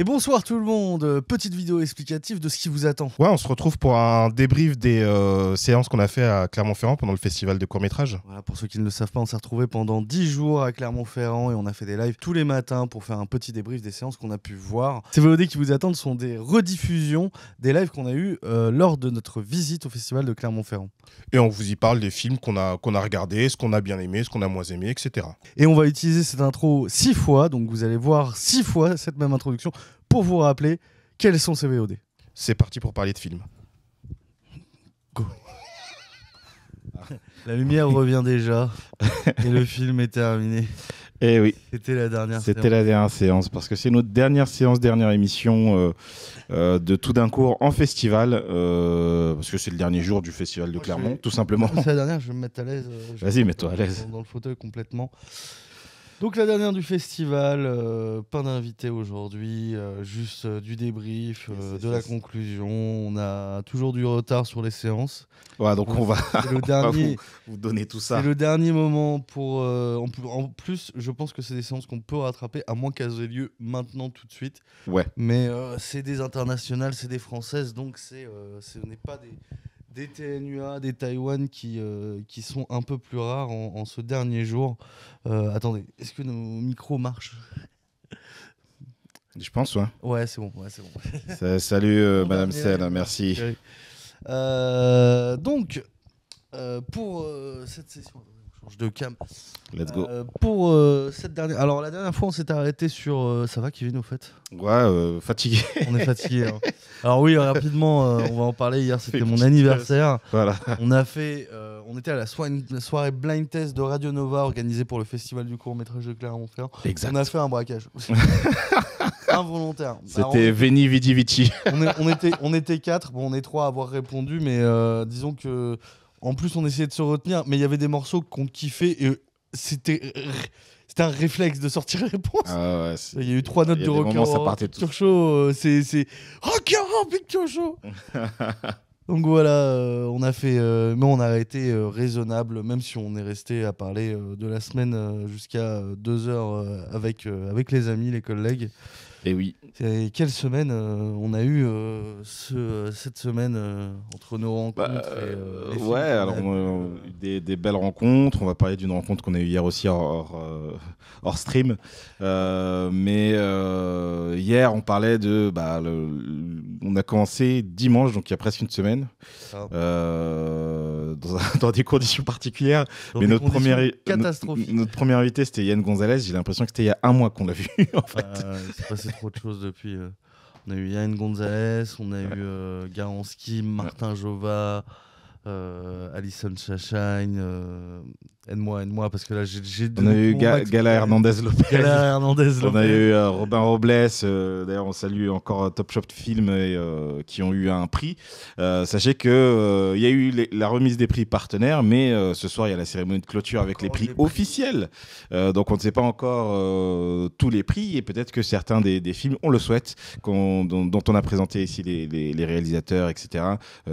Et bonsoir tout le monde, petite vidéo explicative de ce qui vous attend. Ouais, on se retrouve pour un débrief des euh, séances qu'on a fait à Clermont-Ferrand pendant le festival de court-métrage. pour ceux qui ne le savent pas, on s'est retrouvé pendant 10 jours à Clermont-Ferrand et on a fait des lives tous les matins pour faire un petit débrief des séances qu'on a pu voir. Ces vidéos qui vous attendent sont des rediffusions des lives qu'on a eu euh, lors de notre visite au festival de Clermont-Ferrand. Et on vous y parle des films qu'on a, qu'on a regardés, ce qu'on a bien aimé, ce qu'on a moins aimé, etc. Et on va utiliser cette intro 6 fois, donc vous allez voir 6 fois cette même introduction pour vous rappeler quels sont ces VOD. C'est parti pour parler de films. Go. La lumière revient déjà et le film est terminé. Et eh oui. C'était la dernière. C'était la dernière séance parce que c'est notre dernière séance, dernière émission euh, euh, de tout d'un coup en festival euh, parce que c'est le dernier jour du festival de Clermont, tout simplement. C'est la dernière. Je vais me mettre à l'aise. Vas-y, mets-toi à l'aise. Dans, dans le fauteuil complètement. Donc la dernière du festival, euh, pas d'invité aujourd'hui, euh, juste euh, du débrief, de la conclusion. On a toujours du retard sur les séances. Voilà, donc on, va, vous, donner tout ça. C'est le dernier moment pour. En, en, plus, je pense que c'est des séances qu'on peut rattraper, à moins qu'elles aient lieu maintenant tout de suite. Ouais. Mais c'est des internationales, c'est des françaises, donc c'est, ce n'est pas des des TNUA, des Taïwan qui, euh, qui sont un peu plus rares en, ce dernier jour. Euh, attendez, est-ce que nos micros marchent Je pense, ouais. Ouais, c'est bon. Ouais, bon. salut, Madame Sel, merci. donc, pour cette session change de cam. Let's go. Euh, pour euh, cette dernière. Alors, la dernière fois, on s'est arrêté sur. Euh, ça va, Kevin, au fait Ouais, fatigué. On est fatigué. Hein. Alors, oui, rapidement, on va en parler. Hier, c'était mon anniversaire. Voilà. On a fait. on était à la soirée, blind test de Radio Nova organisée pour le Festival du court-métrage de Clermont-Ferrand. Exact. On a fait un braquage. Involontaire. Bah, c'était Veni Vidi Vici. on, était, on était quatre, bon, on est trois à avoir répondu, mais disons que en plus, on essayait de se retenir, mais il y avait des morceaux qu'on kiffait et euh, c'était c'était un réflexe de sortir les réponses. Ah il y a eu trois notes de Rock'n'Roll Picture chaud C'est Rock'n'Roll Picture Show. Donc voilà, euh, on a fait, euh, mais on a été raisonnable, même si on est resté à parler de la semaine jusqu'à deux heures avec, avec les amis, les collègues. Et eh oui. Et quelle semaine euh, on a eu euh, ce, cette semaine euh, entre nos rencontres bah, et, Ouais, alors des, belles rencontres. On va parler d'une rencontre qu'on a eu hier aussi hors, hors stream. mais hier, on parlait de. Bah, le, on a commencé dimanche, donc il y a presque une semaine, ah. dans, des conditions particulières. mais notre première, notre, notre première invité, c'était Yann Gonzalez. J'ai l'impression que c'était il y a un mois qu'on l'a vu, en ah, fait trop de depuis. Euh. On a eu Yann Gonzalez, on a eu euh, Garansky, Martin Jova, euh, Alison Chashine. Aide-moi, moi parce que là, j'ai. On a eu Gala Hernandez Lopez. Hernandez Lopez. On a eu Robin Robles. Euh, d'ailleurs, on salue encore euh, Top Shop Film et, euh, qui ont eu un prix. sachez que il y a eu la remise des prix partenaires, mais ce soir, il y a la cérémonie de clôture avec les prix, officiels. donc, on ne sait pas encore tous les prix et peut-être que certains des, films, on le souhaite, dont, on a présenté ici les, les réalisateurs, etc.,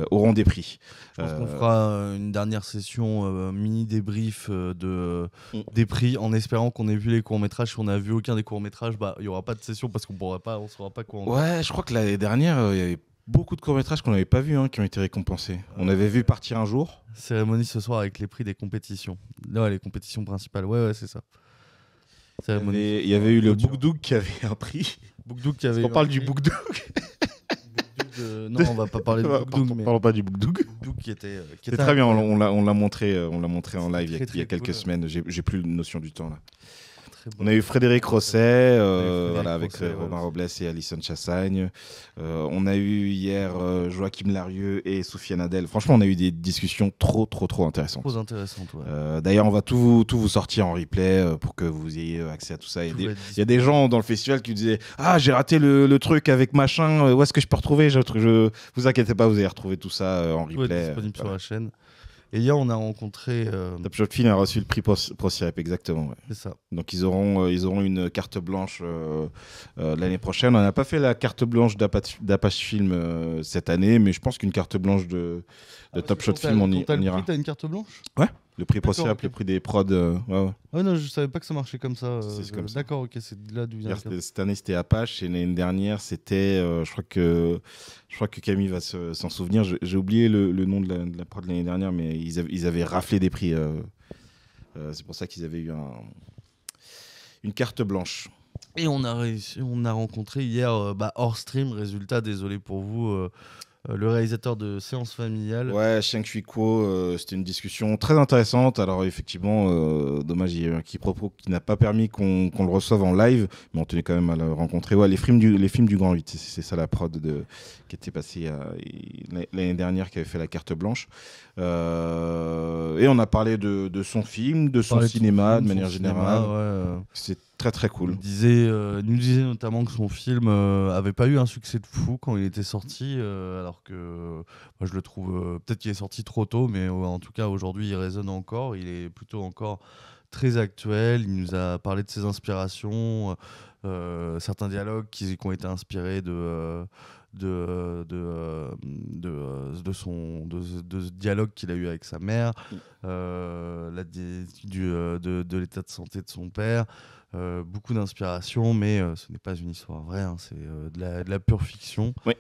auront des prix. Je pense qu'on fera une dernière session mini débrief euh, de, euh, mm. des prix en espérant qu'on ait vu les courts-métrages. Si on n'a vu aucun des courts-métrages, bah, il n'y aura pas de session parce qu'on ne saura pas quoi. En ouais, je crois que l'année dernière, euh, il y avait beaucoup de courts-métrages qu'on n'avait pas vu hein, qui ont été récompensés. On avait vu Partir un jour. Cérémonie ce soir avec les prix des compétitions. les compétitions principales. Ouais, ouais, c'est ça. Il y avait, eu le Bookdook qui avait un prix. qui avait. On parle du Bookdook. Non, on va pas parler du Book Parlons pas du Book qui euh, était. très bien, on l'a montré, euh, on l'a montré en live il y a, quelques semaines. J'ai plus de notion du temps là. On a eu Frédéric Rosset, euh, avec euh, Romain Robles et Alison Chassagne. Euh, on a eu hier Joachim Larieux et Soufiane Adel. Franchement, on a eu des discussions trop, trop, trop intéressantes. Trop intéressantes, ouais. D'ailleurs, on va tout vous, tout vous sortir en replay pour que vous ayez accès à tout ça. Il y, a des gens dans le festival qui disaient Ah, j'ai raté le, truc avec machin, où est-ce que je peux retrouver je, je, Vous inquiétez pas, vous allez retrouver tout ça en replay. sur la chaîne. Et hier, on a rencontré. Euh, Top Shot Film a reçu le prix pro exactement. C'est ça. Donc, ils auront, euh, ils auront une carte blanche euh, l'année prochaine. On n'a pas fait la carte blanche d'Apache Film cette année, mais je pense qu'une carte blanche de, ah, Top Shot Film, on, y, on ira. Tu une carte blanche Ouais. Le prix possible, le prix des prods. Euh, ouais, ouais. Ah non, je savais pas que ça marchait comme ça. Euh, d'accord, ok, c'est là du. Cette année, c'était Apache et l'année dernière, c'était. Euh, je crois que je crois que Camille va s'en souvenir. J'ai oublié le, nom de la, prod l'année dernière, mais ils, avaient, ils avaient raflé des prix. c'est pour ça qu'ils avaient eu un, une carte blanche. Et on a réussi, on a rencontré hier bah, hors stream, résultat, désolé pour vous, euh, le réalisateur de Séance familiale. Ouais, Shang Kuo, euh, c'était une discussion très intéressante. Alors effectivement, euh, dommage, il y a eu un qui n'a pas permis qu'on le reçoive en live, mais on tenait quand même à le rencontrer. Ouais, les films du, les films du Grand 8, c'est ça la prod de, qui était passée l'année dernière, qui avait fait la carte blanche. et on a parlé de, son film, de son cinéma, de, manière générale. Ouais. Très très cool. Il, disait, euh, nous disait notamment que son film n'avait euh, avait pas eu un succès de fou quand il était sorti, euh, alors que je le trouve peut-être qu'il est sorti trop tôt, mais en tout cas aujourd'hui il résonne encore, il est plutôt encore très actuel. Il nous a parlé de ses inspirations, certains dialogues qui, ont été inspirés de de, de, de, son, de, ce dialogue qu'il a eu avec sa mère, la, de l'état de santé de son père. Euh, beaucoup d'inspiration, mais euh, ce n'est pas une histoire vraie, hein, c'est euh, de, la, pure fiction. Oui.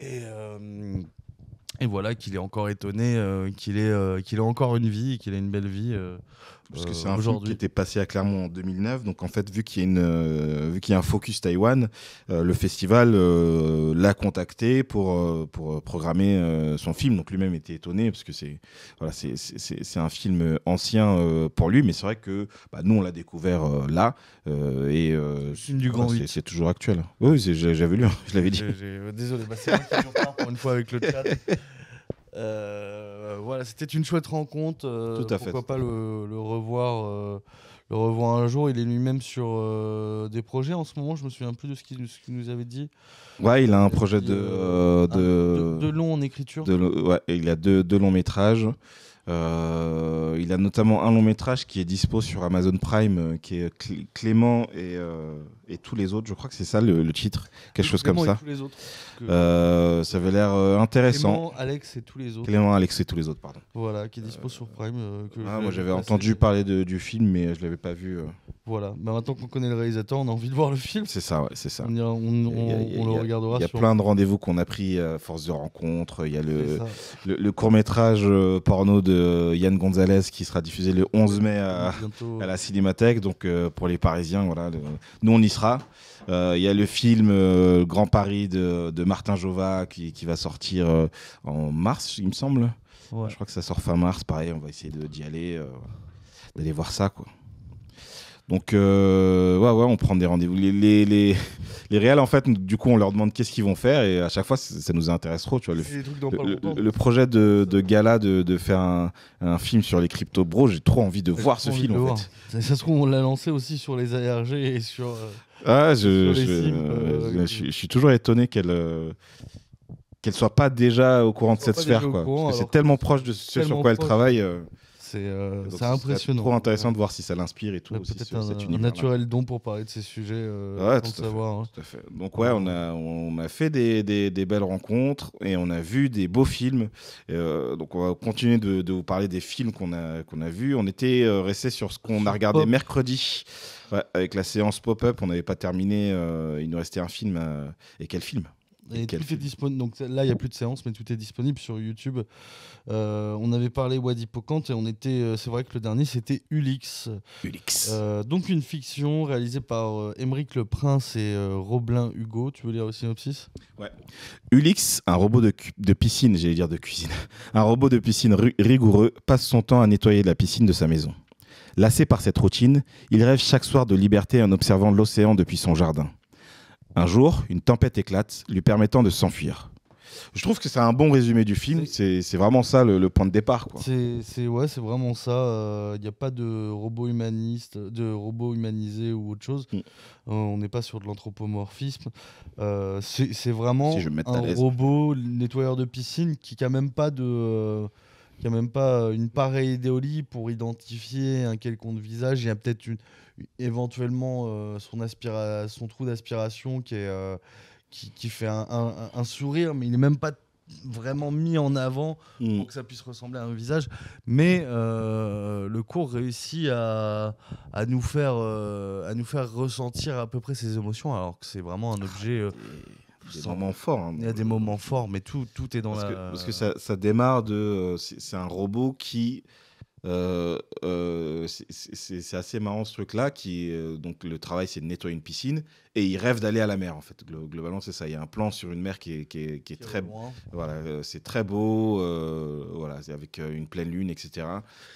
Et, voilà qu'il est encore étonné, qu'il ait, encore une vie, qu'il a une belle vie parce que euh, c'est un film qui était passé à Clermont en 2009. Donc en fait, vu qu'il y a une, euh, vu qu'il y a un focus Taïwan, euh, le festival l'a contacté pour pour programmer son film. Donc lui-même était étonné parce que c'est voilà, c'est c'est un film ancien pour lui, mais c'est vrai que bah, nous on l'a découvert là et du grand C'est toujours actuel. Oui, j'avais lu, hein, je l'avais dit. Désolé, bah, c'est moi pour une fois avec le chat. Euh, euh, voilà, c'était une chouette rencontre. Euh, Tout à pourquoi pas le, revoir, euh, le revoir un jour. Il est lui-même sur des projets en ce moment. Je me souviens plus de ce qu'il nous avait dit. Ouais, il a un projet ah, de, de, long en écriture. il a deux, deux longs métrages. il a notamment un long métrage qui est dispo sur Amazon Prime, qui est Clément et et tous les autres. Je crois que c'est ça le, titre, quelque chose comme ça. Euh, ça avait l'air euh, intéressant. Clément, Alex et tous les autres. Clément, Alex et tous les autres, pardon. Voilà, qui est dispo euh, sur Prime. Ah, moi j'avais entendu parler du film, mais je l'avais pas vu. Voilà, bah, maintenant qu'on connaît le réalisateur, on a envie de voir le film. C'est ça, c'est ça. On, le regardera. Il y a plein de rendez-vous qu'on a pris à force de rencontres. Il y a le, le, court-métrage porno de Yann Gonzalez qui sera diffusé le 11 mai à, à la Cinémathèque. Donc pour les Parisiens, voilà, nous on y sera euh, il y a le film euh, Grand Paris de, Martin Jova qui, va sortir euh, en mars, il me semble. Je crois que ça sort fin mars. Pareil, on va essayer d'y aller, d'aller voir ça. quoi. Donc, euh, ouais, ouais, on prend des rendez-vous. Les, les, les, réels, en fait, du coup, on leur demande qu'est-ce qu'ils vont faire et à chaque fois, ça nous intéresse trop. Tu vois, le, projet de, Gala de, faire un, film sur les crypto bros, j'ai trop envie de voir ce film. En fait. ça, se trouve, on l'a lancé aussi sur les ARG et sur. Euh, ah, je, euh, je, suis toujours étonné qu'elle qu'elle soit pas déjà au courant de cette sphère. Quoi. c'est tellement proche de ce sur quoi elle travaille c'est euh, impressionnant. trop intéressant de voir si ça l'inspire et tout. Peut-être un, naturel don pour parler de ces sujets. Euh, tout, hein. Donc ouais, on a, on a fait des, belles rencontres et on a vu des beaux films. Euh, donc on va continuer de, vous parler des films qu'on a, qu'on a vus. On était euh, resté sur ce qu'on a regardé mercredi. avec la séance pop-up, on n'avait pas terminé. il nous restait un film. et quel film donc là, il n'y a plus de séance, mais tout est disponible sur YouTube. Euh, on avait parlé Wadi Pocante et on était. Euh, c'est vrai que le dernier, c'était Ulix. Ulix. Euh, donc une fiction réalisée par Émeric Le Prince et Roblin Hugo. Tu veux lire le synopsis Ulix, un robot de, de piscine, j'allais dire de cuisine. Un robot de piscine rigoureux passe son temps à nettoyer la piscine de sa maison. Lassé par cette routine, il rêve chaque soir de liberté en observant l'océan depuis son jardin. Un jour, une tempête éclate, lui permettant de s'enfuir. Je trouve que c'est un bon résumé du film. C'est vraiment ça le, point de départ. C'est ouais, c'est vraiment ça. Il euh, n'y a pas de robot humaniste, de robot humanisé ou autre chose. Mm. Euh, on n'est pas sur de l'anthropomorphisme. Euh, c'est vraiment un robot nettoyeur de piscine qui n'a même pas de il n'y a même pas une pareille idéolie pour identifier un quelconque visage. Il y a peut-être éventuellement euh, son, trou d'aspiration qui, euh, fait un, sourire, mais il n'est même pas vraiment mis en avant mm. pour que ça puisse ressembler à un visage. Mais euh, le cours réussit à, nous faire, à nous faire ressentir à peu près ses émotions, alors que c'est vraiment un ah, objet des moments Il y a des moments hein, forts, mais tout, tout est dans ce Que, parce que ça, ça démarre de. Euh, c'est un robot qui euh, euh, c'est assez marrant ce truc-là. Qui euh, donc le travail, c'est de nettoyer une piscine et il rêve d'aller à la mer en fait. Globalement, c'est ça. Il y a un plan sur une mer qui est, qui qui est très, voilà, c'est très beau, voilà, avec une pleine lune, etc.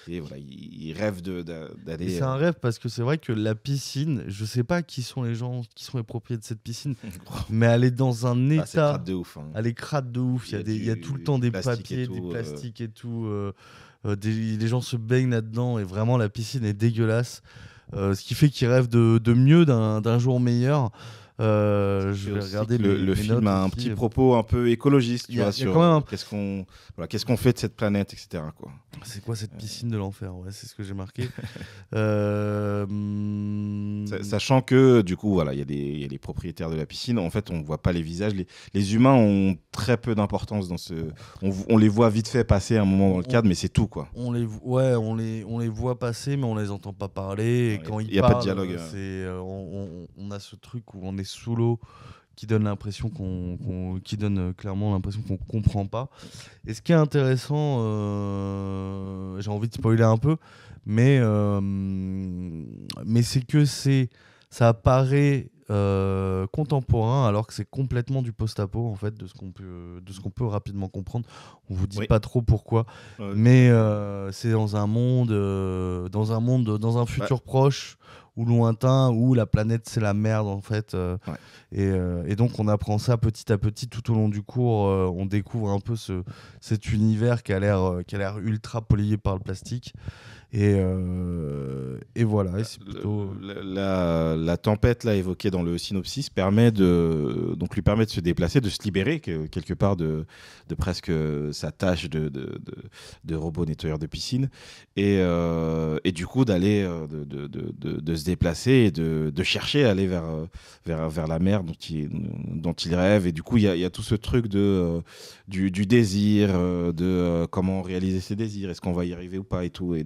Et voilà, il, rêve d'aller. C'est un rêve parce que c'est vrai que la piscine, je sais pas qui sont les gens, qui sont les propriétaires de cette piscine, mais elle est dans un ah, état. de hein. Elle est crade de ouf. Il y a, des, y a tout le temps des papiers, des plastiques et tout. Euh, les gens se baignent là-dedans et vraiment la piscine est dégueulasse. Euh, ce qui fait qu'ils rêvent de mieux, d'un jour meilleur. Euh, je vais regarder le, le film a un petit euh, propos un peu écologiste, tu vois, sur qu'est-ce qu'on voilà, qu'est-ce qu'on fait de cette planète, etc. Quoi. C'est quoi cette euh. piscine de l'enfer ouais, c'est ce que j'ai marqué. Hmm. Sachant que du coup, voilà, il y, y, a des propriétaires de la piscine. En fait, on voit pas les visages. Les, les humains ont très peu d'importance dans ce. On, les voit vite fait passer un moment dans le cadre, mais c'est tout quoi. On les ouais, on les on les voit passer, mais on les entend pas parler. Et quand ils parlent, a pas de dialogue. on, on a ce truc où on est sous l'eau qui donne l'impression qu'on, qui donne euh, clairement l'impression qu'on comprend pas. Et ce qui est intéressant, euh, j'ai envie de spoiler un peu, mais euh, mais c'est que c'est ça apparaît contemporain alors que c'est complètement du post-apo en fait de ce qu'on peut de ce qu'on peut rapidement comprendre. On vous dit pas trop pourquoi, mais c'est dans un monde dans un monde dans un futur proche ou lointain où la planète c'est la merde en fait. Euh. Euh, et, donc on apprend ça petit à petit tout au long du cours. Euh, on découvre un peu ce, cet univers qui a l'air ultra pollué par le plastique. Et, euh, et voilà. la, la, tempête là évoquée dans le synopsis permet de, donc lui permet de se déplacer, de se libérer quelque part de, de presque sa tâche de, de, de, robot nettoyeur de piscine et, euh, et du coup d'aller euh, de, se déplacer et de, chercher à aller vers, vers, vers la mer dont il, dont il rêve. Et du coup, il y, a tout ce truc de, du, du désir, de comment réaliser ses désirs, est-ce qu'on va y arriver ou pas et tout. Et,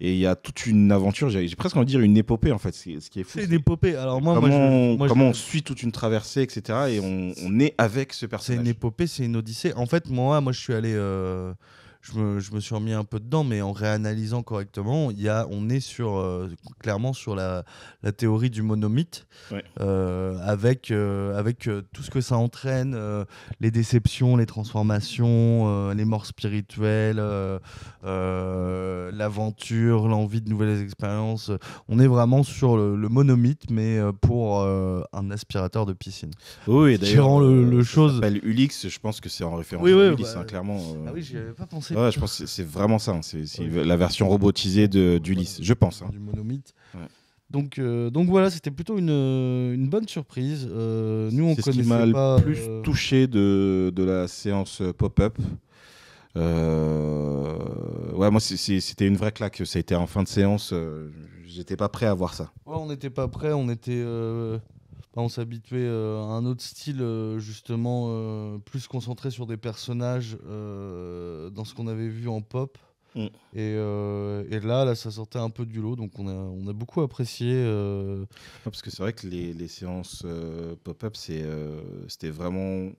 et il y a toute une aventure, j'ai presque envie de dire une épopée en fait, ce qui est fou. C'est une épopée. Alors moi, comment, on suit toute une traversée, etc. Et on, est avec ce personnage. C'est une épopée, c'est une odyssée. En fait, moi, moi je suis allé. Euh, je me, suis remis un peu dedans, mais en réanalysant correctement, on est sur, euh, clairement sur la, théorie du monomythe, euh, avec, euh, avec tout ce que ça entraîne, les déceptions, les transformations, les morts spirituelles, l'aventure, l'envie de nouvelles expériences. On est vraiment sur le, monomythe, mais pour un aspirateur de piscine. Oui, d'ailleurs. le, chose. Ulix, je pense que c'est en référence oui, à oui, bah, hein, clairement. Ah oui, j'y avais pas pensé. Ouais, je pense que c'est vraiment ça. Hein, c'est la version robotisée d'Ulysse, je pense. Hein. Du monomythe. Donc, euh, donc voilà, c'était plutôt une, euh, une, bonne surprise. Euh, nous, on connaissait ce qui m'a plus touché de, de, la séance pop-up. ouais, moi, c'était une vraie claque. Ça a été en fin de séance. J'étais pas prêt à voir ça. Ouais, on n'était pas prêt. On était bah, on s'habituait euh, à un autre style euh, justement euh, plus concentré sur des personnages dans ce qu'on avait vu en pop. Mm. Et, là, là, ça sortait un peu du lot, donc on a, on a beaucoup apprécié. Ah, parce que c'est vrai que les, séances pop-up, c'était vraiment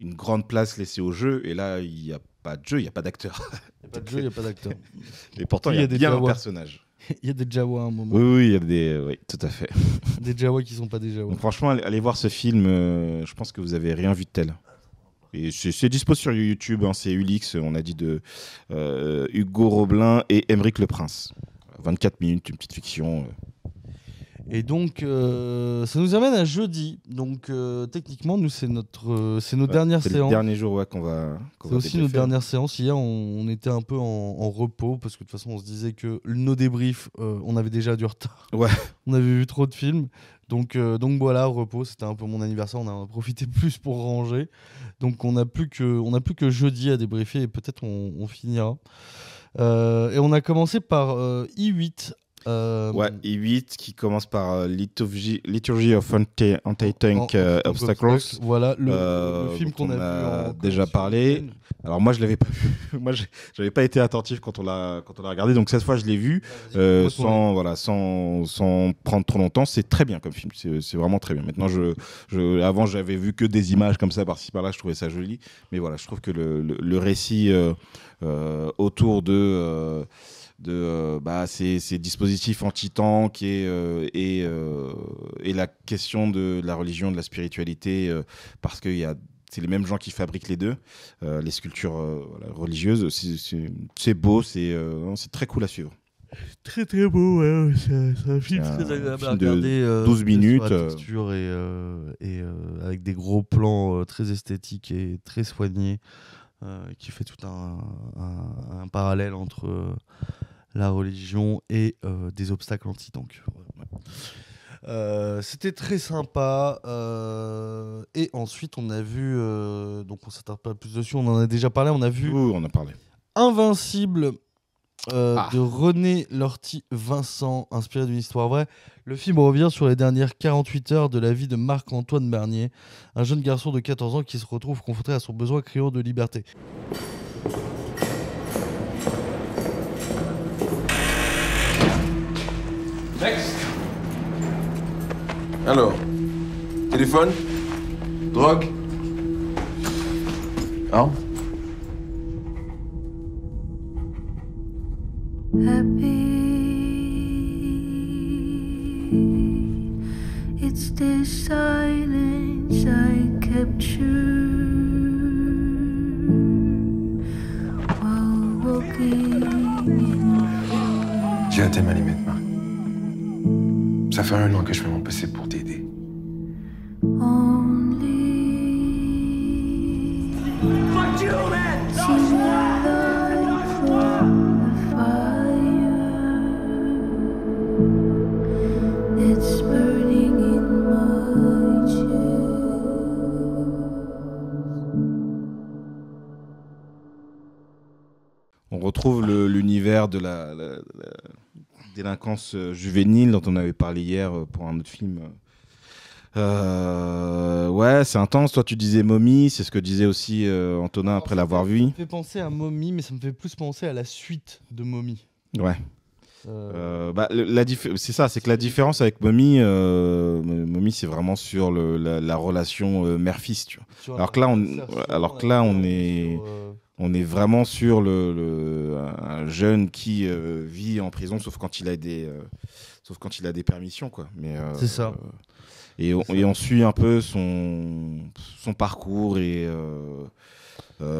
une grande place laissée au jeu, et là, il n'y a pas de jeu, il n'y a pas d'acteur. Il n'y a pas de jeu, il n'y a pas d'acteur. et pourtant, il y a, des bien un personnage. il y a des Jawa à un moment. Oui, oui, il y a des. Oui, tout à fait. Des Jawa qui sont pas des Jawa. franchement, allez, voir ce film. Euh, je pense que vous avez rien vu de tel. Et c'est dispo sur YouTube. Hein, c'est Ulix. On a dit de euh, Hugo Roblin et Émeric Le Prince. 24 minutes, une petite fiction. Euh. Et donc, euh, ça nous amène à jeudi. Donc, euh, techniquement, nous, c'est notre, euh, c'est nos dernières séances. C'est le dernier jour ouais, qu'on va. c'est aussi nos dernières séances. Hier, on, était un peu en, repos parce que de toute façon, on se disait que nos débriefs, on avait déjà du retard. Ouais. on avait vu trop de films. Donc, donc voilà, repos, c'était un peu mon anniversaire, on a profité plus pour ranger. Donc on n'a plus, que, on a plus que jeudi à débriefer et peut-être on, finira. et on a commencé par I8 euh, ouais, et 8 qui commence par euh, Liturgy, of Anti-Tank euh, Obstacles. Voilà, le, film qu'on a, déjà parlé. Alors moi, je l'avais pas vu. moi, j'avais pas été attentif quand on l'a quand on regardé. Donc cette fois, je l'ai vu sans voilà, sans, sans prendre trop longtemps. C'est très bien comme film. C'est vraiment très bien. Maintenant, je, je avant, j'avais vu que des images comme ça par-ci par-là. Je trouvais ça joli. Mais voilà, je trouve que le, le, le récit autour de de euh, bah, ces, dispositifs anti-tank euh, euh, et, la question de la religion, de la spiritualité, parce que c'est les mêmes gens qui fabriquent les deux, les sculptures religieuses. C'est beau, c'est très cool à suivre. Très très beau, c'est un film 12 minutes. et avec des gros plans très esthétiques et très soignés. Euh, qui fait tout un, parallèle entre euh, la religion et euh, des obstacles anti-tank. c'était très sympa. et ensuite, on a vu, donc on s'attarde pas plus dessus, on en a déjà parlé, on a vu. on a parlé. Invincible, euh, ah. de René lortie Vincent, inspiré d'une histoire vraie. Le film revient sur les dernières 48 heures de la vie de Marc-Antoine Bernier, un jeune garçon de 14 ans qui se retrouve confronté à son besoin criant de liberté. Next. Alors, téléphone, drogue, arme. happy. délinquance euh, juvénile dont on avait parlé hier euh, pour un autre film. Euh, ouais, c'est intense. Toi, tu disais momie, c'est ce que disait aussi Antonin après l'avoir vu. Ça me fait penser à Mommy, mais ça me fait plus penser à la suite de momie. Ouais. Euh... Bah, c'est ça, c'est que la différence avec momie, Mommy, c'est vraiment sur la, relation mère-fils. Alors que là, on, alors que là, on est, on est vraiment sur le, un jeune qui euh, vit en prison, sauf quand il a des, euh, sauf quand il a des permissions, quoi. Mais euh, c'est ça. Et on, suit un peu son, parcours et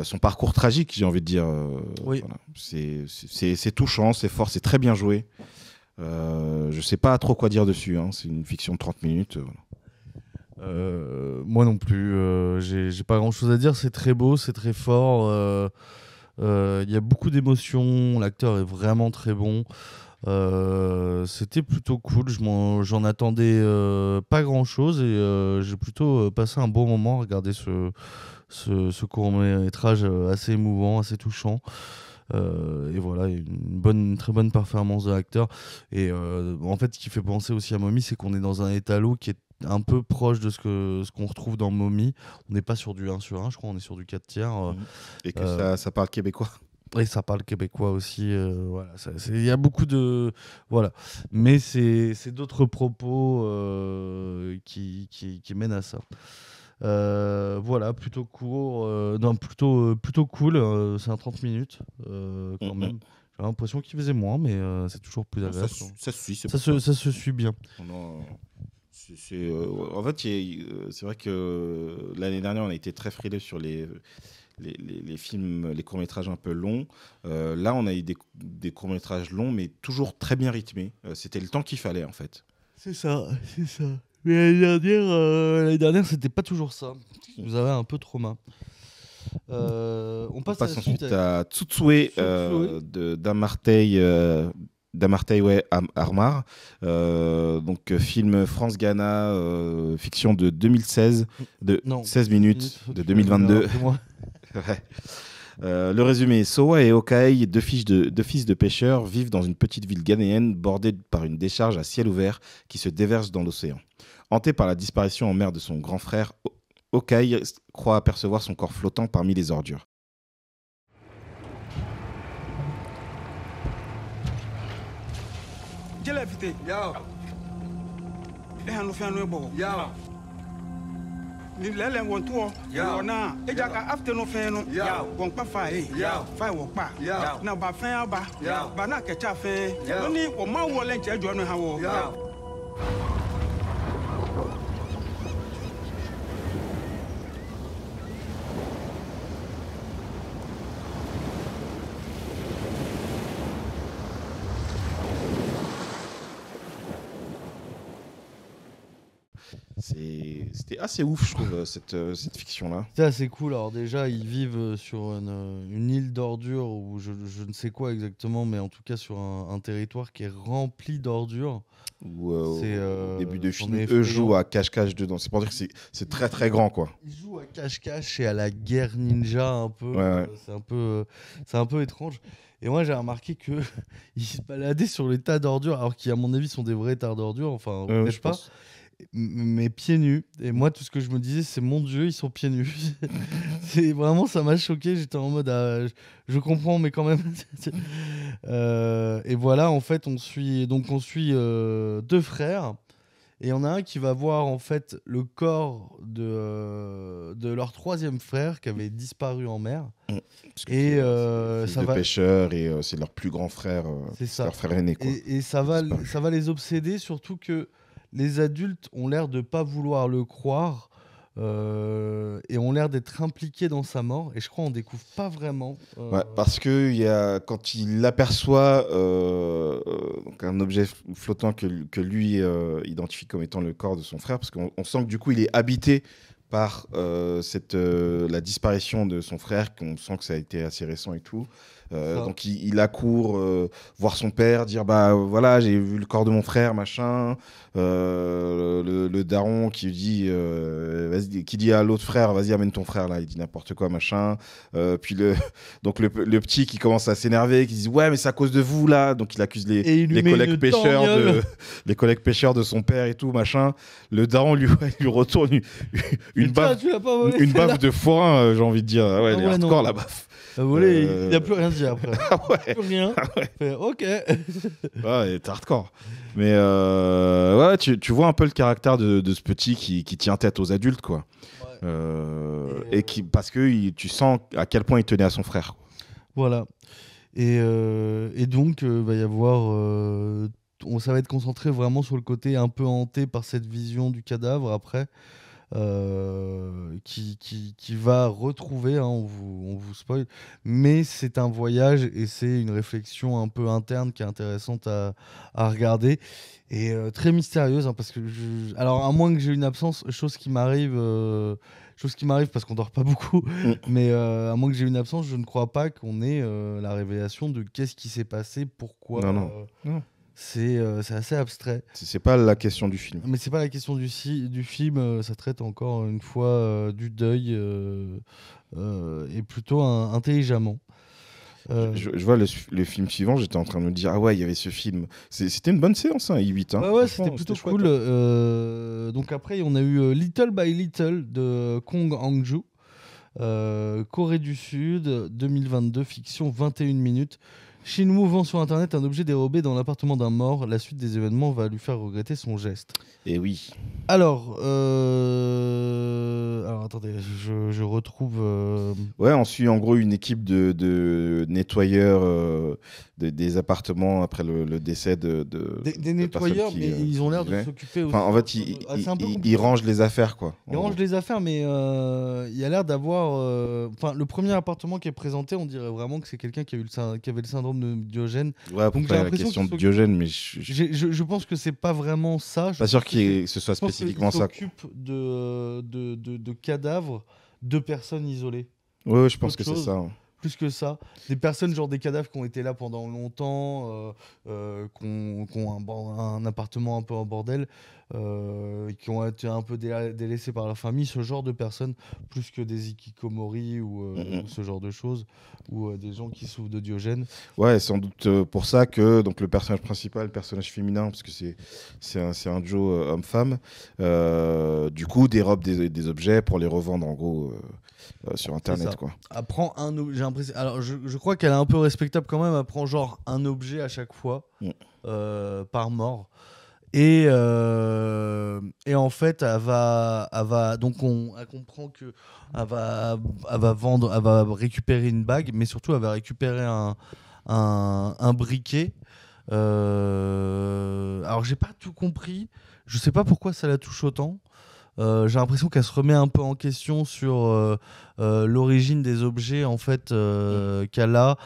son parcours tragique, j'ai envie de dire. Oui. C'est touchant, c'est fort, c'est très bien joué. je ne sais pas trop quoi dire dessus. Hein. C'est une fiction de 30 minutes. Euh, moi non plus, euh, j'ai pas grand chose à dire. C'est très beau, c'est très fort. Euh, il y a beaucoup d'émotions. L'acteur est vraiment très bon. c'était plutôt cool. J'en attendais pas grand chose et j'ai plutôt passé un bon moment à regarder ce, ce, court-métrage assez émouvant, assez touchant. et voilà, une bonne, très bonne performance de l'acteur. Et en fait, ce qui fait penser aussi à Mommy, c'est qu'on est dans un étalot qui est un peu proche de ce que ce qu'on retrouve dans Mommy. On n'est pas sur du 1 sur 1, je crois, on est sur du 4 tiers. Euh, mmh. et que euh, ça, parle québécois. Et ça parle québécois aussi. Euh, voilà, il y a beaucoup de voilà, mais c'est d'autres propos qui, qui, mènent à ça. voilà, plutôt court, non, plutôt, plutôt cool, c'est un 30 minutes quand mmh, même. Mmh. J'ai l'impression qu'il faisait moins, mais c'est toujours plus agréable. Ça, ça, se suit, ça, se, suit bien. On euh, en fait, euh, c'est vrai que euh, l'année dernière, on a été très frileux sur les, les, films, les courts-métrages un peu longs. là, on a eu des, courts-métrages longs, mais toujours très bien rythmés. c'était le temps qu'il fallait, en fait. C'est ça, c'est ça. Mais l'année dernière, c'était pas toujours ça. Vous avez un peu trop on passe, on passe à ensuite à, tout Tsutsue, d'un marteil d'Amartey Armar. Euh, donc, euh, film France-Ghana, euh, fiction de 2016, de 16 minutes, de 2022. le résumé, Sowa et Okaï, deux, fils de pêcheurs, vivent dans une petite ville ghanéenne bordée par une décharge à ciel ouvert qui se déverse dans l'océan. Hanté par la disparition en mer de son grand frère, Okaï croit apercevoir son corps flottant parmi les ordures. jele fite yao e hanu fe anu ebo yao ni lele won tuo yao na e ja ka afternoon fe no yao won pa fa e yao fa wo pa yao na ba fe aba ba na ke cha fe no ni wo ma wo le nche jo no ha wo yao c'était assez ouf, je trouve, euh, cette, euh, cette fiction-là. C'est assez cool. Alors, déjà, ils vivent euh, sur une, une île d'ordures ou je, je, ne sais quoi exactement, mais en tout cas sur un, territoire qui est rempli d'ordures. Ou au début de film, eux jouent à cache-cache dedans. C'est pour dire que c'est très très grand, quoi. Ils jouent à cache-cache et à la guerre ninja un peu. C'est un peu, c'est un peu étrange. Et moi, j'ai remarqué que ils se baladaient sur les tas d'ordures, alors qu'à à mon avis, sont des vrais tas d'ordures. Enfin, euh, je pas mais pieds nus. Et mm. moi, tout ce que je me disais, c'est mon Dieu, ils sont pieds nus. c'est vraiment, ça m'a choqué. J'étais en mode, ah, je, comprends, mais quand même. Euh, et voilà, en fait, on suit donc on suit euh, deux frères. Et il y en a un qui va voir en fait le corps de, euh, de leur troisième frère qui avait disparu en mer. Mm. c'est et euh, ça va... et c'est leur plus grand frère. c'est Leur frère aîné. Et, et, ça va, ça va les obséder surtout que les adultes ont l'air de pas vouloir le croire euh, et ont l'air d'être impliqués dans sa mort. Et je crois qu'on découvre pas vraiment. Euh, parce que y a, quand il aperçoit euh, un objet flottant que, que lui identifie comme étant le corps de son frère, parce qu'on sent que du coup il est habité par cette, la disparition de son frère, qu'on sent que ça a été assez récent et tout. Euh, donc il, accourt euh, voir son père, dire bah voilà j'ai vu le corps de mon frère machin. Euh, le, daron qui dit qui dit à l'autre frère vas-y amène ton frère là, il dit n'importe quoi machin. puis le donc le, petit qui commence à s'énerver, qui dit ouais mais c'est à cause de vous là, donc il accuse les, collègues pêcheurs de les collègues pêcheurs de son père et tout machin. Le daron lui, lui retourne une, une baffe une baffe de forain j'ai envie de dire ouais, ah la baffe. Voler, il n'a euh, plus rien dit après. Ah plus rien. Ah ok. ouais, ah, hardcore. Mais euh, ouais, tu, vois un peu le caractère de, ce petit qui, tient tête aux adultes, quoi. Euh, et, qui, parce que tu sens à quel point il tenait à son frère. Voilà. Et, donc, va y avoir. ça va être concentré vraiment sur le côté un peu hanté par cette vision du cadavre après. Euh, qui, qui, qui, va retrouver, hein, on, vous, on, vous, spoil, mais c'est un voyage et c'est une réflexion un peu interne qui est intéressante à, à regarder et euh, très mystérieuse hein, parce que alors à moins que j'ai une absence, chose qui m'arrive, euh, chose qui m'arrive parce qu'on dort pas beaucoup, mm. mais à moins que j'ai une absence, je ne crois pas qu'on ait la révélation de qu'est-ce qui s'est passé, pourquoi. non. Non. Euh, c'est assez abstrait. C'est pas la question du film. Mais c'est pas la question du, du film. Euh, ça traite encore une fois euh, du deuil et plutôt intelligemment. Je, vois le, films film suivant, j'étais en train de me dire Ah ouais, il y avait ce film. C'était une bonne séance, I8. Hein, hein. ouais, c'était plutôt cool. Hein. donc après, on a eu Little by Little de Kong Hangju, Corée du Sud, 2022, fiction, 21 minutes. Shinmu vend sur Internet un objet dérobé dans l'appartement d'un mort. La suite des événements va lui faire regretter son geste. Et eh oui. Alors, euh... alors attendez, je, retrouve. Euh, ouais, on suit en gros une équipe de, nettoyeurs euh, des appartements après le, décès de. des, nettoyeurs, mais euh, ils ont l'air de s'occuper. Enfin, en fait, ah, ils, rangent les affaires, quoi. Ils rangent les affaires, mais il y a l'air d'avoir. Enfin, le premier appartement qui est présenté, on dirait vraiment que c'est quelqu'un qui, qui avait le syndrome de Diogène. Ouais, la de Diogène, mais je... Je, pense que c'est pas vraiment ça. Je pas sûr que, ce soit spécifiquement ça. s'occupe de, de, de, de cadavres de personnes isolées. ouais, je pense que c'est ça. Hein plus que ça. Des personnes, genre des cadavres qui ont été là pendant longtemps, euh, euh, qui ont, un, appartement un peu en bordel, euh, qui ont été un peu délaissés par la famille, ce genre de personnes, plus que des ikikomori ou, ce genre de choses, ou des gens qui souffrent de Diogène. Ouais, sans doute pour ça que donc, le personnage principal, le personnage féminin, parce que c'est un, un homme-femme, du coup dérobe des, des objets pour les revendre en gros. Euh, sur internet quoi. Alors je, crois qu'elle est un peu respectable quand même. Elle prend genre un objet à chaque fois mm. euh, par mort. Et, euh, et en fait, elle va, elle va donc on elle comprend que elle va, elle va vendre, elle va récupérer une bague, mais surtout elle va récupérer un, un, un briquet. alors j'ai pas tout compris. Je sais pas pourquoi ça la touche autant. Euh, j'ai l'impression qu'elle se remet un peu en question sur euh, euh, l'origine des objets en fait mm. qu'elle a,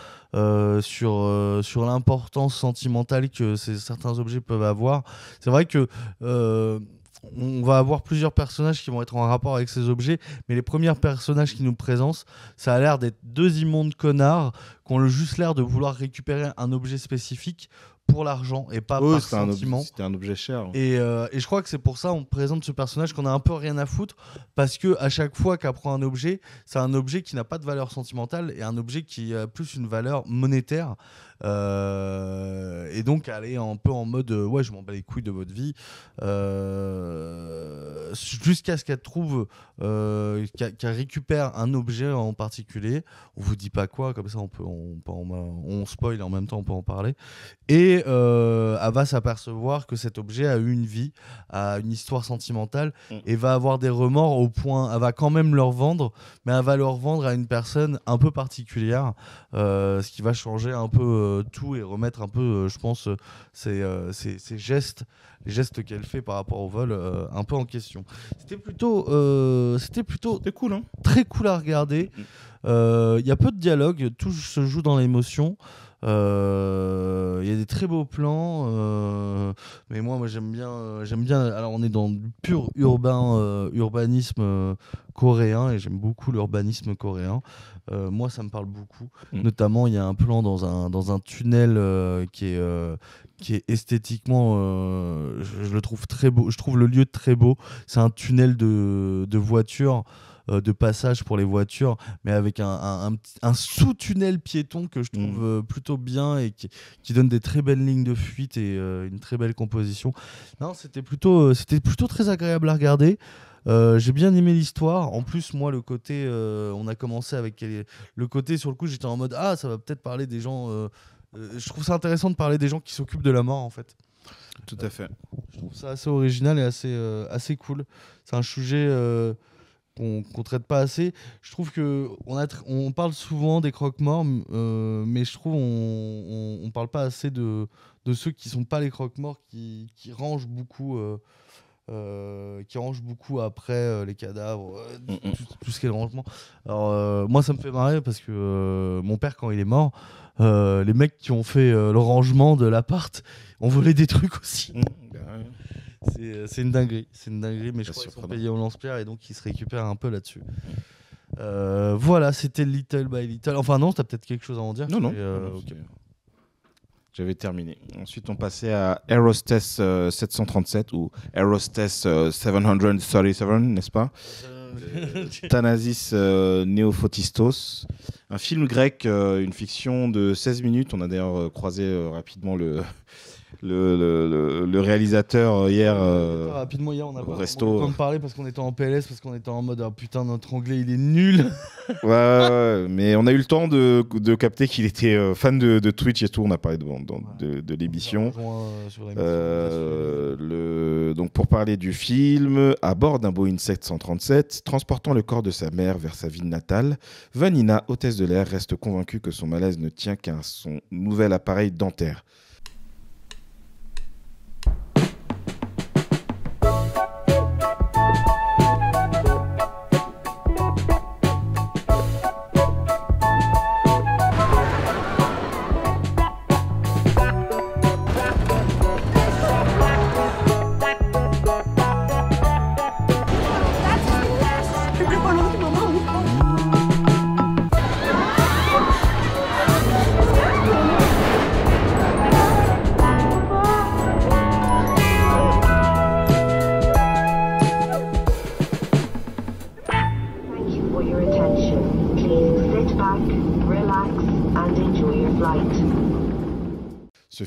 sur, sur l'importance sentimentale que certains objets peuvent avoir. C'est vrai que on va avoir plusieurs personnages qui vont être en rapport avec ces objets, mais les premiers personnages qui nous présentent, ça a l'air d'être deux immondes connards qui ont juste l'air de vouloir récupérer un objet spécifique pour l'argent et pas oui, par sentiment. C'était un objet cher. Et, euh, et je crois que c'est pour ça on présente ce personnage qu'on a un peu rien à foutre parce que à chaque fois qu'apprend un objet, c'est un objet qui n'a pas de valeur sentimentale et un objet qui a plus une valeur monétaire. Euh, et donc aller un peu en mode euh, ouais je m'en bats les couilles de votre vie euh, jusqu'à ce qu'elle trouve qu'elle récupère un objet en particulier on vous dit pas quoi comme ça on peut on, spoil en même temps on peut en parler et elle va s'apercevoir que cet objet a eu une vie a une histoire sentimentale mm. et va avoir des remords au point elle va quand même leur vendre mais elle va leur vendre à une personne un peu particulière ce qui va changer un peu euh, tout et remettre un peu, euh, je pense, ses euh, gestes, les gestes qu'elle fait par rapport au vol, un peu en question. C'était plutôt, c'était plutôt cool, hein très cool à regarder. Mm. Il y a peu de dialogue, tout se joue dans l'émotion. Euh, il y a des très beaux plans, euh, mais moi, moi j'aime bien, euh, j'aime bien. Alors, on est dans du pur urbain, urbanisme coréen, et j'aime beaucoup l'urbanisme coréen. moi, ça me parle beaucoup. Mm. Notamment, il y a un plan dans un, dans un tunnel qui est qui est esthétiquement, je, le trouve très beau. Je trouve le lieu très beau. C'est un tunnel de de voitures. Euh, de passage pour les voitures, mais avec un, sous-tunnel piéton que je mm. trouve euh, plutôt bien et qui, donne des très belles lignes de fuite et euh, une très belle composition. Non, c'était plutôt, plutôt très agréable à regarder. j'ai bien aimé l'histoire. En plus, moi, le côté, on a commencé avec le côté sur le coup, j'étais en mode ah, ça va peut-être parler des gens. je trouve ça intéressant de parler des gens qui s'occupent de la mort, en fait. Tout à fait. je trouve ça assez original et assez assez cool. C'est un sujet qu'on traite pas assez. Je trouve que on, on parle souvent des croque-morts, euh, mais je trouve on, on, parle pas assez de, ceux qui sont pas les croque-morts, qui, rangent beaucoup. Euh, euh, qui range beaucoup après les cadavres, tout, ce qui est le rangement. Alors moi ça me fait marrer parce que mon père quand il est mort, les mecs qui ont fait le rangement de l'appart ont volé des trucs aussi. Mm, bah euh, c'est une dinguerie, c'est mais je crois qu'ils sont payés au lance-pierre et donc ils se récupèrent un peu là-dessus. Euh, voilà, c'était Little by Little. Enfin non, as peut-être quelque chose à en dire Non, non. Euh, J'avais terminé. Ensuite, on passait à Aerostess 737 ou Aerostess 737, n'est-ce pas Thanasis Neophotistos, un film grec, une fiction de 16 minutes. On a d'ailleurs croisé rapidement le, le, le, réalisateur euh, hier. Euh, euh, rapidement, hier, on a pas resto. Temps de parler parce qu'on était en PLS, parce qu'on était en mode ah, putain, notre anglais il est nul. ouais, mais on a eu le temps de, capter qu'il était fan de, Twitch et tout. On a parlé de, de, l'émission. donc, pour parler du film, à bord d'un Boeing 737, transportant le corps de sa mère vers sa ville natale, Vanina, hôtesse de l'air, reste convaincue que son malaise ne tient qu'à son nouvel appareil dentaire.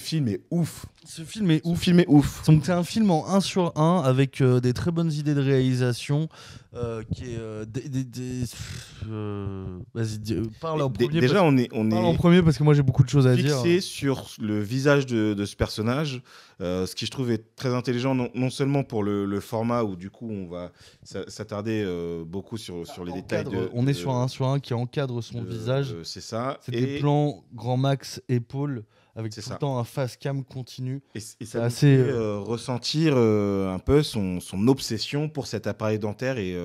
film est ouf. Ce film est ouf. film est ouf. Donc c'est un film en 1 sur 1 avec euh, des très bonnes idées de réalisation. Euh, qui est, euh, des- des- Vas-y, parle en premier. Déjà, on est, on en premier parce que moi j'ai beaucoup de choses à dire. fixé sur le visage de, ce personnage, ce qui je trouve est très intelligent, non, seulement pour le, format où du coup on va s'attarder beaucoup sur, sur les détails. on est sur un 1 sur 1 qui encadre son visage. C'est ça. C'est des plans grand max épaule avec tout le temps un fast cam continu. Et, ça assez fait, euh, euh, ressentir euh, un peu son, obsession pour cet appareil dentaire et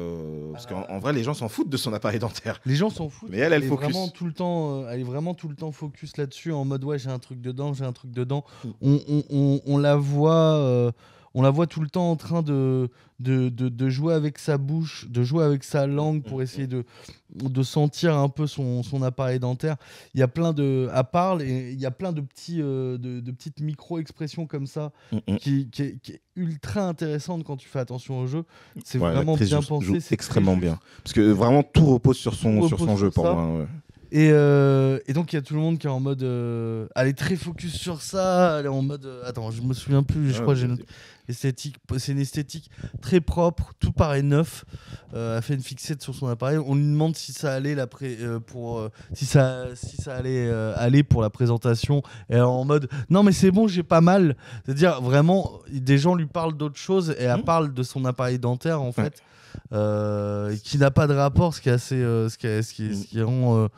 parce qu'en vrai les gens s'en foutent de son appareil dentaire. Les gens s'en foutent. Mais elle, elle, focus. vraiment tout le temps, elle est vraiment tout le temps focus là-dessus en mode ouais j'ai un truc dedans, j'ai un truc dedans. Hmm. on, on, on, la voit on la voit tout le temps en train de, de, de, jouer avec sa bouche, de jouer avec sa langue pour mm-hmm. essayer de, de sentir un peu son, son appareil dentaire. Il y a plein de. À parle, et il y a plein de, petits, euh, de, petites micro-expressions comme ça mm-hmm. qui, qui, est, ultra intéressante quand tu fais attention au jeu. C'est vraiment bien pensé. C'est extrêmement bien. Parce que vraiment, tout repose sur son, sur son jeu pour moi. Et, euh, et, donc il y a tout le monde qui est en mode, euh, allez très focus sur ça, elle est en mode, euh, attends, je me souviens plus, je crois que j'ai noté esthétique, c'est une esthétique très propre, tout paraît neuf. Euh, a fait une fixette sur son appareil. On lui demande si ça allait la euh, pour euh, si ça si ça allait euh, aller pour la présentation. Et en mode non mais c'est bon, j'ai pas mal. C'est-à-dire vraiment des gens lui parlent d'autre chose et elle mmh. parle de son appareil dentaire en fait, qui n'a pas de rapport, ce qui est assez, ce ce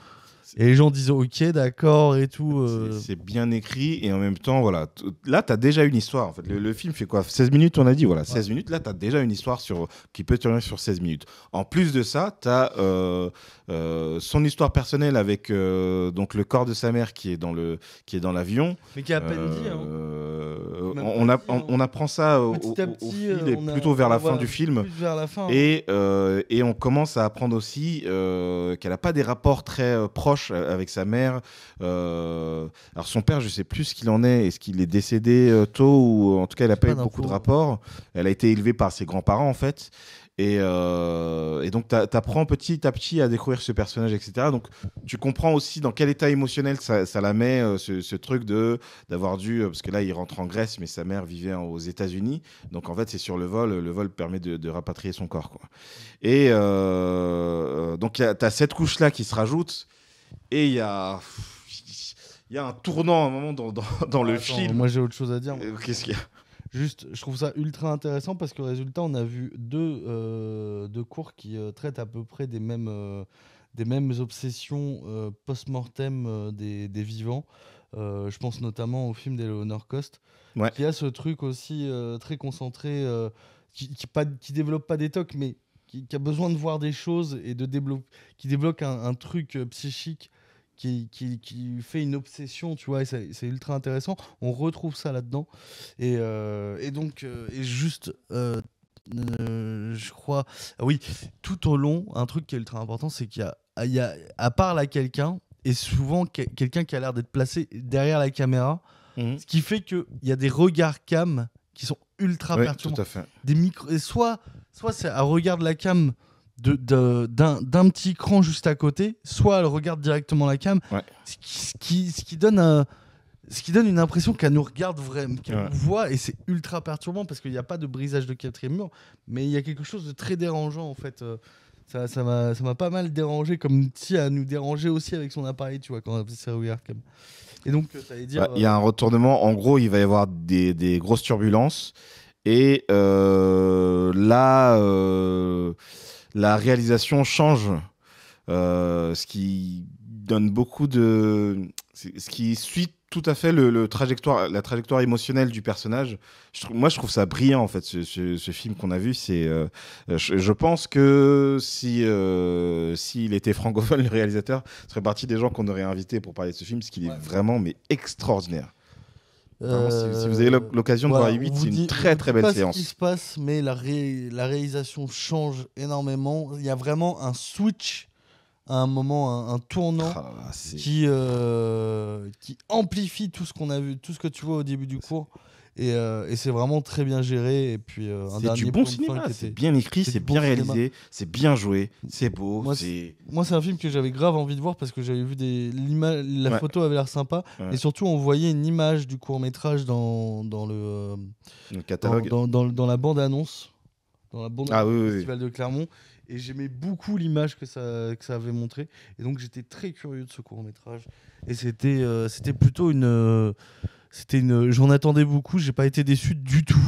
et les gens disent ok, d'accord et tout. C'est euh. bien écrit et en même temps, voilà. Là, tu as déjà une histoire. Le, film fait quoi 16 minutes, on a dit, voilà, 16 minutes. Là, tu as déjà une histoire sur... qui peut tourner sur 16 minutes. En plus de ça, tu as euh, euh, son histoire personnelle avec euh, donc le corps de sa mère qui est dans le qui est dans l'avion. Mais qui a à peine dit. On, apprend ça au, fil euh, plutôt vers, la fin du film. Hein. Et et on commence à apprendre aussi qu'elle n'a pas des rapports très proches avec sa mère. alors son père, je sais plus ce qu'il en est. Est-ce qu'il est décédé tôt ou en tout cas elle n'a pas eu beaucoup de rapports. Elle a été élevée par ses grands-parents en fait. Euh, et, donc, tu apprends petit à petit à découvrir ce personnage, etc. Donc, tu comprends aussi dans quel état émotionnel ça, la met, euh, ce, truc de d'avoir dû. Euh, parce que là, il rentre en Grèce, mais sa mère vivait aux États-Unis. Donc, en fait, c'est sur le vol. Le vol permet de, rapatrier son corps. Quoi. Et donc, tu as cette couche-là qui se rajoute. Et il y a il y a un tournant à un moment dans, dans, le film. Moi j'ai autre chose à dire. Qu'est-ce qu'il y a Juste, je trouve ça ultra intéressant parce que résultat, on a vu deux, euh, cours qui euh, traitent à peu près des mêmes, euh, des mêmes obsessions post-mortem des, vivants. je pense notamment au film d'Eleanor Cost, ouais. qui a ce truc aussi très concentré, qui, qui, développe pas des tocs, mais qui, a besoin de voir des choses et de qui débloque un truc psychique qui, fait une obsession, tu vois, c'est ultra intéressant. On retrouve ça là-dedans. Et, euh, donc, euh, juste, euh, je crois, ah oui, tout au long, un truc qui est ultra important, c'est qu'il y, a, à part là quelqu'un, et souvent quelqu'un qui a l'air d'être placé derrière la caméra, mhm. ce qui fait qu'il y a des regards cam qui sont ultra oui, perturbants. Tout à fait. Des et soit, soit c'est à regard de la cam d'un, d'un petit cran juste à côté, soit elle regarde directement la cam, ce, qui, donne, euh, ce qui donne une impression qu'elle nous regarde vraiment, qu'elle nous voit, et c'est ultra perturbant parce qu'il n'y a pas de brisage de quatrième mur, mais il y a quelque chose de très dérangeant en fait. Euh, ça, m'a, pas mal dérangé, comme si à nous dérangeait aussi avec son appareil, tu vois, quand on faisait Cam. Et donc, euh, bah, Il y a un retournement, en gros, il va y avoir des, des grosses turbulences, et là la réalisation change, euh, ce qui donne beaucoup de, ce qui suit tout à fait le, trajectoire, la trajectoire émotionnelle du personnage. moi, je trouve ça brillant en fait, ce, film qu'on a vu. C'est, euh, je, pense que si euh, s'il était francophone, le réalisateur serait parti des gens qu'on aurait invités pour parler de ce film, ce qui est vraiment mais extraordinaire si, vous avez euh, l'occasion de voilà, voir 8 c'est une très très belle séance. Ce qui se passe, mais la, réalisation change énormément. Il y a vraiment un switch à un moment, un, tournant ah, qui, euh, qui amplifie tout ce qu'on a vu, tout ce que tu vois au début du cours. Euh, et, c'est vraiment très bien géré. Et puis, euh, c'est du bon cinéma, c'est bien écrit, c'est bien réalisé, c'est bien joué, c'est beau. Moi, c'est un film que j'avais grave envie de voir parce que j'avais vu des. La photo avait l'air sympa. Et surtout, on voyait une image du court-métrage dans, dans le, catalogue. Dans, dans la bande-annonce. Dans la bande ah, oui, du Festival de Clermont et j'aimais beaucoup l'image que ça, que ça avait montré et donc j'étais très curieux de ce court métrage et c'était euh, c'était plutôt une c'était une, j'en attendais beaucoup, j'ai pas été déçu du tout.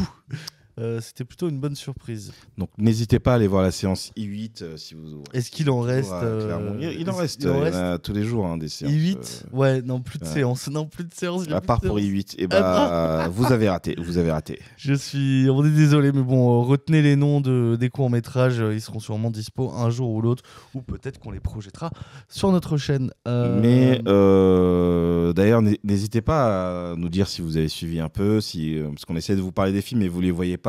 Euh, c'était plutôt une bonne surprise. Donc n'hésitez pas à aller voir la séance I8 euh, si vous. Est-ce qu'il en reste euh, il, en reste. Il y en a tous les jours hein, des séances. I8 Ouais, non plus de séance non plus de séances. À part pour I8, et eh ben, vous avez raté, vous avez raté. Je suis, on est désolé, mais bon, retenez les noms de des courts métrages, ils seront sûrement dispo un jour ou l'autre, ou peut-être qu'on les projettera sur notre chaîne. Mais d'ailleurs, n'hésitez pas à nous dire si vous avez suivi un peu, si parce qu'on essaie de vous parler des films et vous les voyez pas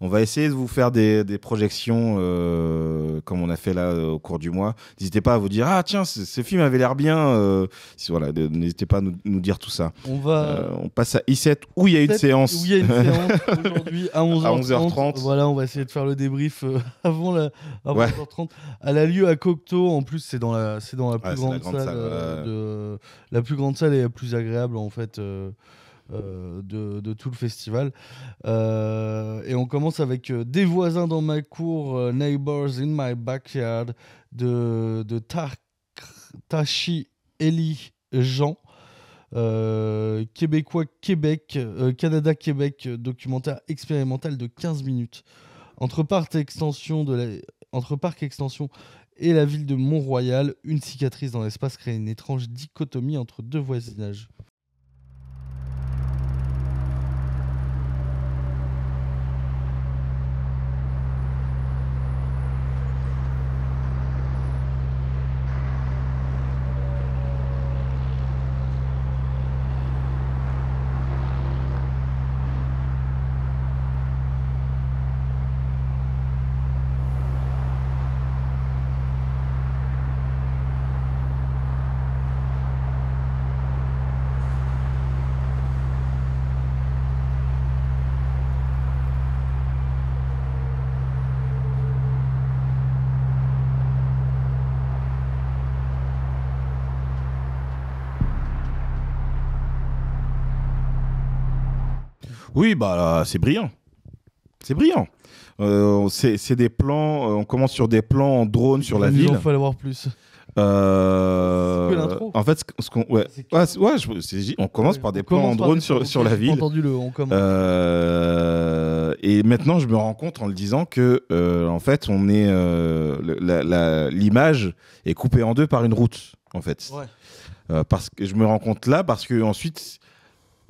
on va essayer de vous faire des, projections euh, comme on a fait là euh, au cours du mois. N'hésitez pas à vous dire ah tiens ce, film avait l'air bien. Euh, voilà, n'hésitez pas à nous, dire tout ça. On va. on passe à I7 où il y a une séance. il y a une séance aujourd'hui à 11h30. Voilà, on va essayer de faire le débrief avant la avant 11h30. Elle a lieu à Cocteau. En plus c'est dans la dans la plus grande, salle, la plus grande salle et la plus agréable en fait. Euh, de, tout le festival. Euh, et on commence avec euh, Des voisins dans ma cour, Neighbors in my backyard, de, de Eli Jean. québécois Québec, Canada Québec, documentaire expérimental de 15 minutes. Entre parc, extension Entre parc extension et la ville de Mont-Royal, une cicatrice dans l'espace crée une étrange dichotomie entre deux voisinages. Oui, bah c'est brillant. C'est brillant. Euh, c'est des plans. Euh, on commence sur des plans en drone sur la ville. Il fallait voir plus. Euh... En fait, ce qu'on, ouais, ah, ouais, on commence par des plans en drone sur, sur la ville. Entendu on commence. Euh, et maintenant, je me rends compte en le disant que, en fait, on est l'image est coupée en deux par une route, en fait. Parce que je me rends compte là, parce que ensuite,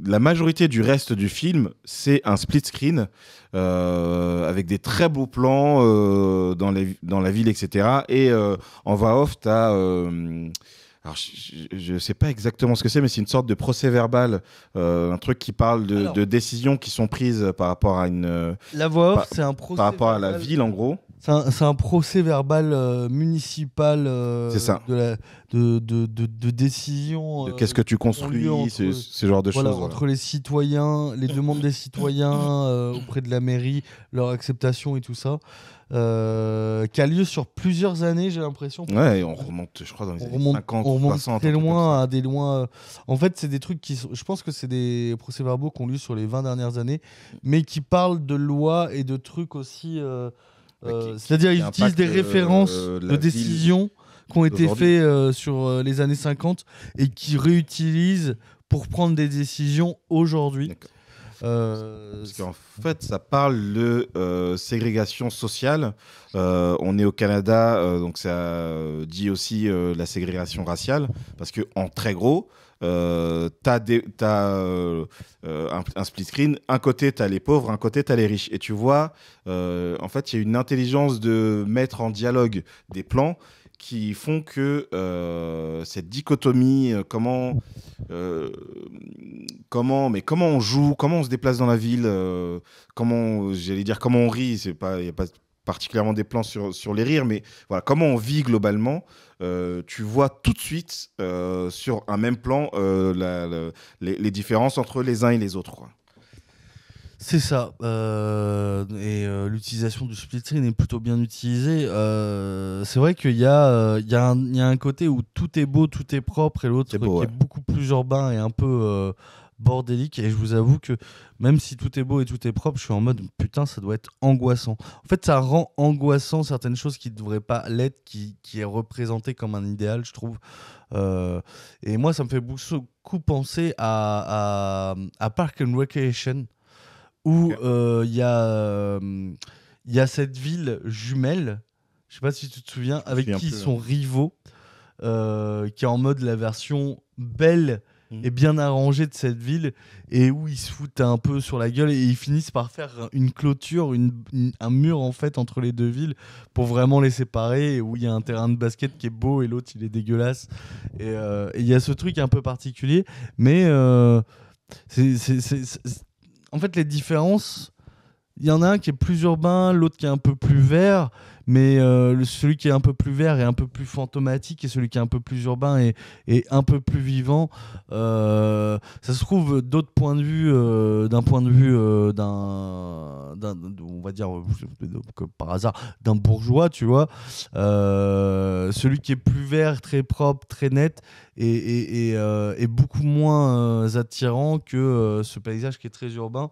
la majorité du reste du film, c'est un split screen euh, avec des très beaux plans euh, dans, la ville, etc. Et euh, en voix off tu as. alors, je ne sais pas exactement ce que c'est, mais c'est une sorte de procès verbal, un truc qui parle de, décisions qui sont prises par rapport à une. La voix off, c'est un procès. Par rapport à la ville, en gros. C'est un, procès verbal euh, municipal euh, De, décision. Euh, qu'est-ce que tu construis, entre, ce, genre de choses. Entre les citoyens, les demandes des citoyens auprès de la mairie, leur acceptation et tout ça, qui a lieu sur plusieurs années, j'ai l'impression. Ouais, on remonte, je crois, dans les années 50, très loin à hein, des En fait, c'est des trucs qui. je pense que c'est des procès verbaux qu'on lit sur les 20 dernières années, mais qui parlent de lois et de trucs aussi. Euh, c'est-à-dire, ils utilisent des euh, références de décisions qui ont été faites euh, sur les années 50 et qui réutilisent pour prendre des décisions aujourd'hui. Parce qu'en fait, ça parle de ségrégation sociale. on est au Canada, donc ça dit aussi la ségrégation raciale, parce que en très gros, euh, euh, euh un, split screen, un côté t'as les pauvres, un côté t'as les riches. Et tu vois, euh, en fait, il y a une intelligence de mettre en dialogue des plans qui font que cette dichotomie, comment, comment, mais comment on joue, comment on se déplace dans la ville, comment, j'allais dire, comment on rit, c'est pas, y a pas particulièrement des plans sur, sur les rires, mais voilà, comment on vit globalement euh, tu vois tout de suite euh, sur un même plan euh, les, les, différences entre les uns et les autres. C'est ça. et l'utilisation du split screen est plutôt bien utilisée. c'est vrai qu'il y, y, y, a un côté où tout est beau, tout est propre, et l'autre qui est beaucoup plus urbain et un peu bordélique. Et je vous avoue que même si tout est beau et tout est propre, je suis en mode putain, ça doit être angoissant. En fait, ça rend angoissant certaines choses qui ne devraient pas l'être, qui, est représentée comme un idéal, je trouve. Euh, et moi, ça me fait beaucoup penser à, à, Park and Recreation, où euh, il y a y, y, a cette ville jumelle, je sais pas si tu te souviens, avec qui ils sont rivaux, euh, qui est en mode la version belle et bien arrangé de cette ville et où ils se foutent un peu sur la gueule et ils finissent par faire une clôture, un mur en fait entre les deux villes pour vraiment les séparer et où il y a un terrain de basket qui est beau et l'autre il est dégueulasse. Et euh, il y a ce truc un peu particulier, mais euh, c'est, en fait les différences, il y en a un qui est plus urbain, l'autre qui est un peu plus vert mais euh, celui qui est un peu plus vert et un peu plus fantomatique et celui qui est un peu plus urbain et un peu plus vivant. Euh, ça se trouve d'autres points de euh, d'un point de vue d'un, on dire par hasard, d'un bourgeois, tu vois. celui qui est plus vert, très propre, très net et, est beaucoup moins attirant que ce paysage qui est très urbain.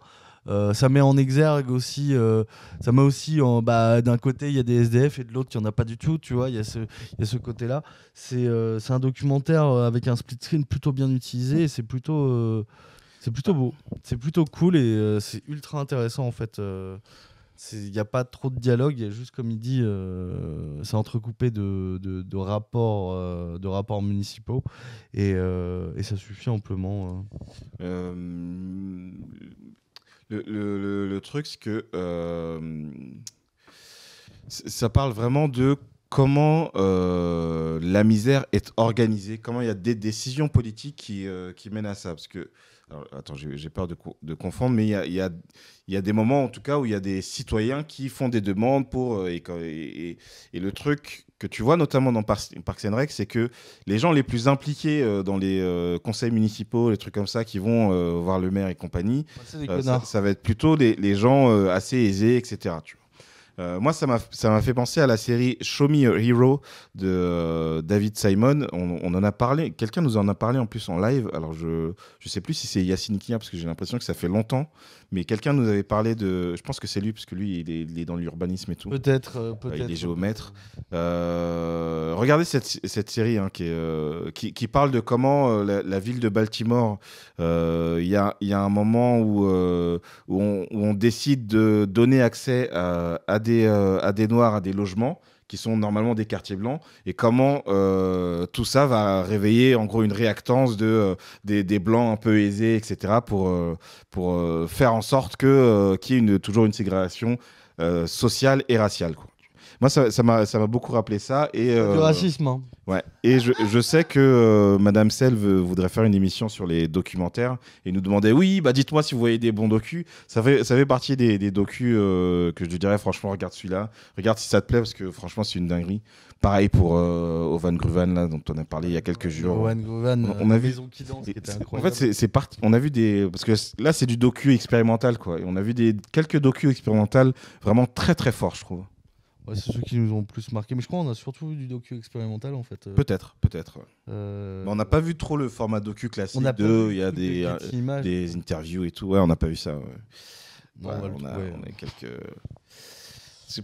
Euh, ça met en exergue aussi, euh, ça met aussi en, bah, d'un côté il y a des SDF et de l'autre il n'y en a pas du tout, tu vois, il y a ce, y a ce côté-là. C'est, euh, c'est un documentaire avec un split screen plutôt bien utilisé c'est plutôt, c'est plutôt beau, c'est plutôt cool et c'est ultra intéressant en fait. Il n'y a pas trop de dialogue, il y a juste comme il dit, c'est entrecoupé de, de, rapports, de rapports municipaux et, et ça suffit amplement hein le, le, truc, c'est que euh, ça parle vraiment de comment euh, la misère est organisée, comment il y a des décisions politiques qui, euh, qui mènent à ça. Parce que, alors, attends, j'ai peur de, de, confondre, mais il y a, y, a, y a, des moments, en tout cas, où il y a des citoyens qui font des demandes pour. et, et, et, le truc que tu vois notamment dans Parks and Rec, c'est que les gens les plus impliqués euh, dans les euh, conseils municipaux, les trucs comme ça, qui vont euh, voir le maire et compagnie, ça, va être plutôt les, gens assez aisés, etc. Tu moi, ça m'a fait penser à la série Show Me a Hero de David Simon. On, en a parlé, quelqu'un nous en a parlé en plus en live. Alors, je ne sais plus si c'est Yacine Kia, parce que j'ai l'impression que ça fait longtemps, mais quelqu'un nous avait parlé de. Je pense que c'est lui, parce que lui, il est, dans l'urbanisme et tout. Peut-être, peut-être. Euh, il est géomètre. Euh, regardez cette, cette série hein, euh, qui, qui, parle de comment la, ville de Baltimore, il y a, y, a, un moment où, on, décide de donner accès à des, à des noirs, à des logements qui sont normalement des quartiers blancs, et comment euh, tout ça va réveiller en gros une réactance de, euh, des, blancs un peu aisés, etc., pour, euh, pour faire en sorte qu'il y ait toujours une ségrégation sociale et raciale. Quoi. Moi, ça, m'a, ça beaucoup rappelé ça. Et, le euh, racisme. Hein. Ouais. Et je, je sais que euh, Madame Selve voudrait faire une émission sur les documentaires et nous demandait oui, bah dites-moi si vous voyez des bons docus. Ça fait, ça fait partie des, des docus euh, que je dirais franchement, regarde celui-là, regarde si ça te plaît parce que franchement, c'est une dinguerie. Pareil pour Ovan Gruvan, là, dont on a parlé il y a quelques jours. Ovan Gruvan, on, a vu. Qui danse, qui incroyable. En fait, c'est parti. On a vu des. Parce que là, c'est du docu expérimental, quoi. Et on a vu des quelques docu expérimentaux vraiment très, très forts, je trouve c'est ceux qui nous ont plus marqué. Mais je crois qu'on a surtout vu du docu expérimental en fait. Euh. Peut-être, peut-être. Euh, on n'a pas vu trop le format docu classique. il y a des, des, interviews et tout. Ouais, on n'a pas vu ça. on, a, hein. quelques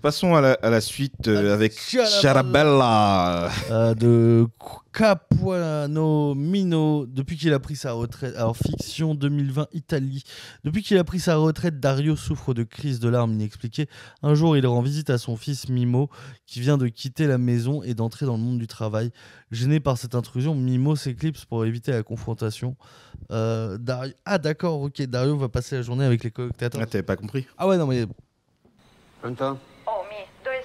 passons à la, suite euh, avec Charabella. Euh, de Capuano Mino, depuis qu'il a pris sa retraite, alors fiction 2020 Italie, depuis qu'il a pris sa retraite, Dario souffre de crise de larmes inexpliquées. Un jour, il rend visite à son fils Mimo, qui vient de quitter la maison et d'entrer dans le monde du travail. Gêné par cette intrusion, Mimo s'éclipse pour éviter la confrontation. Euh, ah d'accord, ok, Dario va passer la journée avec les ah, collectateurs. Ah, t'avais pas compris Ah ouais, non mais...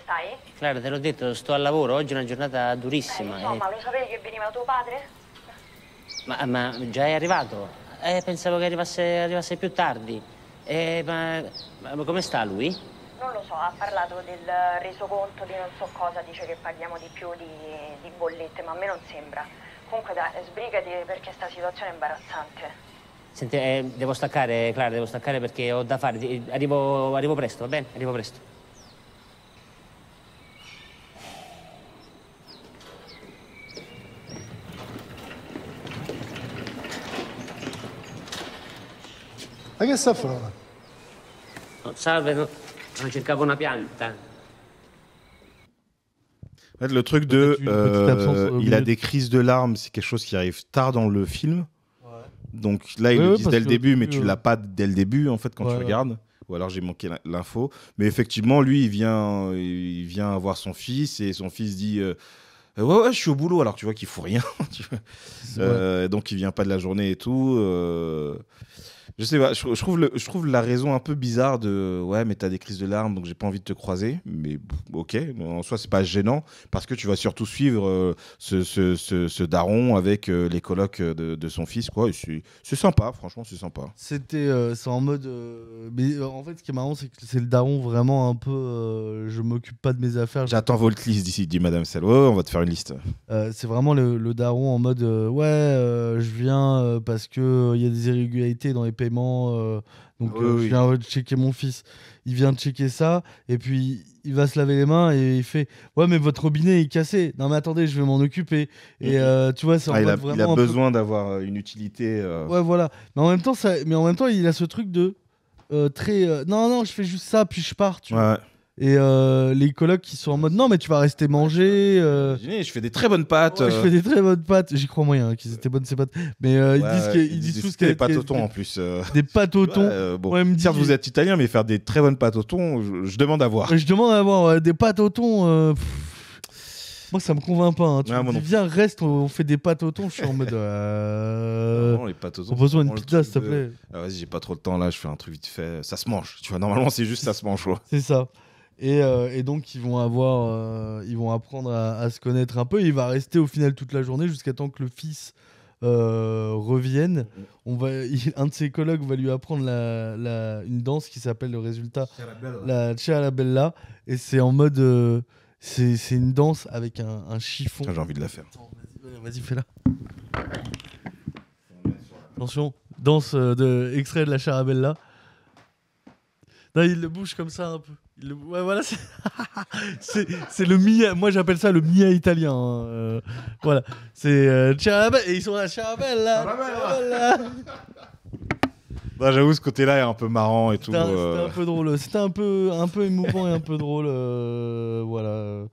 stai? Clara, te l'ho detto, sto al lavoro, oggi è una giornata durissima. Eh, no, e... ma lo eh. sapevi che veniva tuo padre? Ma, ma già è arrivato? Eh, pensavo che arrivasse, arrivasse più tardi. Eh, ma, ma come sta lui? Non lo so, ha parlato del resoconto di non so cosa, dice che paghiamo di più di, di bollette, ma a me non sembra. Comunque dai, sbrigati perché sta situazione è imbarazzante. Senti, eh, devo staccare, Clara, devo staccare perché ho da fare. Arrivo, arrivo presto, va bene? Arrivo presto. Ma che sta salve, le truc de euh, euh, il a des crises de larmes, c'est quelque chose qui arrive tard dans le film. Donc là, il le dit dès le début, mais tu l'as euh, pas dès le début en fait quand tu regardes. Ou alors j'ai manqué l'info. Mais effectivement, lui, il vient, il vient voir son fils et son fils dit. Ouais, ouais, je suis au boulot, alors tu vois qu'il faut rien. donc il vient pas de la journée et tout. Euh... Je sais pas, je, trouve je trouve la raison un peu bizarre de ouais, mais t'as des crises de larmes donc j'ai pas envie de te croiser. Mais ok, en soi, c'est pas gênant parce que tu vas surtout suivre euh, ce, ce, ce, daron avec euh, les colocs euh, de, son fils, quoi. C'est sympa, franchement, c'est sympa. C'était c'est en mode. mais en fait, ce qui est marrant, c'est que c'est le daron vraiment un peu je m'occupe pas de mes affaires. J'attends votre liste d'ici, dit Madame Sel. on va te faire une liste. c'est vraiment le, le, daron en mode ouais, je viens parce qu'il il y a des irrégularités dans les pays euh, donc, euh, je viens checker mon fils. Il vient de checker ça, et puis il va se laver les mains et il fait Ouais, mais votre robinet est cassé. Non, mais attendez, je vais m'en occuper. Et mm. euh, tu vois, c'est ah, il, a, vraiment besoin d'avoir une utilité. Ouais, voilà. Mais en, même temps, ça... mais en même temps, il a ce truc de. très non non je fais juste ça puis je pars tu vois et euh, les colocs qui sont en mode non, mais tu vas rester manger. Euh. je fais des très bonnes pâtes. je euh. fais des très bonnes pâtes. J'y crois moyen hein, qu'ils étaient bonnes ces pâtes. Mais ils disent, ils disent des, des, pâtes au thon en plus. Des pâtes au thon. bon, certes, vous êtes italien, mais faire des très bonnes pâtes au thon, je, demande à voir. Je demande à voir des pâtes au thon. Moi, ça me convainc pas. Hein, tu viens, reste, on fait des pâtes au thon. Je suis en mode. Non, les pâtes au thon. a besoin d'une pizza, s'il te plaît. Ah, vas-y, j'ai pas trop de temps là, je fais un truc vite fait. Ça se mange. Tu vois, normalement, c'est juste ça se mange. C'est ça. Euh, et, donc, ils vont, avoir, euh, ils vont apprendre à, se connaître un peu. Il va rester au final toute la journée jusqu'à temps que le fils euh, revienne. On va, un de ses collègues va lui apprendre la, la, une danse qui s'appelle le résultat la charabella Et c'est en mode. c'est une danse avec un, chiffon. J'ai envie de la faire. Vas-y, vas y fais la Attention, danse de, extrait de la Charabella il le bouge comme ça un peu. voilà, c'est le Mia. Moi, j'appelle ça le Mia italien. Hein, euh, voilà. C'est euh, Et ils sont là, J'avoue, ce côté-là est un peu marrant et tout. Euh. C'était un, peu drôle. C'était un peu, un peu émouvant et un peu drôle. Euh, voilà.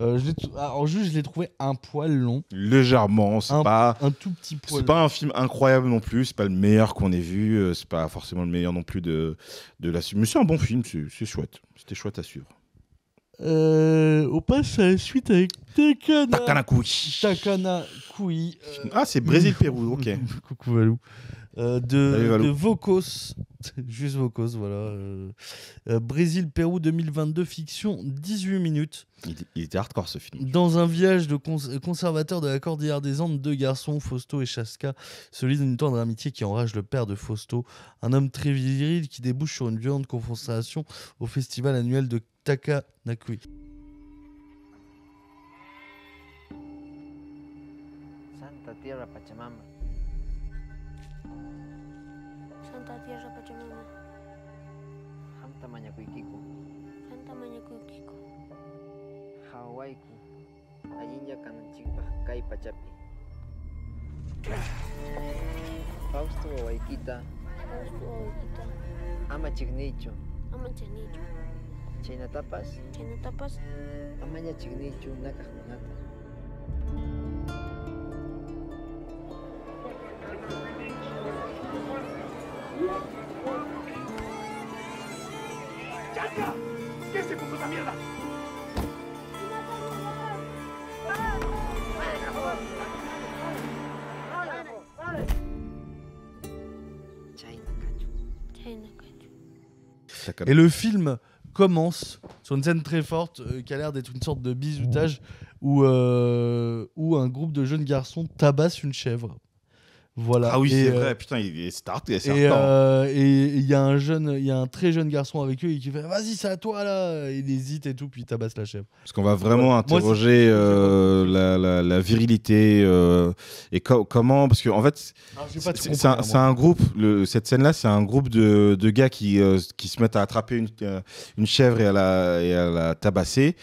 Euh, je en juste je l'ai trouvé un poil long. Légèrement, c'est pas un tout petit poil. C'est pas un film incroyable non plus, c'est pas le meilleur qu'on ait vu, euh, c'est pas forcément le meilleur non plus de de la. Mais c'est un bon film, c'est chouette, c'était chouette à suivre. Euh, au on la suite avec Takana. Takana Kui. Euh, ah, c'est Brésil-Pérou, ok. Coucou Valou. Euh, de, Vocos. Juste Vocos, voilà. Euh, euh, Brésil-Pérou 2022, fiction, 18 minutes. Il, était hardcore ce film. Dans un village de conservateur de la Cordillère des Andes, deux garçons, Fausto et Chasca, se lisent une tendre amitié qui enrage le père de Fausto, un homme très viril qui débouche sur une violente confrontation au festival annuel de Takanakui. Santa Tierra Pachamama. qhawayku kan kananchikpaq kay pachapi Fausto wawaykita Fausto wawaykita ama chignicho ama tapas ama ya chignicho chiqnichu nakaqkunata Chaka! Et le film commence sur une scène très forte euh, qui a l'air d'être une sorte de bisoutage où, euh, où un groupe de jeunes garçons tabasse une chèvre. Voilà. Ah oui, c'est euh, vrai, putain, il est start, euh, et il y a un jeune, il y a un très jeune garçon avec eux et qui fait "Vas-y, c'est à toi là." Il hésite et tout, puis il tabasse la chèvre. Parce qu'on va vraiment interroger euh, la, virilité et comment parce qu'en fait ah, c'est un, groupe le, cette scène là, c'est un groupe de, de gars qui qui se mettent à attraper une, une chèvre et à la et à la tabasser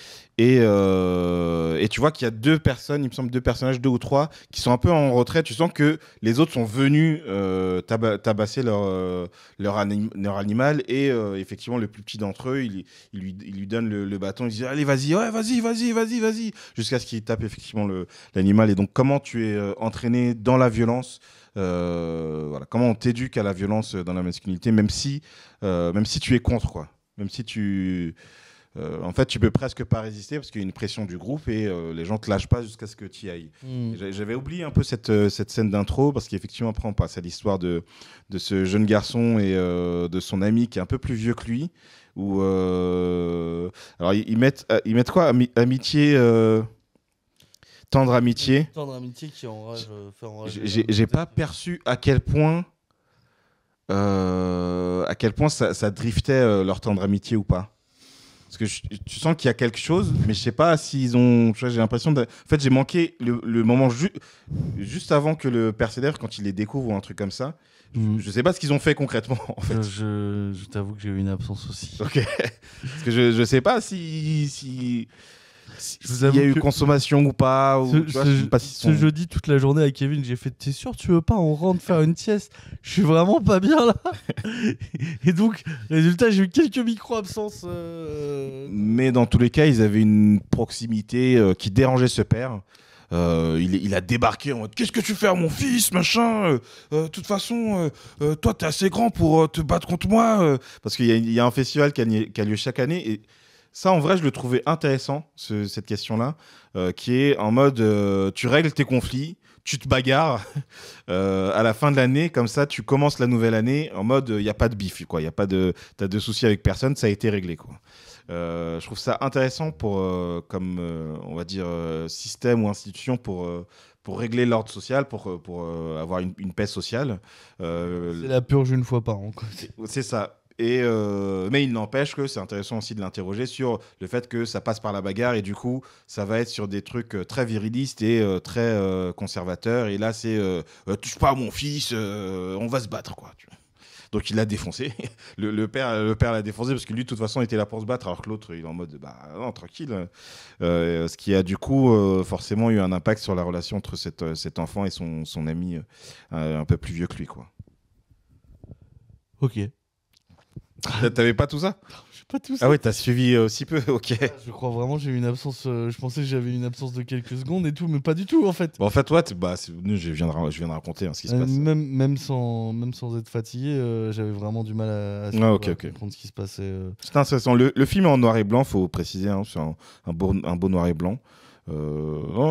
et, euh, et, tu vois qu'il y a deux personnes, il me semble deux personnages, deux ou trois, qui sont un peu en retrait. Tu sens que les autres sont venus euh, tabasser leur, euh, leur, animal. Et effectivement, le plus petit d'entre eux, il, lui, lui, donne le, le, bâton. Il dit Allez, vas-y, ouais, vas-y, vas-y, vas-y, vas-y. Jusqu'à ce qu'il tape effectivement l'animal. Et donc, comment tu es entraîné dans la violence voilà, Comment on t'éduque à la violence dans la masculinité, même si, même si tu es contre, quoi. Même si tu. Euh, en fait, tu peux presque pas résister parce qu'il y a une pression du groupe et euh, les gens te lâchent pas jusqu'à ce que tu y ailles. Hmm. J'avais oublié un peu cette, euh, cette scène d'intro parce qu'effectivement, après, on passe à l'histoire de, de ce jeune garçon et de son ami qui est un peu plus vieux que lui. Où, alors, ils mettent, ils mettent quoi Amitié Tendre amitié. Tendre amitié qui enrage. J'ai pas perçu à quel point. à quel point ça, ça driftait leur tendre amitié ou pas. Parce que tu sens qu'il y a quelque chose, mais je sais pas s'ils ont. J'ai l'impression. De... En fait, j'ai manqué le, moment juste avant que le Persédère, quand il les découvre ou un truc comme ça. je mm. Je sais pas ce qu'ils ont fait concrètement. En fait. Je, je, t'avoue que j'ai eu une absence aussi. Ok. Parce que je, je sais pas si, si il y a eu consommation ou pas. ce, jeudi, toute la journée avec Kevin, j'ai fait T'es sûr, tu veux pas On rentre faire une sieste. Je suis vraiment pas bien là. et donc, résultat, j'ai eu quelques micro-absences. Euh, Mais dans tous les cas, ils avaient une proximité euh, qui dérangeait ce père. Euh, il, a débarqué en mode Qu'est-ce que tu fais mon fils, machin De toute façon, toi, t'es assez grand pour te battre contre moi. Parce qu'il y, a un festival qui a, qui a lieu chaque année et ça, en vrai, je le trouvais intéressant, cette question-là, euh, qui est en mode euh, tu règles tes conflits, tu te bagarres euh, à la fin de l'année, comme ça, tu commences la nouvelle année en mode il n'y a pas de bif, quoi. Il a pas de. T'as de soucis avec personne, ça a été réglé, quoi. je trouve ça intéressant pour, comme on va dire, système ou institution pour pour régler l'ordre social, pour, pour avoir une, paix sociale. c'est la purge une fois par an. C'est ça. Euh, mais il n'empêche que c'est intéressant aussi de l'interroger sur le fait que ça passe par la bagarre et du coup, ça va être sur des trucs euh, très virilistes et euh, très conservateurs. Et là, c'est touche pas à mon fils, on va se battre quoi. Donc il l'a défoncé. Le, père, le père l'a défoncé parce que lui, de toute façon, était là pour se battre, alors que l'autre, il est en mode bah non, tranquille. ce qui a du coup forcément eu un impact sur la relation entre cet enfant et son, ami un peu plus vieux que lui, quoi. Ok. T'avais pas tout ça Pas tout ça. Ah ouais, t'as suivi euh, aussi peu, ok. Ah, je crois vraiment j'ai eu une absence. Euh, je pensais que j'avais une absence de quelques secondes et tout, mais pas du tout en fait. Bah, en fait, ouais, bah, je viens de, je viens raconter hein, ce qui se euh, passe. Même, sans, même sans être fatigué, j'avais vraiment du mal à, à, ah, comprendre ce qui se passait. C'était intéressant. Le, film est en noir et blanc, faut préciser, hein, c'est un, un, beau, noir et blanc.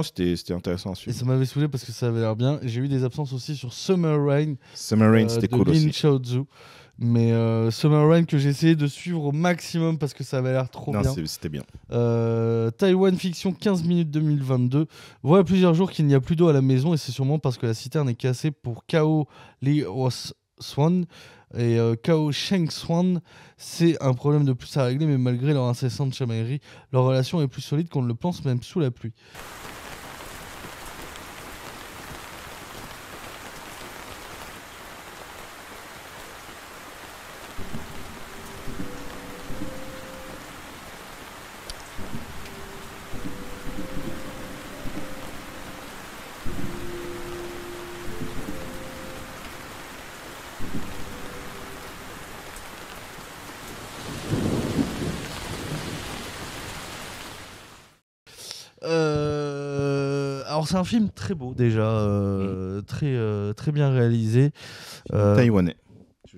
c'était intéressant. À Et ça m'avait saoulé parce que ça avait l'air bien. J'ai eu des absences aussi sur Summer Rain. Summer Rain, c'était cool mais euh, Summer Rain que j'ai essayé de suivre au maximum parce que ça avait l'air trop non, C'était bien. Euh, Fiction 15 minutes 2022. Voilà plusieurs jours qu'il n'y a plus d'eau à la maison et c'est sûrement parce que la citerne est cassée pour Kao Li Swan et euh, Kao Sheng Swan. C'est un problème de plus à régler, mais malgré leur incessante chamaillerie, leur relation est plus solide qu'on ne le pense, même sous la pluie. un film très beau déjà, euh, mm. très, euh, très bien réalisé. Euh, Taïwanais,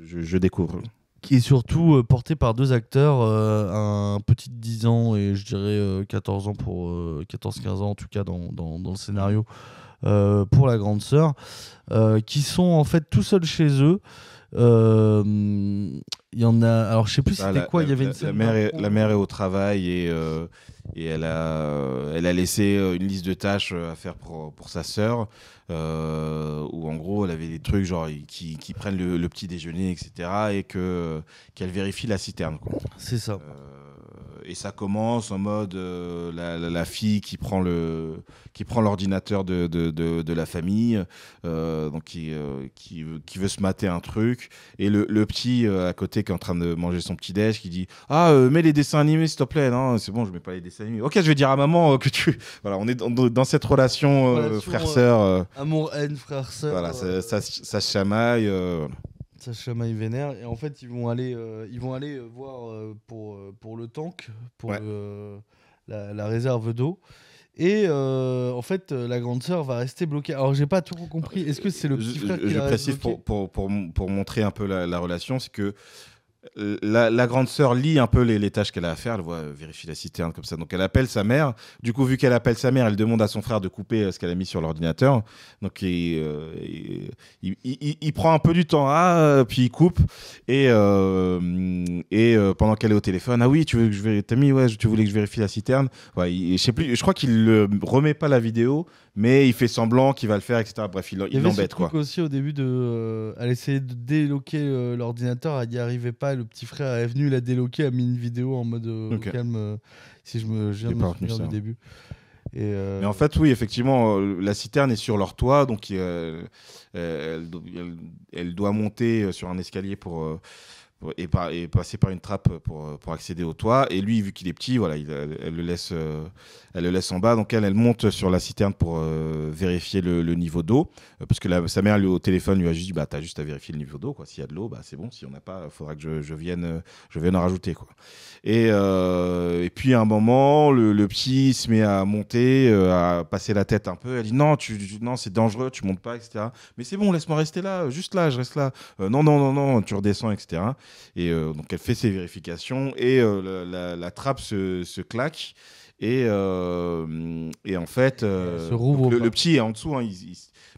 je, découvre. Qui est surtout porté par deux acteurs, un petit de 10 ans et je dirais 14 ans pour 14-15 ans en tout cas dans, dans, le scénario pour la grande sœur, qui sont en fait tout seuls chez eux. Il y en a. Alors, je sais plus bah, c'était quoi. Il y avait une la mère, est, la euh, mère est au travail et, euh, et elle, a, euh, elle a laissé une liste de tâches à faire pour, pour sa sœur. où en gros, elle avait des trucs genre qui, qui prennent le, petit déjeuner, etc. Et que qu'elle vérifie la citerne. C'est ça. Euh, et ça commence en mode euh, la, fille qui prend le qui prend l'ordinateur de, de, de, la famille, euh, donc qui, qui, qui, veut se mater un truc, et le, petit à côté qui est en train de manger son petit déj qui dit ah mets les dessins animés s'il te plaît non c'est bon je mets pas les dessins animés ok je vais dire à maman que tu voilà on est dans, cette relation, frère sœur amour haine frère sœur voilà ça, ça, se chamaille ça vénère. Et en fait, ils vont aller, euh, ils vont aller euh, voir euh, pour, pour le tank, pour la, réserve d'eau. Et en fait, la grande sœur va rester bloquée. Alors, j'ai pas tout compris. Ah, Est-ce que c'est le petit frère qui pour, pour, pour, montrer un peu la, la relation, c'est que la, grande sœur lit un peu les, tâches qu'elle a à faire, elle voit euh, vérifier la citerne comme ça. Donc elle appelle sa mère. Du coup, vu qu'elle appelle sa mère, elle demande à son frère de couper euh, ce qu'elle a mis sur l'ordinateur. Donc il, euh, prend un peu du temps, hein, puis il coupe. Et, pendant qu'elle est au téléphone, ah oui, tu veux que je vérifie, mis, ouais, tu voulais que je vérifie la citerne. Ouais, je sais plus, je crois qu'il ne remet pas la vidéo, mais il fait semblant qu'il va le faire, etc. Bref, il l'embête. Il, y avait ce truc aussi au début de, euh, elle essayait de déloquer euh, l'ordinateur, elle n'y arrivait pas, le petit frère est venu la déloquer, a mis une vidéo en mode euh, calme, euh, si je me souviens bien hein. début. mais en fait, oui, effectivement, la citerne est sur leur toit, donc elle, doit monter sur un escalier pour. Et, passer par une trappe pour, pour accéder au toit. Et lui, vu qu'il est petit, voilà, elle, le laisse elle le laisse en bas, donc elle, elle monte sur la citerne pour euh, vérifier le, niveau d'eau, euh, parce que sa mère lui, au téléphone lui a juste dit bah t'as juste à vérifier le niveau d'eau quoi. S'il y a de l'eau, bah c'est bon. Si on n'a pas, faudra que je, vienne, je vienne en rajouter quoi. Et, euh, et puis à un moment, le, le petit se met à monter, à passer la tête un peu. Elle dit non, tu, non c'est dangereux, tu montes pas, etc. Mais c'est bon, laisse-moi rester là, juste là, je reste là. non, non, non, non, tu redescends, etc. Et donc elle fait ses vérifications et la, la, la trappe se, se claque. Et, euh, et en fait, euh, le, petit est en dessous, hein,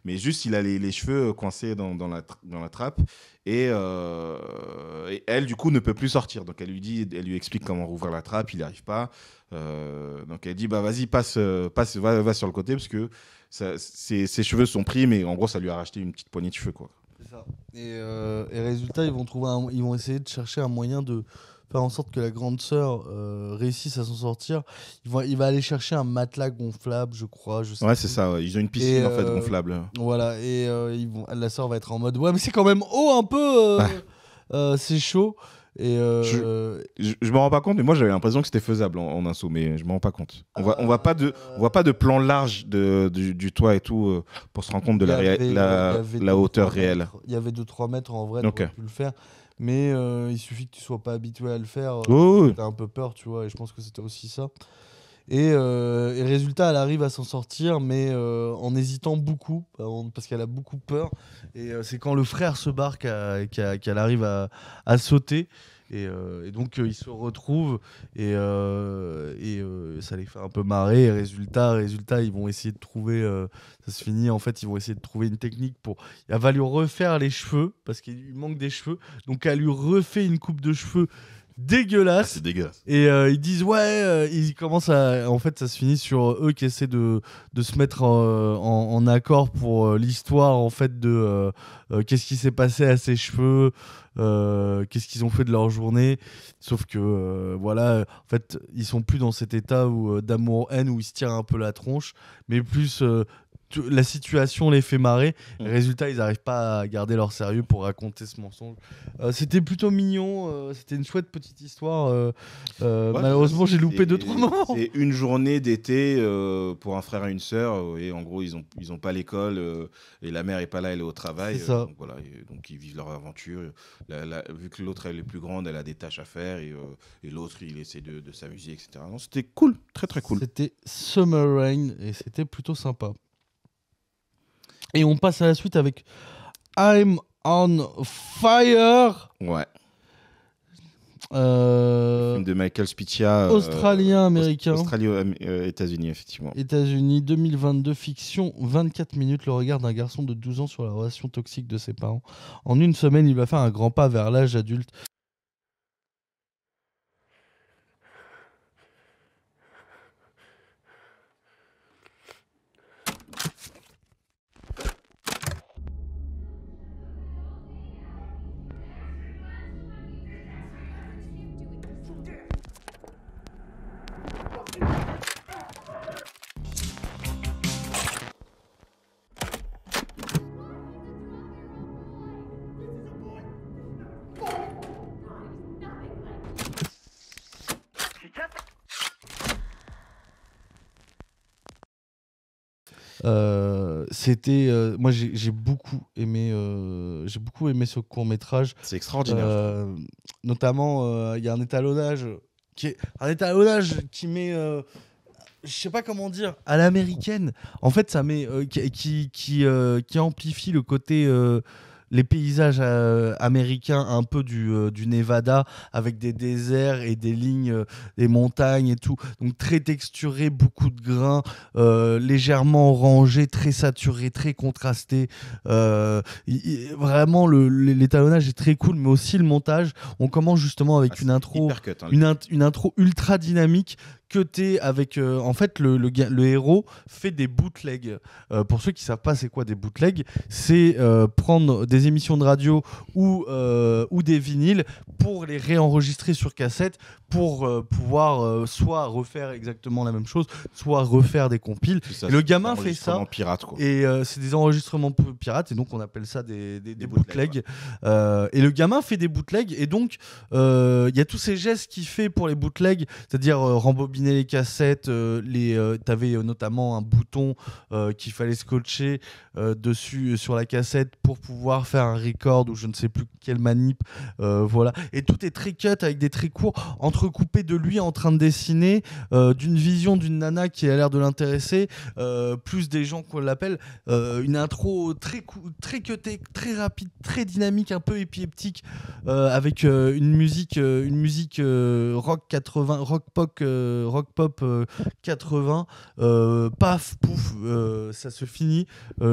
mais juste il a les, cheveux euh, coincés dans, la dans la trappe. Et, elle, du coup, ne peut plus sortir. Donc elle lui dit, elle lui explique comment rouvrir la trappe, il n'y arrive pas. donc elle dit, bah vas-y, passe, passe va, sur le côté parce que ses, cheveux sont pris, mais en gros, ça lui a racheté une petite poignée de cheveux, quoi. Et, et résultat, ils vont trouver, ils vont essayer de chercher un moyen de en sorte que la grande sœur euh, réussisse à s'en sortir, il va, il va aller chercher un matelas gonflable, je crois. Je sais ouais, c'est ça. Ils ont une piscine en fait euh, gonflable. Voilà. Et euh, ils vont, la sœur va être en mode ouais, mais c'est quand même haut un peu. c'est chaud. Et je, je, me rends pas compte, mais moi j'avais l'impression que c'était faisable en, un saut mais je me rends pas compte. On voit, on voit pas de, on voit pas de plan large de, du, toit et tout pour se rendre compte de la, la, hauteur réelle. Il y avait 2-3 mètres en vrai, okay. on le faire mais euh, il suffit que tu sois pas habitué à le faire. tu euh, T'as un peu peur, tu vois, et je pense que c'était aussi ça. Et, euh, résultat, elle arrive à s'en sortir, mais en hésitant beaucoup, parce qu'elle a beaucoup peur. Et c'est quand le frère se barre qu'elle arrive à sauter. Euh, et, donc, euh, ils se retrouvent et, euh, ça les fait un peu marrer. résultat, résultat, ils vont essayer de trouver. ça se finit, en fait, ils vont essayer de trouver une technique pour. Elle va lui refaire les cheveux parce qu'il lui manque des cheveux. Donc, elle lui refait une coupe de cheveux dégueulasse. Ah, c'est Et euh, ils disent ouais, euh, ils commencent à. En fait, ça se finit sur euh, eux qui essaient de, se mettre en, accord pour l'histoire en fait de qu'est-ce qui s'est passé à ses cheveux, qu'est-ce qu'ils ont fait de leur journée. Sauf que voilà, en fait, ils sont plus dans cet état où d'amour haine où ils se tirent un peu la tronche, mais plus la situation les fait marrer. Mm. Résultat, ils n'arrivent pas à garder leur sérieux pour raconter ce mensonge. Euh, c'était plutôt mignon, euh, c'était une chouette petite histoire. Euh, malheureusement, j'ai loupé deux trois moments. C'est une journée d'été pour un frère et une sœur, et en gros, ils n'ont ils ont pas l'école, et la mère est pas là, elle est au travail. ça. donc voilà, donc ils vivent leur aventure. vu que l'autre elle est plus grande, elle a des tâches à faire, et, l'autre il essaie de, de s'amuser, etc. c'était cool, très très cool. C'était Summer Rain, et c'était plutôt sympa. Et on passe à la suite avec I'm on Fire. Ouais. Euh, Film de Michael Spitia. Euh, Australien, américain. Australie-États-Unis, euh, effectivement. États-Unis, 2022, fiction, 24 minutes, le regard d'un garçon de 12 ans sur la relation toxique de ses parents. En une semaine, il va faire un grand pas vers l'âge adulte. c'était euh, moi j'ai beaucoup aimé euh, j'ai beaucoup aimé ce court métrage c'est extraordinaire euh, notamment il y a un étalonnage qui un étalonnage qui met je sais pas comment dire à l'américaine en fait ça met qui qui amplifie le côté les paysages euh, américains un peu euh, du, Nevada avec des déserts et des lignes, euh, des montagnes et tout. Donc très texturé, beaucoup de grains, légèrement orangé, très saturé, très contrasté. vraiment, l'étalonnage est très cool, mais aussi le montage. On commence justement avec ah, une intro, hein, une intro ultra dynamique que t'es avec. Euh, en fait, le, le, le héros fait des bootlegs. Euh, pour ceux qui savent pas c'est quoi des bootlegs, c'est euh, prendre des émissions de radio ou, ou des vinyles pour les réenregistrer sur cassette pour pouvoir soit refaire exactement la même chose, soit refaire des compiles. le gamin fait ça Et c'est des enregistrements pirates, et donc on appelle ça des, bootlegs. et le gamin fait des bootlegs, et donc il y a tous ces gestes qu'il fait pour les bootlegs, c'est-à-dire les cassettes. Euh, les, euh, t'avais euh, notamment un bouton qu'il fallait scotcher dessus sur la cassette pour pouvoir faire un record ou je ne sais plus quelle manip. voilà. Et tout est très cut avec des très courts, entrecoupés de lui en train de dessiner, d'une vision d'une nana qui a l'air de l'intéresser, plus des gens qu'on l'appelle. une intro très, très cutée, très rapide, très dynamique, un peu épileptique, avec une musique, une musique rock 80, rock pop, rock pop 80, euh, euh, paf, pouf, euh, ça se finit,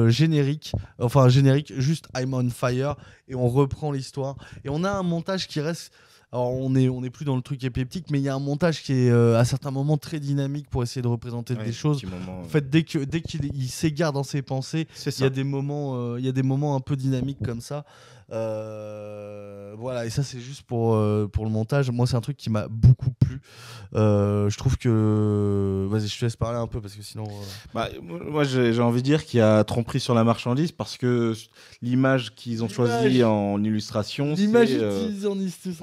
générique, enfin générique, juste I'm on fire, et on reprend l'histoire. Et on a un montage qui reste... Alors on est on est plus dans le truc épéptique, mais il y a un montage qui est à certains moments très dynamique pour essayer de représenter des choses. En fait, dès que dès qu'il s'égare dans ses pensées, il des moments il y a des moments un peu dynamiques comme ça. Euh, voilà, et ça c'est juste pour, euh, pour le montage. Moi c'est un truc qui m'a beaucoup plu. Euh, je trouve que... Vas-y, je te laisse parler un peu parce que sinon... Bah, moi j'ai envie de dire qu'il y a tromperie sur la marchandise parce que l'image qu'ils ont choisie en illustration... L'image utilisée en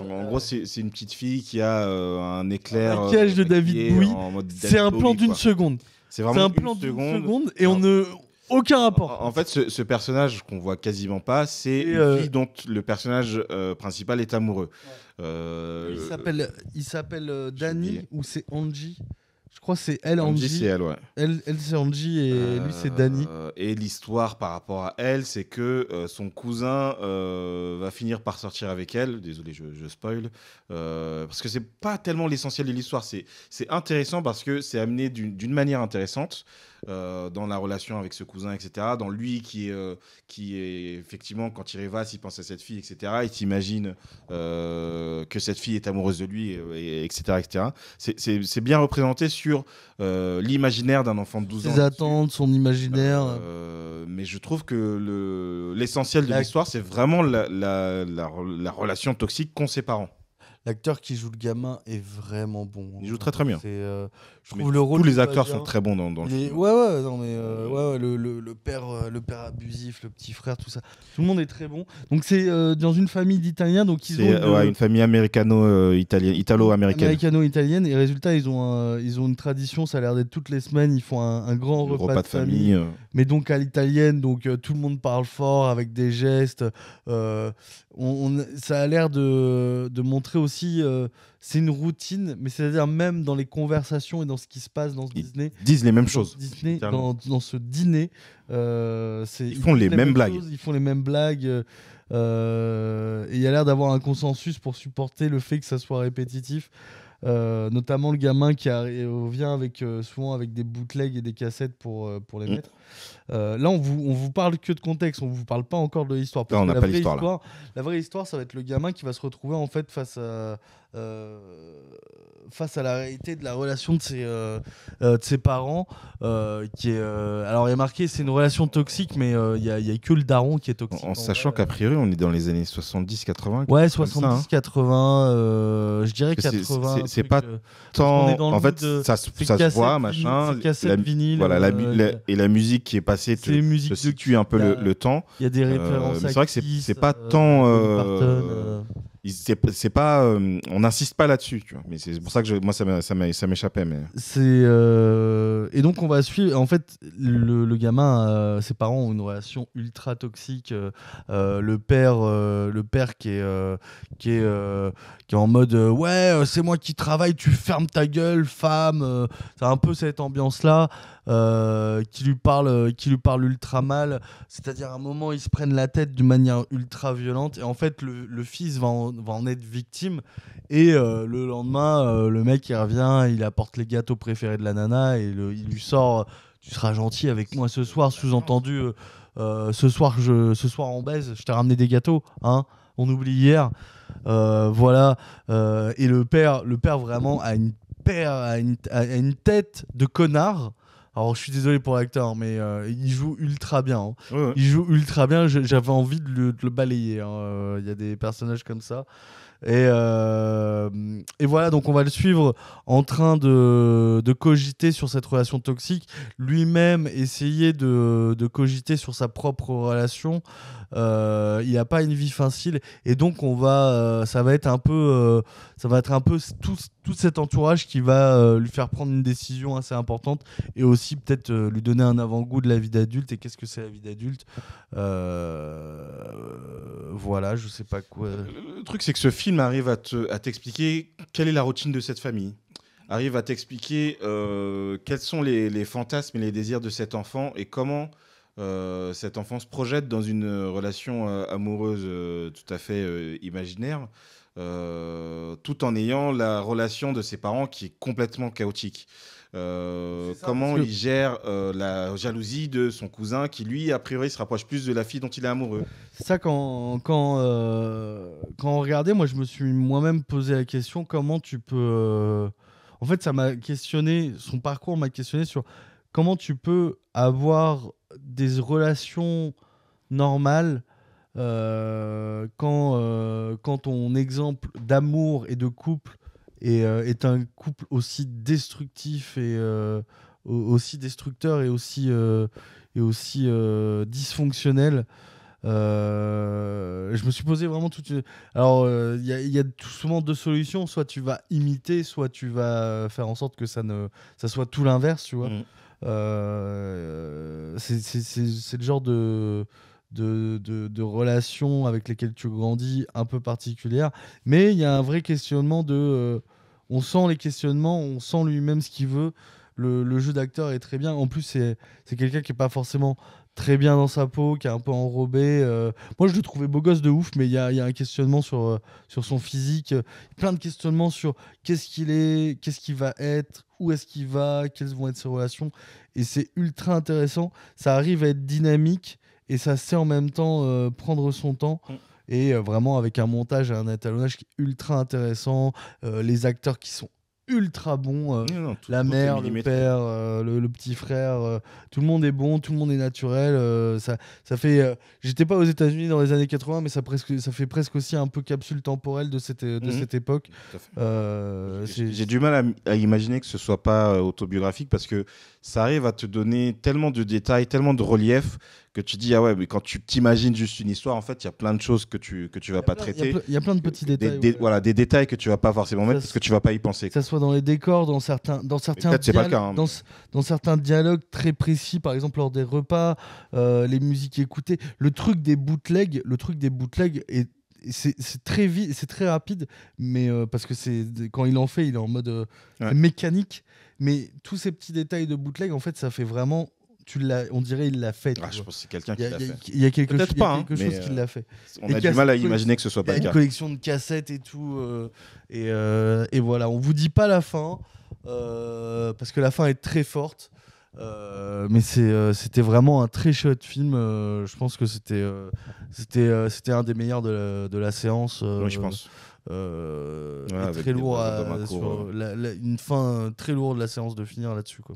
En gros c'est une petite fille qui a un éclair... Un de David Bouy. C'est un plan d'une seconde. C'est vraiment un plan d'une seconde et on ne aucun rapport. En fait, ce, personnage qu'on voit quasiment pas, c'est une euh, dont le personnage euh, principal est amoureux. Euh, il s'appelle, il s'appelle Danny ou c'est Angie je crois que c'est elle, Angie. elle, Elle, c'est Angie et lui, c'est Danny. Et l'histoire par rapport à elle, c'est que son cousin va finir par sortir avec elle. Désolé, je, je spoil. parce que c'est pas tellement l'essentiel de l'histoire. C'est intéressant parce que c'est amené d'une manière intéressante. Euh, dans la relation avec ce cousin, etc. Dans lui qui est, euh, qui est effectivement, quand il rêve, il pense à cette fille, etc. Il s'imagine euh, que cette fille est amoureuse de lui, et, etc. C'est bien représenté sur l'imaginaire d'un enfant de 12 ans. Ses attentes, son imaginaire. mais je trouve que l'essentiel de l'histoire, c'est vraiment la, la relation toxique qu'ont ses parents l'acteur qui joue le gamin est vraiment bon. Hein. Il joue très très bien. Euh, je trouve le tous les acteurs sont très bons dans, le mais, film. Ouais, ouais, non, mais euh, ouais, ouais, le, le, père, euh, le père abusif, le petit frère, tout ça. Tout le monde est très bon. Donc c'est dans une famille d'Italiens, donc une, famille américano-italienne, italo-américaine. Américano-italienne. Et résultat, ils ont ils ont une tradition. Ça a l'air d'être toutes les semaines, ils font un, grand repas, de famille mais donc à l'italienne, donc euh, tout le monde parle fort avec des gestes. Euh, on, ça a l'air de, montrer aussi, euh, c'est une routine, mais c'est-à-dire même dans les conversations et dans ce qui se passe dans ce Ils disent les mêmes choses. dans, ce dîner, c'est, ils, font les, mêmes, blagues. ils font les mêmes blagues. et il y a l'air d'avoir un consensus pour supporter le fait que ça soit répétitif. Euh, notamment le gamin qui revient euh, vient avec, euh, souvent avec des bootlegs et des cassettes pour, pour les mm. mettre. Euh, là, on vous, parle que de contexte, on vous parle pas encore de l'histoire. la vraie histoire, ça va être le gamin qui va se retrouver en fait face à. Euh, face à la réalité de la relation de ses, euh, de ses parents, qui est, alors il y a marqué c'est une relation toxique, mais il n'y a, a, que le daron qui est toxique. En, sachant qu'a priori on est dans les années 70-80. Ouais, 70-80, hein. je dirais 80. C'est pas tant. En fait, ça, se voit, machin. la, et la musique qui est pas c'est te, te es un peu le, temps. Il y a des euh, références. c'est vrai que c'est pas tant. C'est pas, on n'insiste pas là-dessus, Mais c'est pour ça que moi ça m'échappait. Mais c'est euh, et donc on va suivre. En fait, le, gamin, ses parents ont une relation ultra toxique. Euh, le père, le père qui est qui est qui est en mode ouais, c'est moi qui travaille, tu fermes ta gueule, femme. c'est un peu cette ambiance là. Euh, qui lui parle, euh, qui lui parle ultra mal. C'est-à-dire, à un moment, ils se prennent la tête d'une manière ultra violente. Et en fait, le, fils va en, être victime. Et euh, le lendemain, le mec, il revient, il apporte les gâteaux préférés de la nana et il lui sort Tu seras gentil avec moi ce soir, sous-entendu. ce soir, je, ce soir, on baise. Je t'ai ramené des gâteaux, hein On oublie hier. voilà. et le père, le père vraiment a une, a une tête de connard alors, je suis désolé pour l'acteur, mais euh, il joue ultra bien. Hein. Il joue ultra bien. J'avais envie de le, balayer. Hein. Euh, il y a des personnages comme ça. Et, euh, et, voilà, donc on va le suivre en train de, de cogiter sur cette relation toxique, lui-même essayer de, de, cogiter sur sa propre relation. Euh, il a pas une vie facile et donc on va, euh, ça va être un peu, euh, ça va être un peu tout, cet entourage qui va lui faire prendre une décision assez importante et aussi peut-être lui donner un avant-goût de la vie d'adulte et qu'est-ce que c'est la vie d'adulte. voilà, je sais pas quoi. Le, le truc c'est que ce film arrive à t'expliquer quelle est la routine de cette famille, arrive à t'expliquer euh, quels sont les, fantasmes et les désirs de cet enfant et comment euh, cet enfant se projette dans une relation euh, amoureuse tout à fait imaginaire, tout en ayant la relation de ses parents qui est complètement chaotique. Euh, comment il gère euh, la jalousie de son cousin qui, lui, a priori, se rapproche plus de la fille dont il est amoureux. C'est ça, quand, quand, euh, quand on regardait, moi, je me suis moi-même posé la question comment tu peux. En fait, ça m'a questionné, son parcours m'a questionné sur comment tu peux avoir des relations normales quand, quand ton exemple d'amour et de couple et euh, est un couple aussi destructif et euh, aussi destructeur et aussi, euh, et aussi dysfonctionnel. je me suis posé vraiment tout Alors, il y a, y a souvent deux solutions. Soit tu vas imiter, soit tu vas faire en sorte que ça, ne... ça soit tout l'inverse, tu vois. Mm. c'est le genre de, de, relations avec lesquelles tu grandis un peu particulière Mais il y a un vrai questionnement de. Euh, on sent les questionnements, on sent lui-même ce qu'il veut. Le, jeu d'acteur est très bien. En plus, c'est quelqu'un qui n'est pas forcément très bien dans sa peau, qui est un peu enrobé. Euh. moi, je le trouvais beau gosse de ouf, mais il y a, un questionnement euh, sur, son physique, plein de questionnements sur qu'est-ce qu'il est, qu'est-ce qu'il va être, où est-ce qu'il va, quelles vont être ses relations. Et c'est ultra intéressant. Ça arrive à être dynamique et ça sait en même temps euh, prendre son temps. Mm. Et euh, vraiment avec un montage et un étalonnage qui est ultra intéressant, euh, les acteurs qui sont ultra bons, la mère, le père, le, petit frère, tout le monde est bon, tout le monde est naturel. ça, ça fait, j'étais pas aux États-Unis dans les années 80, mais ça presque, ça fait presque aussi un peu capsule temporelle de cette, de mm-hmm. cette époque. J'ai du mal à, à, imaginer que ce soit pas autobiographique parce que ça arrive à te donner tellement de détails, tellement de relief que tu dis ah ouais mais quand tu t'imagines juste une histoire en fait il y a plein de choses que tu que tu vas pas traiter. Il y, a plein de petits détails. voilà des détails que tu vas pas forcément mettre parce que tu vas pas y penser. Que ça soit dans les décors, dans certains dans certains dialogues, hein, dans, certains dialogues très précis par exemple lors des repas, euh, les musiques écoutées, le truc des bootlegs, le truc des bootlegs est c'est très vite, c'est très rapide, mais euh, parce que c'est quand il en fait, il est en mode euh, mécanique. Mais tous ces petits détails de bootleg, en fait, ça fait vraiment. Tu on dirait il l'a fait. Ah, je pense que c'est quelqu'un qui l'a fait. Il y a quelque, chose, hein, quelque chose qui euh, l'a fait. On a du mal à imaginer que ce soit pas le cas. Une collection de cassettes et tout. Euh, euh, et, voilà, on vous dit pas la fin, parce que la fin est très forte. mais c'était vraiment un très chouette film. je pense que c'était c'était un des meilleurs de la, de la séance. Oui, je pense. Euh, très lourd une fin très lourde de la séance de finir là-dessus quoi.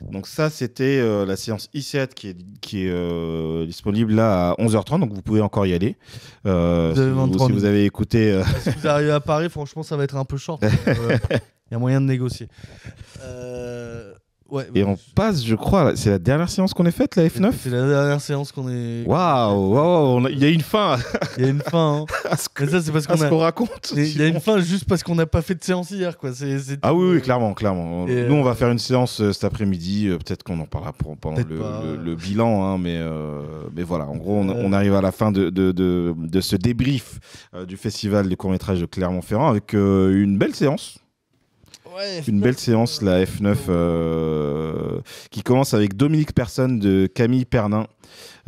Donc ça c'était euh, la séance I7 qui est, qui est euh, disponible là à 11h30 donc vous pouvez encore y aller. Vous si, vous, avez écouté si vous arrivez à Paris franchement ça va être un peu short. Il y a moyen de négocier. Euh et on passe, je crois, c'est la dernière séance qu'on ait faite, la F9 C'est la dernière séance qu'on est. Waouh, waouh, il y a une fin Il y a une fin, hein. ce ça, parce qu'on raconte Il y a une fin juste parce qu'on n'a pas fait de séance hier, quoi. Ah oui, clairement, clairement. Euh, Nous, on euh, va faire une séance euh, cet après-midi, peut-être qu'on en parlera pendant le, le, bilan, hein, mais, mais voilà, en gros, on, on, arrive à la fin de, de, de, de ce débrief du festival des courts-métrages de Clermont-Ferrand avec une belle séance une belle séance, la F9, euh, qui commence avec Dominique Personne de Camille Pernin.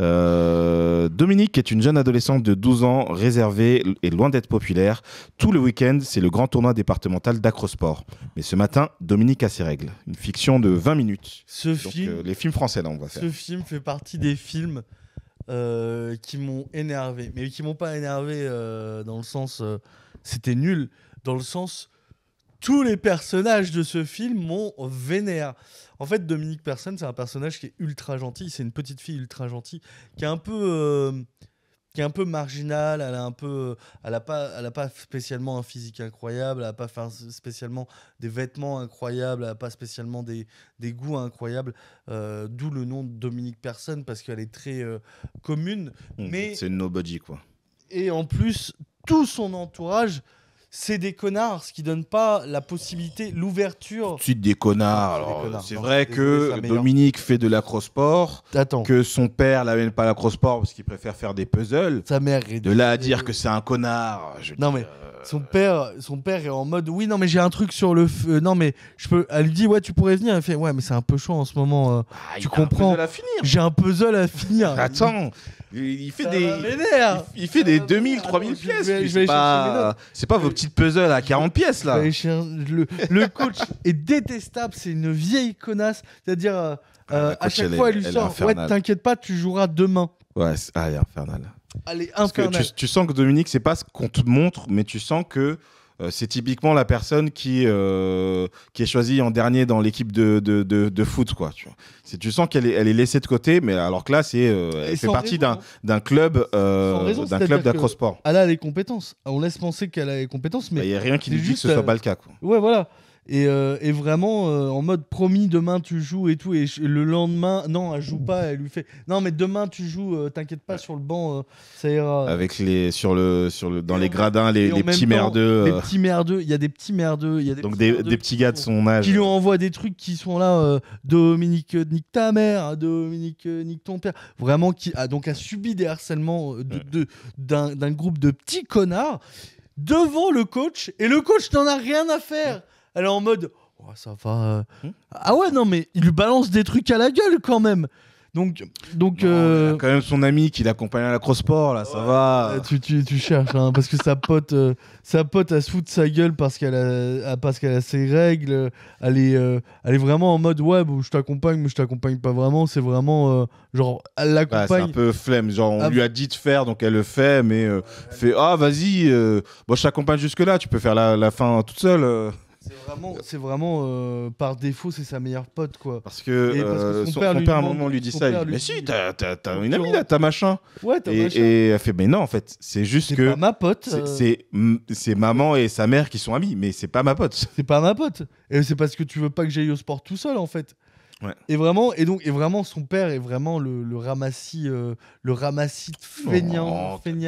Euh, Dominique est une jeune adolescente de 12 ans, réservée et loin d'être populaire. Tout le week-end, c'est le grand tournoi départemental d'Acrosport. Mais ce matin, Dominique a ses règles. Une fiction de 20 minutes. Ce euh, les films français, là, on va faire. Ce film fait partie des films qui m'ont énervé. Mais qui m'ont pas énervé dans le sens. C'était nul. Dans le sens tous les personnages de ce film m'ont vénère. En fait, Dominique Personne, c'est un personnage qui est ultra gentil. C'est une petite fille ultra gentille qui est un peu. Euh, qui est un peu marginale, elle a un peu, elle a pas, elle a pas spécialement un physique incroyable, elle a pas spécialement des vêtements incroyables, elle a pas spécialement des, goûts incroyables, euh, d'où le nom de Dominique Personne parce qu'elle est très euh, commune. Mmh, mais c'est nobody quoi. Et en plus, tout son entourage c'est des connards, ce qui donne pas la possibilité, l'ouverture. Suite des connards. c'est vrai que hein. Dominique fait de l'acrosport. Que son père l'amène pas à l'acrosport parce qu'il préfère faire des puzzles. Sa mère est De là à dire que c'est un connard. non mais euh, son père, son père est en mode oui non mais j'ai un truc sur le feu. Euh, non mais je peux. Elle lui dit ouais tu pourrais venir. Elle fait ouais mais c'est un peu chaud en ce moment. Euh. Bah, tu comprends. J'ai un puzzle à finir. Attends. Il fait des, il, fait des 2000, 3000 pièces. c'est pas, vos petites puzzles à 40 pièces là. Le, coach est détestable, c'est une vieille connasse. C'est-à-dire, euh, ah, euh, à chaque fois, elle lui sort Ouais, t'inquiète pas, tu joueras demain. Ouais, ah, infernal que tu, tu, sens que Dominique, c'est pas ce qu'on te montre, mais tu sens que euh, c'est typiquement la personne qui, euh, qui est choisie en dernier dans l'équipe de, de, de, foot. Quoi, tu, tu sens qu'elle est, elle est laissée de côté, mais alors que là, c'est, c'est euh, elle fait partie hein. d'un, club, d'un club d'acrosport. Elle a les compétences. On laisse penser qu'elle a les compétences, mais. Bah, il n'y a rien qui lui dit que ce soit pas le cas. Ouais, voilà. Euh, et, vraiment euh, en mode promis, demain tu joues et tout. Et le lendemain, non, elle joue pas, elle lui fait non, mais demain tu joues, euh, t'inquiète pas, sur le banc, ça ira. Avec les, sur le, sur le, dans les gradins, les, petits merdeux. Les petits merdeux, il y a des petits merdeux. Y a des Donc petits des, petits gars de son âge. Qui lui envoient des trucs qui sont là, Dominique, nique ta mère, Dominique, nique ton père. Vraiment, qui a, donc a subi des harcèlements d'un de, groupe de petits connards devant le coach et le coach n'en a rien à faire. Elle est en mode oh, ça va. Euh. Hmm ah ouais, non, mais il lui balance des trucs à la gueule quand même. Donc, donc euh, quand même son ami qui l'accompagne à la sport, là, ça va. Tu, tu, cherches hein, parce que sa pote, euh, sa pote, elle se fout de sa gueule parce qu'elle a, parce qu'elle a ses règles. Elle est, vraiment en mode ouais, bon, je t'accompagne, mais je t'accompagne pas vraiment. C'est vraiment genre elle bah, l'accompagne. c'est un peu flemme, genre on ah, lui a dit de faire, donc elle le fait, mais fait ah vas-y, bon, je t'accompagne jusque là, tu peux faire la, la fin toute seule. C'est vraiment, euh, euh, par défaut, c'est sa meilleure pote, quoi. Parce que, euh, son, père, à un moment lui dit ça. Il dit, mais si, t'as une amie là, t'as machin. Ouais, et, machin. Et elle fait, mais non, en fait, c'est juste que. C'est ma pote. Mm, c'est maman et sa mère qui sont amies, mais c'est pas ma pote. C'est pas ma pote. Et c'est parce que tu veux pas que j'aille au sport tout seul, en fait. Et vraiment, et donc, et vraiment, son père est vraiment le, le ramassis, euh, le ramassis de oh, feignant, Il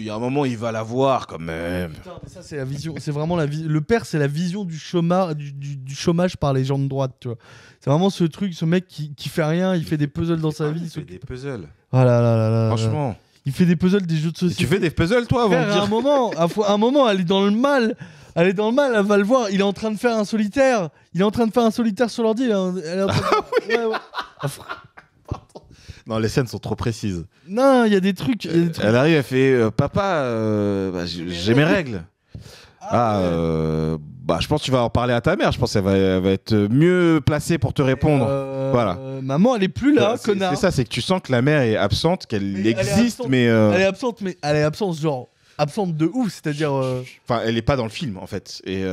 y a un moment, il va la voir quand même. ça, c'est la vision. c'est vraiment la Le père, c'est la vision du chômage, du, chômage par les gens de droite, tu vois. C'est vraiment ce truc, ce mec qui, qui fait rien, il fait des puzzles dans sa vie. Il fait des puzzles. Ah là là là Franchement. Il fait des puzzles, des jeux de société. tu fais des puzzles, toi, avant de dire. un moment, à, un moment, elle est dans le mal. Elle est dans le mal, elle va le voir. Il est en train de faire un solitaire. Il est en train de faire un solitaire sur l'ordi. De... Ah non, les scènes sont trop précises. Non, il y a des trucs. elle arrive, elle fait euh, Papa, euh, bah, j'ai mes règles. Ah, ah euh, bah, je pense que tu vas en parler à ta mère. Je pense qu'elle va, être mieux placée pour te répondre. voilà. Maman, elle est plus là, connard. C'est ça, c'est que tu sens que la mère est absente, qu'elle existe, mais. Elle est absente, mais elle est absente, genre absente de ouf, c'est-à-dire. Euh, enfin, elle est pas dans le film en fait, et, euh,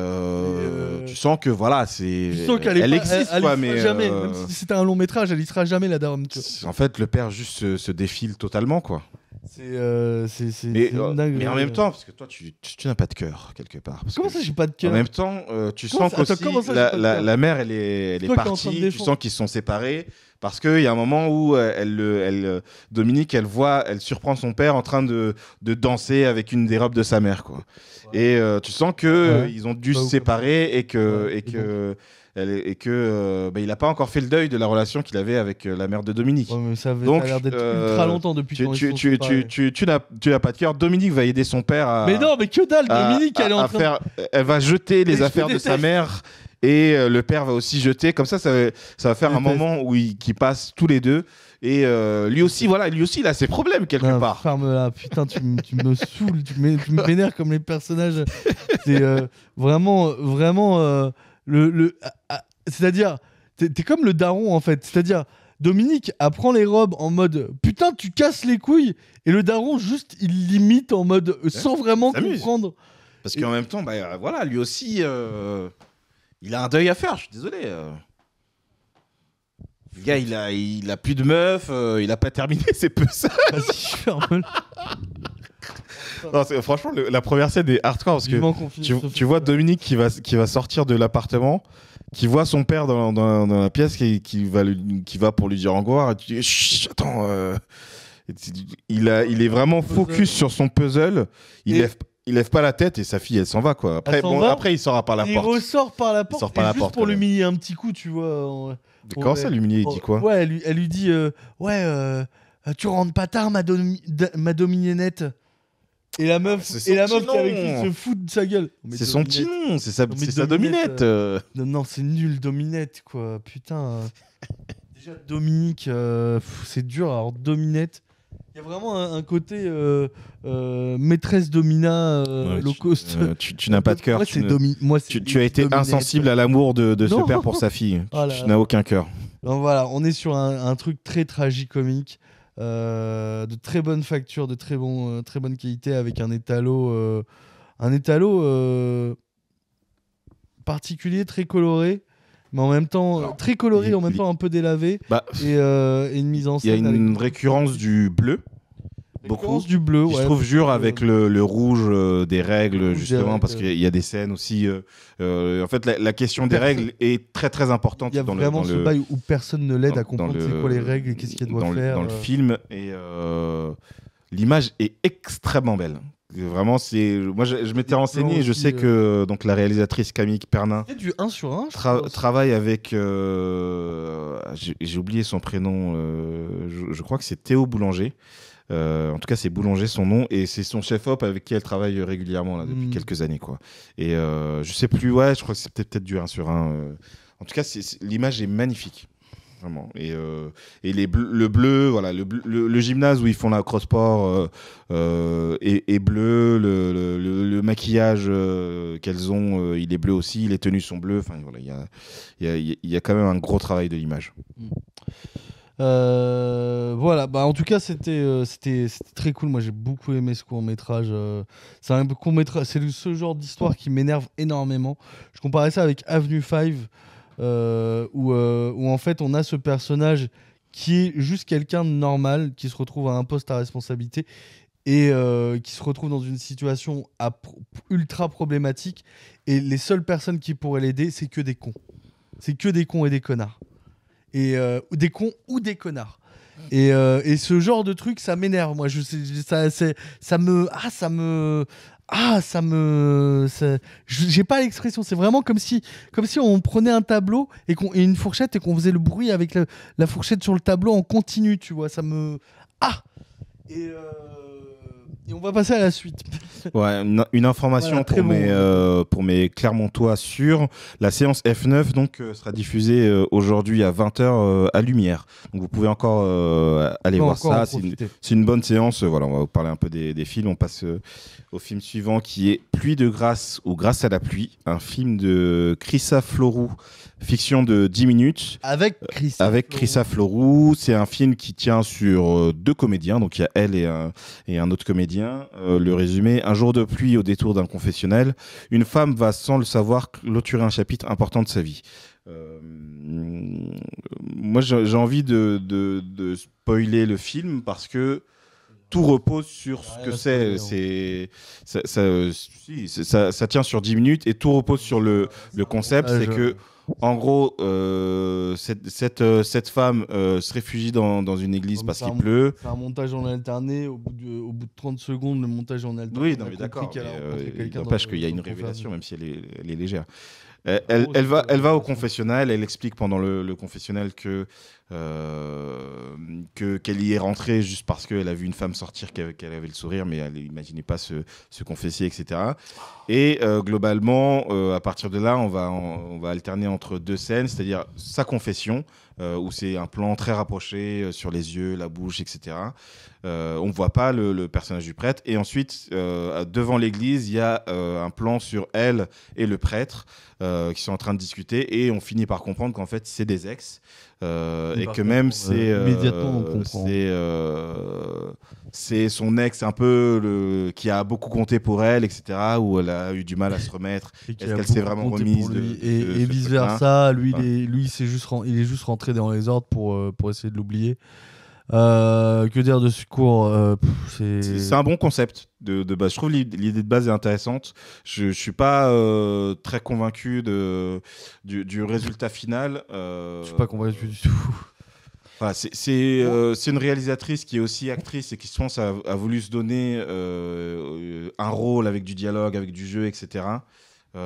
euh, tu sens que voilà, c'est. elle, existe, quoi, mais Même si c'était un long métrage, elle y sera jamais la dame. En fait, le père juste se, défile totalement, quoi. C'est euh, mais, mais, en même temps, parce que toi, tu, tu, n'as pas de cœur, quelque part. Parce comment ça, j'ai pas de cœur En même temps, tu sens qu'aussi la, la, la, mère, elle est, elle est partie, tu sens qu'ils sont séparés, parce qu'il y a un moment où euh, elle, elle, euh, Dominique, elle voit, elle surprend son père en train de, de danser avec une des robes de sa mère. Quoi. Et euh, tu sens que ils ont dû se séparer et que, et que, elle, et que bah, il n'a pas encore fait le deuil de la relation qu'il avait avec la mère de Dominique. ça avait l'air d'être longtemps depuis tu, tu, tu, tu, tu, tu, n'as, tu, n'as pas de cœur. Dominique va aider son père à. Mais non, mais que dalle, Dominique, elle est en train. elle va jeter les affaires de sa mère et euh, le père va aussi jeter. Comme ça, ça, va, faire un moment où ils qui passent tous les deux. Et euh, lui aussi, voilà, lui aussi, il a ses problèmes quelque ah, part. Ferme putain, tu, me saoules, tu me, comme les personnages. C'est euh, vraiment, vraiment le, ah, ah, c'est-à-dire, t'es es comme le daron en fait. C'est-à-dire, Dominique apprend les robes en mode putain, tu casses les couilles, et le daron juste, il limite en mode sans vraiment comprendre. Parce qu'en même temps, bah, voilà, lui aussi. Il a un deuil à faire, je suis désolé. Euh. Le gars, il a, il a plus de meuf, euh, il a pas terminé ses puzzles. Vas-y, franchement, la première scène est hardcore parce que tu, vois Dominique qui va, qui va sortir de l'appartement, qui voit son père dans, la pièce qui, va qui va pour lui dire en tu attends, euh. il, est vraiment focus sur son puzzle. Il lève il lève pas la tête et sa fille, elle s'en va, quoi. Après, bon, après, il sort par la porte. Il ressort par la porte. Il sort par la juste porte, pour l'humilier un petit coup, tu vois. Comment ça, l'humilier Il dit quoi Ouais, elle lui, dit euh, Ouais, euh, tu rentres pas tard, ma, domi... ma Et la meuf, ah, et la meuf qui avec qui se fout de sa gueule. C'est son petit nom, c'est sa, sa, dominette. Euh. Non, non, c'est nul, dominette, quoi. Putain. Déjà, Dominique, c'est dur. Alors, dominette. Il y a vraiment un, côté euh, euh, maîtresse domina euh, low cost. Tu, n'as pas de cœur. tu, tu as été insensible à l'amour de, ce père pour sa fille. tu n'as aucun cœur. voilà, on est sur un, truc très tragicomique, de très bonne facture, de très, bon, très bonne qualité, avec un étalot, un étalot particulier, très coloré mais en même temps très coloré, en même temps un peu délavé bah, euh, et, une mise en scène. Il y a une récurrence du bleu. Beaucoup du bleu, ouais, trouve jure euh, avec euh, le, rouge des règles justement parce qu'il y a des scènes aussi. en fait, la, question des règles est très très importante. Il y a dans vraiment le, ce où personne ne l'aide à comprendre c'est quoi les règles, qu'est-ce qu'il doit faire. dans le film et l'image est extrêmement belle. Vraiment, c'est moi je, m'étais renseigné je sais que euh. donc la réalisatrice Camille Pernin du 1 sur 1, travaille avec euh, j'ai oublié son prénom euh, je, crois que c'est Théo Boulanger. en tout cas, c'est Boulanger son nom et c'est son chef op avec qui elle travaille régulièrement depuis hmm. quelques années quoi. Et je sais plus ouais, je crois que c'est peut-être du 1 sur 1 en tout cas, l'image est magnifique. Euh, et, les le bleu, voilà, le, gymnase où ils font la crossport euh, euh est, bleu, le, maquillage euh, qu'elles ont, il est bleu aussi, les tenues sont bleues. Enfin, voilà, il y a, quand même un gros travail de l'image. Mm. voilà, bah en tout cas c'était c'était très cool. Moi j'ai beaucoup aimé ce court métrage. c'est un court métrage, c'est ce genre d'histoire qui m'énerve énormément. Je comparais ça avec Avenue 5 euh, euh, où, en fait on a ce personnage qui est juste quelqu'un de normal, qui se retrouve à un poste à responsabilité et euh, qui se retrouve dans une situation ultra problématique. Et les seules personnes qui pourraient l'aider, c'est que des cons. C'est que des cons et des connards. Et des cons ou des connards. Et, ce genre de truc, ça m'énerve. Moi, ça me, ah, ça me, ah ça me j'ai pas l'expression c'est vraiment comme si comme si on prenait un tableau et qu'on une fourchette et qu'on faisait le bruit avec la fourchette sur le tableau en continu tu vois ça me ah et euh, et on va passer à la suite. Ouais, une, information pour, mes, euh, pour, mes, Clermontois sur La séance F9 donc, euh, sera diffusée euh, aujourd'hui à 20h euh, à Lumière. Donc vous pouvez encore aller voir ça. C'est une, bonne séance. voilà, on va vous parler un peu des, des films. On passe au film suivant qui est Pluie de grâce ou Grâce à la pluie, un film de Chrissa Florou fiction de 10 minutes. Avec euh, Chris Avec Florou. C'est un film qui tient sur euh, deux comédiens, donc il y a elle et un, et un autre comédien. Euh, le résumé, un jour de pluie au détour d'un confessionnel, une femme va sans le savoir clôturer un chapitre important de sa vie. moi j'ai envie de, spoiler le film parce que tout repose sur ce que c'est. C'est ça tient sur 10 minutes et tout repose sur le, le concept, c'est que en gros, euh, cette, cette, euh, cette, femme euh, se réfugie dans, dans une église parce qu'il pleut. C'est un montage en alterné. Au bout, de, au bout de 30 secondes, le montage en alterné. Oui, mais d'accord. N'empêche qu'il y a une révélation, même si elle est, légère. Elle, va, elle va au confessionnal, elle explique pendant le, le confessionnal que euh, que qu'elle y est rentrée juste parce qu'elle a vu une femme sortir qu'elle avait le sourire, mais elle n'imaginait pas se, confesser, etc. Et euh, globalement, euh, à partir de là, on va, on, va alterner entre deux scènes, c'est-à-dire sa confession, où c'est un plan très rapproché sur les yeux, la bouche, etc. on ne voit pas le, le, personnage du prêtre. Et ensuite, devant l'église, il y a un plan sur elle et le prêtre qui sont en train de discuter, et on finit par comprendre qu'en fait, c'est des ex. Euh, et que même c'est euh, euh, c'est son ex un peu le, qui a beaucoup compté pour elle etc où elle a eu du mal à se remettre est-ce qu'elle s'est vraiment remise et, vice versa lui il est, lui c'est juste il est juste rentré dans les ordres pour pour essayer de l'oublier euh, que dire de ce cours euh, C'est un bon concept de, base. Je trouve l'idée de base est intéressante. Je, ne suis pas euh, très convaincu de, du, résultat final. Je Je suis pas convaincu du tout. c'est une réalisatrice qui est aussi actrice et qui, je pense, a, a voulu se donner un rôle avec du dialogue, avec du jeu, etc. je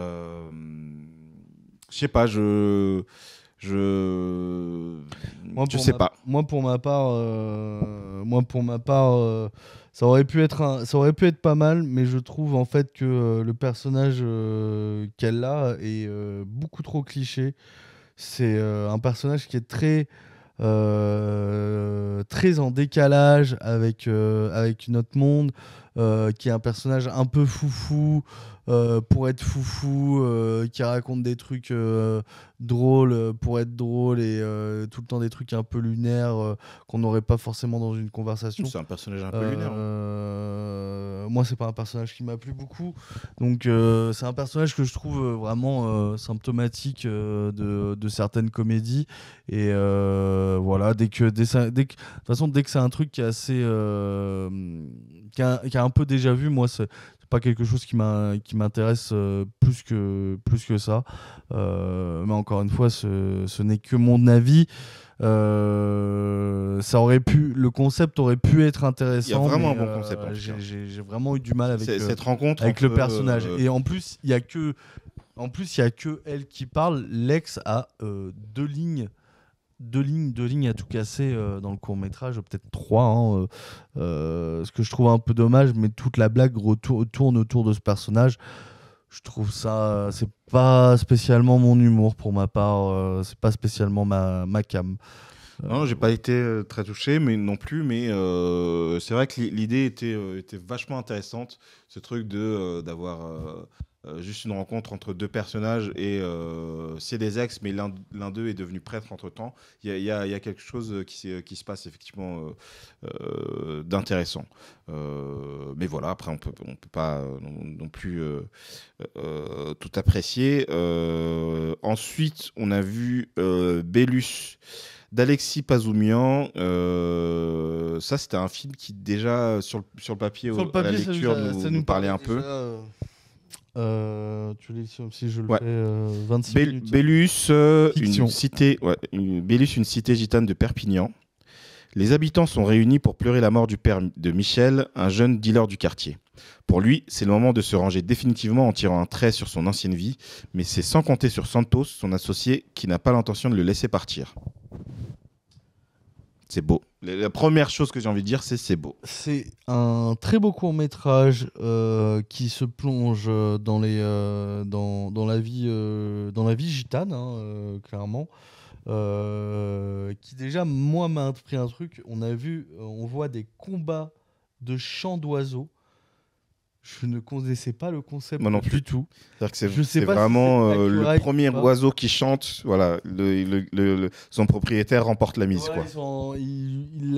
sais pas, je. Je moi, sais pas. Moi pour ma part, euh, moi pour ma part, euh, ça aurait pu être ça aurait pu être pas mal, mais je trouve en fait que euh, le personnage qu'elle a est beaucoup trop cliché. C'est un personnage qui est très très en décalage avec, avec notre monde, qui est un personnage un peu foufou, euh, pour être foufou, euh, qui raconte des trucs euh, drôles pour être drôle et tout le temps des trucs un peu lunaires qu'on n'aurait pas forcément dans une conversation. C'est un personnage un peu lunaire. Hein. Moi, c'est pas un personnage qui m'a plu beaucoup. Donc, c'est un personnage que je trouve vraiment symptomatique de, certaines comédies. Et voilà, dès que, de toute façon, dès que c'est un truc qui est assez. a, qui a, un peu déjà vu, moi, pas quelque chose qui m'intéresse euh, plus que, ça. Euh, mais encore une fois, ce, n'est que mon avis. Euh, ça aurait pu, le concept aurait pu être intéressant. Il y a vraiment un bon concept. J'ai vraiment eu du mal avec cette rencontre avec le personnage. Et en plus, il y a que, en plus, il a que elle qui parle. Lex a deux lignes deux lignes, deux lignes à tout casser euh, dans le court métrage, peut-être trois. Hein, euh, euh, ce que je trouve un peu dommage, mais toute la blague tourne autour de ce personnage. Je trouve ça, c'est pas spécialement mon humour pour ma part, c'est pas spécialement ma, ma cam. Non, j'ai pas été très touché, mais non plus. Mais c'est vrai que l'idée était, était vachement intéressante, ce truc de d'avoir euh, juste une rencontre entre deux personnages et euh, c'est des ex, mais l'un d'eux est devenu prêtre entre temps. Il y a, quelque chose euh, qui, qui se passe effectivement d'intéressant. mais voilà, après, on peut, ne peut pas non, plus tout apprécier. ensuite, on a vu Bellus d'Alexis Pazoumian. ça, c'était un film qui, déjà, sur le, papier, ça, nous, parlait un peu. Euh, tu lis si je le fais euh, euh, une cité, Bélus, une cité gitane de Perpignan. Les habitants sont réunis pour pleurer la mort du père de Michel, un jeune dealer du quartier. Pour lui, c'est le moment de se ranger définitivement en tirant un trait sur son ancienne vie, mais c'est sans compter sur Santos, son associé, qui n'a pas l'intention de le laisser partir. C'est beau. La première chose que j'ai envie de dire, c'est c'est beau. C'est un très beau court métrage euh, qui se plonge dans, les, euh, dans, la, vie, euh, dans la vie gitane, hein, clairement. qui déjà, moi, m'a appris un truc. On a vu, on voit des combats de chants d'oiseaux je ne connaissais pas le concept Moi non plus. du tout. C'est vraiment euh, le premier oiseau qui chante. Voilà, le, son propriétaire remporte la mise. quoi. il,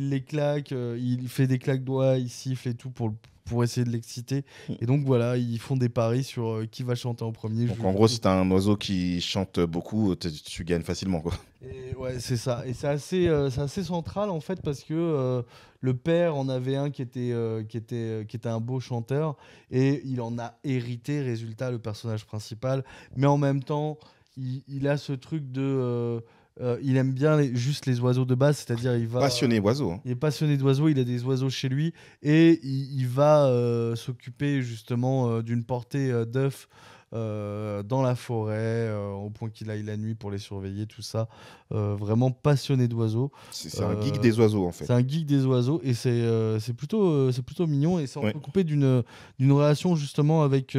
les claque, euh, il fait des claques doigts, il siffle et tout pour, le pour essayer de l'exciter. Mm. Et donc voilà, ils font des paris sur euh, qui va chanter en premier. Donc en gros, si un oiseau qui chante beaucoup, tu gagnes facilement quoi. Et ouais, c'est ça. Et c'est assez, euh, assez central en fait parce que euh, le père en avait un qui était, qui était, qui était un beau chanteur et il en a hérité. Résultat, le personnage principal. Mais en même temps, il a ce truc de euh, il aime bien juste les oiseaux de base, c'est-à-dire il va passionné d'oiseaux. Il est passionné d'oiseaux, il a des oiseaux chez lui et il, va euh, s'occuper justement euh, d'une portée d'œufs dans la forêt, au point qu'il aille la nuit pour les surveiller, tout ça. vraiment passionné d'oiseaux. C'est un geek des oiseaux en fait. C'est un geek des oiseaux et c'est plutôt c'est plutôt mignon et c'est entrecoupé d'une d'une relation justement avec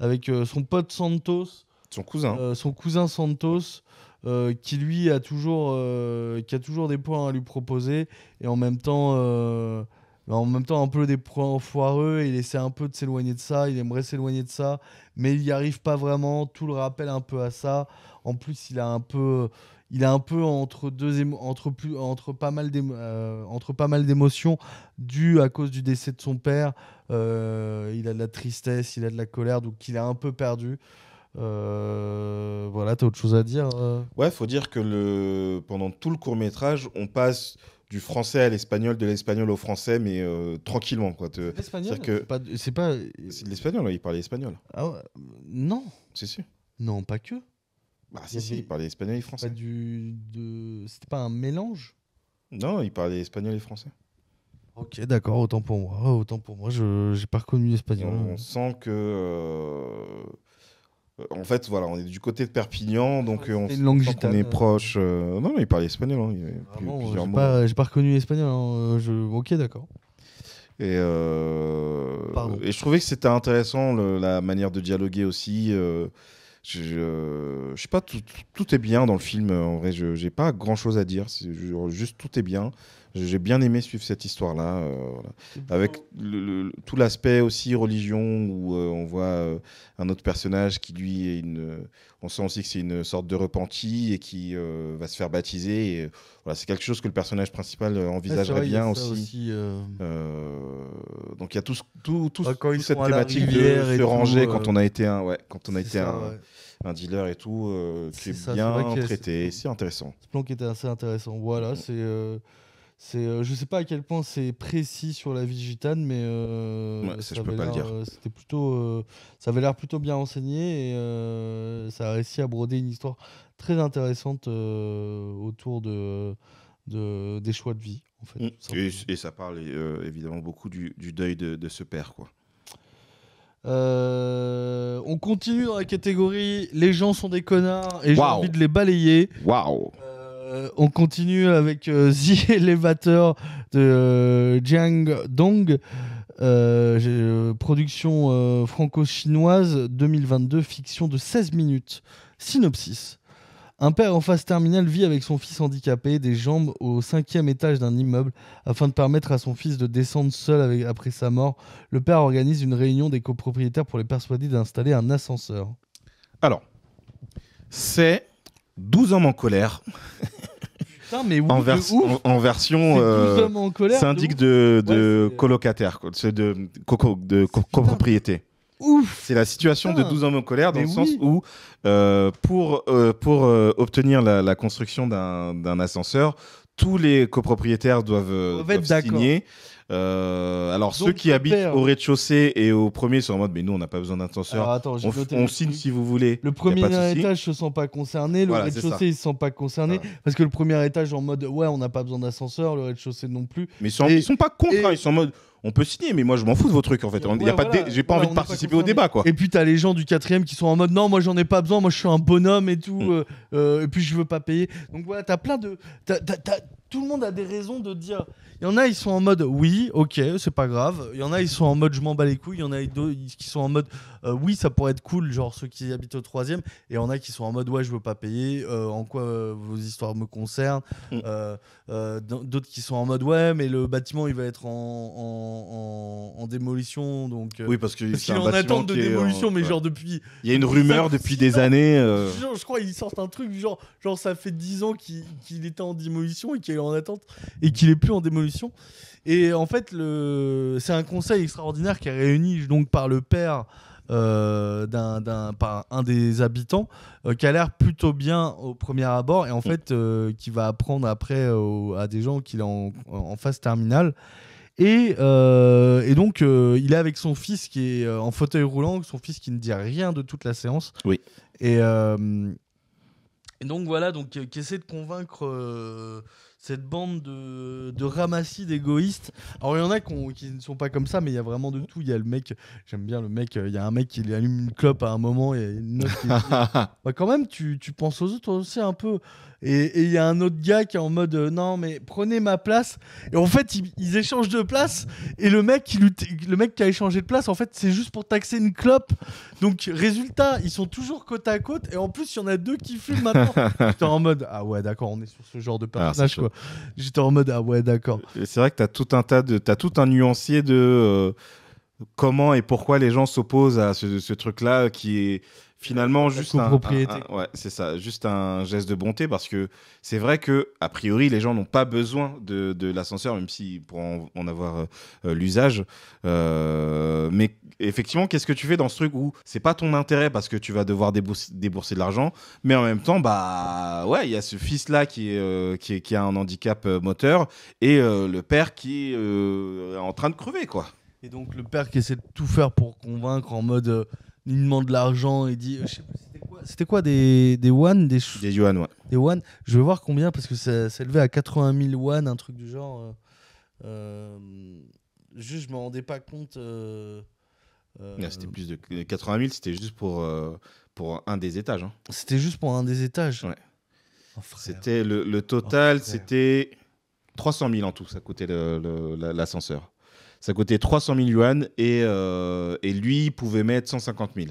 avec son pote Santos. Son cousin. son cousin Santos. Euh, qui lui a toujours, euh, qui a toujours des points à lui proposer et en même temps, euh, en même temps un peu des points foireux. il essaie un peu de s'éloigner de ça, il aimerait s'éloigner de ça, mais il n'y arrive pas vraiment. Tout le rappelle un peu à ça. En plus, il a un peu, il a un peu entre entre pas mal d'émotions dues à cause du décès de son père il a de la tristesse il a de la colère donc il a un peu perdu euh, voilà, t'as autre chose à dire euh Ouais, faut dire que le... pendant tout le court métrage, on passe du français à l'espagnol, de l'espagnol au français, mais euh, tranquillement. Quoi. L'espagnol que... C'est pas... de l'espagnol, hein, il parlait espagnol. Ah ouais, Non. C'est sûr. Non, pas que. Bah si, si, il parlait espagnol et français. du... de... C'était pas un mélange Non, il parlait espagnol et français. Ok, d'accord, autant pour moi. Autant pour moi, je j'ai pas reconnu l'espagnol. On sent que... Euh, en fait, voilà, on est du côté de Perpignan, donc euh, on, est proche. Euh, non, mais il parlait espagnol. Hein, pas, j'ai pas reconnu l'espagnol. Hein, je... Ok, d'accord. Et, et je trouvais que c'était intéressant la manière de dialoguer aussi. Je, je, sais pas, tout, est bien dans le film. En vrai, je j'ai pas grand chose à dire. juste tout est bien. J'ai bien aimé suivre cette histoire-là, euh, avec tout l'aspect aussi religion où euh, on voit euh, un autre personnage qui lui est une, on sent aussi que c'est une sorte de repenti et qui va se faire baptiser. voilà, c'est quelque chose que le personnage principal envisagerait bien aussi. donc il y a tout, tout, tout, cette thématique de se ranger quand on a été un, ouais, quand on a été un, dealer et tout, c'est bien traité, c'est intéressant. Ce plan qui était assez intéressant. Voilà, mm. c'est c'est, ne euh, je sais pas à quel point c'est précis sur la vie gitane, mais euh, ça, euh, C'était plutôt, ça avait l'air plutôt bien enseigné et ça a réussi à broder une histoire très intéressante autour de, des choix de vie en fait. Mm. Et, ça parle évidemment beaucoup du, deuil de, ce père quoi. on continue dans la catégorie les gens sont des connards et j'ai envie de les balayer. Waouh. Euh, on continue avec euh, The Elevator de euh, Jiang Dong, production franco-chinoise 2022, fiction de 16 minutes. Synopsis. Un père en phase terminale vit avec son fils handicapé des jambes au cinquième étage d'un immeuble afin de permettre à son fils de descendre seul avec, après sa mort. Le père organise une réunion des copropriétaires pour les persuader d'installer un ascenseur. Alors, c'est 12 hommes en colère. Putain, mais en, En, version euh, syndic de, de, de colocataire, de, de copropriété. C'est la situation de 12 hommes en colère dans le sens où, euh, pour, euh, pour obtenir la, construction d'un ascenseur, tous les copropriétaires doivent, doivent signer. Euh, alors, ceux qui habitent au rez-de-chaussée et au premier sont en mode, mais nous, on n'a pas besoin d'ascenseur. On, on signe si vous voulez. Le premier étage se sent pas concerné, le rez-de-chaussée, ils se sent pas concernés. Parce que le premier étage, en mode, ouais, on n'a pas besoin d'ascenseur, le rez-de-chaussée non plus. Mais ils sont, ils sont pas contre, hein, ils sont en mode on peut signer, mais moi je m'en fous de vos trucs en fait. il a pas, j'ai pas envie de participer au débat quoi. Et puis t'as les gens du quatrième qui sont en mode non, moi j'en ai pas besoin, moi je suis un bonhomme et tout, hmm. euh, euh, et puis je veux pas payer. Donc voilà, t'as plein de, tout le monde a des raisons de dire. Il y en a, ils sont en mode oui, ok, c'est pas grave. Il y en a, ils sont en mode je m'en bats les couilles. Il y en a qui sont en mode euh, oui, ça pourrait être cool, genre ceux qui habitent au troisième. Et il y en a qui sont en mode ouais, je veux pas payer. Euh, en quoi euh, vos histoires me concernent mm. D'autres qui sont en mode ouais, mais le bâtiment il va être en, en, démolition. Donc, oui, parce que qu est en attente de démolition, mais genre depuis. Il y a une rumeur depuis des années. je crois qu'ils sortent un truc genre, genre ça fait 10 ans qu'il était en démolition et qu'il en attente et qu'il est plus en démolition. Et en fait, le... c'est un conseil extraordinaire qui est réuni donc par le père. Euh, d'un, d'un, par un des habitants euh, qui a l'air plutôt bien au premier abord et en mm. fait euh, qui va apprendre après à des gens qu'il est en, en phase terminale. Et, et donc il est avec son fils qui est en fauteuil roulant, son fils qui ne dit rien de toute la séance. Oui. Et, et donc voilà, donc qui essaie de convaincre cette bande de, ramassis d'égoïstes. Alors il y en a qui ne sont pas comme ça, mais il y a vraiment de tout. Il y a le mec, j'aime bien le mec, euh, il y a un mec qui allume une clope à un moment, et une autre qui... Bah, quand même, tu, tu penses aux autres aussi un peu. Et il y a un autre gars qui est en mode euh, non mais prenez ma place. Et en fait ils, échangent de place et le mec qui le mec qui a échangé de place en fait c'est juste pour taxer une clope. Donc résultat ils sont toujours côte à côte et en plus il y en a deux qui fument maintenant. J'étais en mode ah ouais d'accord on est sur ce genre de ah, personnage quoi. J'étais en mode ah ouais d'accord. C'est vrai que t'as tout un tas de t'as tout un nuancier de euh, comment et pourquoi les gens s'opposent à ce, ce truc là qui est finalement juste un, ouais, c'est ça, juste un geste de bonté parce que c'est vrai que a priori les gens n'ont pas besoin de, de l'ascenseur même si pour en, avoir euh, euh, l'usage euh, mais effectivement qu'est-ce que tu fais dans ce truc où c'est pas ton intérêt parce que tu vas devoir débourser, de l'argent mais en même temps bah ouais il y a ce fils là qui qui, qui, a un handicap moteur et le père qui est en train de crever quoi et donc le père qui essaie de tout faire pour convaincre en mode il demande de l'argent, et dit, euh, c'était quoi, des, des one Des, Des yuan, ouais. des one Je veux voir combien, parce que ça s'est à 80 000 one, un truc du genre. Euh, euh, juste, je me rendais pas compte. c'était plus de 80 000, c'était juste pour, pour un des étages. Hein. c'était juste pour un des étages. Ouais. Oh, c'était le, oh, total, c'était 300 000 en tout, ça coûtait l'ascenseur. Ça coûtait 300 000 yuan et, euh, et lui pouvait mettre 150 000.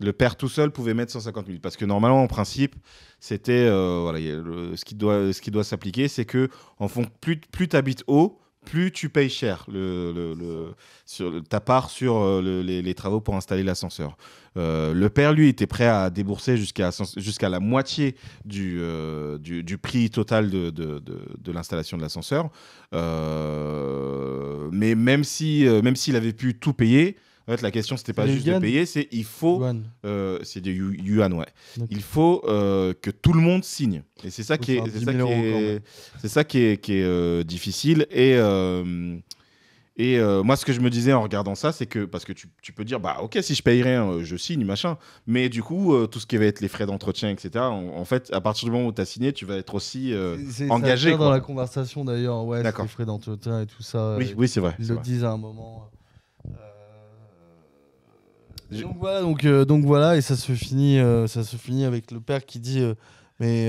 Le père tout seul pouvait mettre 150 000 parce que normalement, en principe, c'était euh, ce qui doit, ce qui doit s'appliquer, c'est que en fond, plus, plus tu habites haut, plus tu payes cher ta part sur euh, les, travaux pour installer l'ascenseur. Euh, le père, lui, était prêt à débourser jusqu'à la moitié euh, du, prix total de, l'installation de l'ascenseur. mais même s'il avait pu tout payer, en fait, la question, c'était pas juste de payer, c'est il faut. Euh, c'est des ouais. Il faut euh, que tout le monde signe. Et c'est ça, qui est, c'est ça, qui est, c'est ça qui est, euh, difficile. Et. et moi, ce que je me disais en regardant ça, c'est que, parce que tu, tu, peux dire, bah ok, si je paye rien, je signe, machin. Mais du coup, tout ce qui va être les frais d'entretien, etc., en, fait, à partir du moment où tu as signé, tu vas être aussi c'est, engagé. C'est dans la conversation d'ailleurs, ouais, les frais d'entretien et tout ça. Oui, oui c'est vrai. Ils le disent à un moment. Donc voilà, donc, euh, donc voilà, et ça se finit, euh, ça se finit avec le père qui dit, euh, mais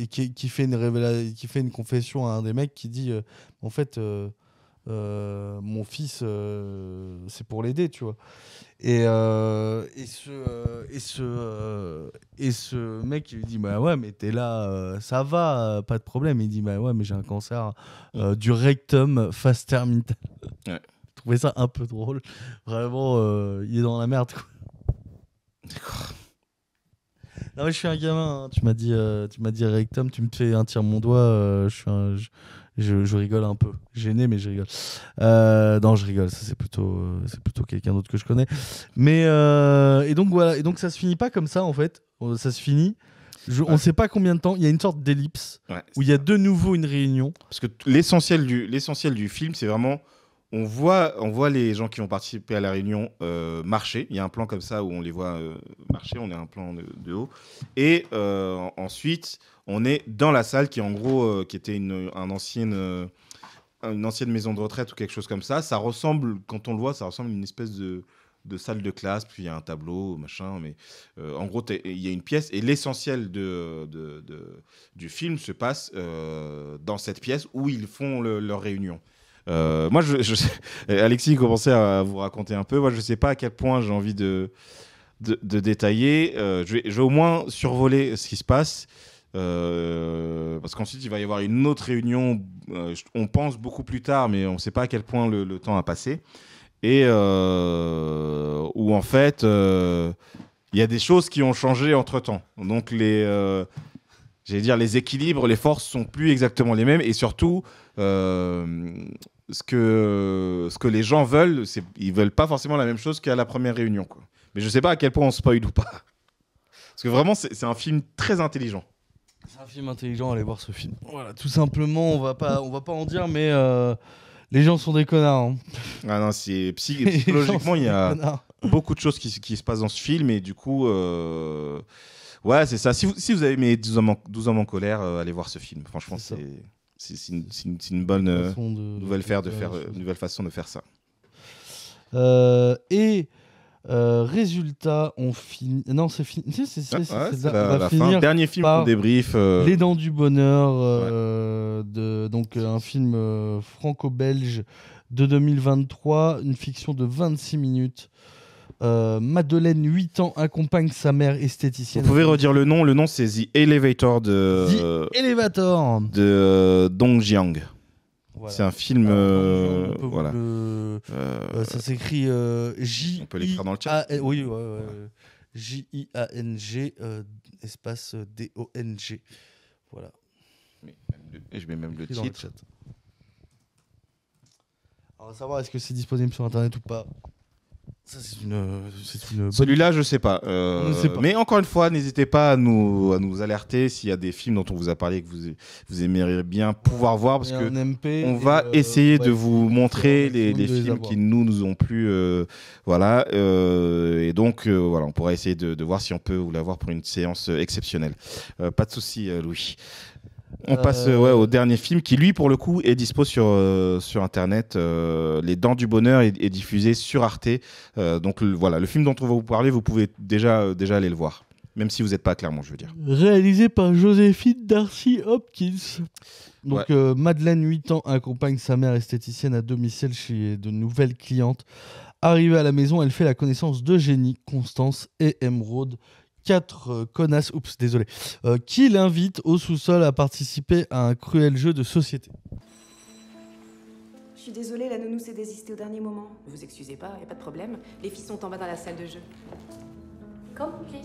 et qui, fait une révélation, qui fait une confession à un des mecs qui dit, en fait, mon fils, c'est pour l'aider, tu vois. Et, et ce et ce et ce mec il lui dit, bah ouais, mais t'es là, ça va, pas de problème. Il dit, bah ouais, mais j'ai un cancer du rectum fast terminale. Ouais voyez ça un peu drôle. Vraiment, euh, il est dans la merde. je suis un gamin. Hein. Tu m'as dit, euh, tu m'as dit rectum, tu me fais un tir mon doigt. Euh, je, je, rigole un peu. Gêné, mais je rigole. non, je rigole. Ça, c'est plutôt, c'est plutôt quelqu'un d'autre que je connais. Mais et donc voilà. Et donc ça se finit pas comme ça en fait. Ça se finit. On ne sait pas combien de temps. Il y a une sorte d'ellipse où il y a de nouveau une réunion. Parce que l'essentiel du l'essentiel du film, c'est vraiment on voit, on voit les gens qui ont participé à la réunion euh, marcher. Il y a un plan comme ça où on les voit euh, marcher. On est un plan de, haut. Et euh, ensuite, on est dans la salle qui, en gros, qui était une, ancienne, maison de retraite ou quelque chose comme ça. Ça ressemble, quand on le voit, ça ressemble à une espèce de, salle de classe. Puis il y a un tableau, machin. Mais en gros, il y a une pièce. Et l'essentiel du film se passe dans cette pièce où ils font leur réunion. Euh, moi, je, Alexis commençait à vous raconter un peu. Moi, je ne sais pas à quel point j'ai envie de, de, détailler. Euh, je, vais, au moins survoler ce qui se passe. Euh, parce qu'ensuite, il va y avoir une autre réunion, on pense beaucoup plus tard, mais on ne sait pas à quel point le, temps a passé. Et où, en fait, il y a des choses qui ont changé entre-temps. Donc, les j'allais dire, les équilibres, les forces sont plus exactement les mêmes. Et surtout, euh, ce que, ce que les gens veulent, ils veulent pas forcément la même chose qu'à la première réunion. Quoi. Mais je sais pas à quel point on spoile ou pas. Parce que vraiment, c'est un film très intelligent. C'est un film intelligent, allez voir ce film. Voilà, tout simplement, on va pas, on va pas en dire, mais euh, les gens sont des connards. Hein. Ah non, c'est psychologiquement, il y a beaucoup de choses qui, qui, se passent dans ce film, et du coup, euh, ouais, c'est ça. Si vous, si vous avez aimé 12 hommes, en, colère, euh, allez voir ce film. Franchement, c'est c'est une, bonne euh, nouvelle, faire, de faire, euh, nouvelle façon de faire ça. Euh, et résultat, on finit. Non, c'est fini. C'est Dernier film débrief. Les Dents du Bonheur, de, donc un film franco-belge de 2023, une fiction de 26 minutes. Euh, Madeleine, 8 ans, accompagne sa mère esthéticienne. Vous pouvez redire le nom. Le nom, c'est The Elevator de. The Elevator De euh, Dong Jiang. C'est un film. Euh, voilà. ça s'écrit J. On peut l'écrire dans le chat. Oui, J-I-A-N-G, espace D-O-N-G. Voilà. Et je mets même le titre. On chat. Alors, savoir, est-ce que c'est disponible sur Internet ou pas une, Celui-là, je sais euh, pas. Mais encore une fois, n'hésitez pas à nous, à nous alerter s'il y a des films dont on vous a parlé que vous, vous aimeriez bien pouvoir voir parce que on va euh, essayer de vous montrer les, films qui nous nous ont plu. Euh, voilà. et donc voilà, on pourra essayer de, de, voir si on peut vous l'avoir pour une séance exceptionnelle. pas de souci, Louis. On euh, passe au dernier film qui, lui, pour le coup, est dispo sur, euh, sur Internet. Euh, Les Dents du Bonheur est, diffusé sur Arte. donc voilà, le film dont on va vous parler, vous pouvez déjà, déjà aller le voir même si vous n'êtes pas à Clermont, je veux dire. Réalisé par Joséphine Darcy Hopkins. Donc Madeleine, 8 ans, accompagne sa mère esthéticienne à domicile chez de nouvelles clientes. Arrivée à la maison, elle fait la connaissance d'Eugénie, Constance et Emeraude, quatre euh, connasses, oups, désolé, euh, qui l'invite au sous-sol à participer à un cruel jeu de société. Je suis désolée, la nounou s'est désistée au dernier moment. Vous excusez pas, y a pas de problème. Les filles sont en bas dans la salle de jeu. Comme, tu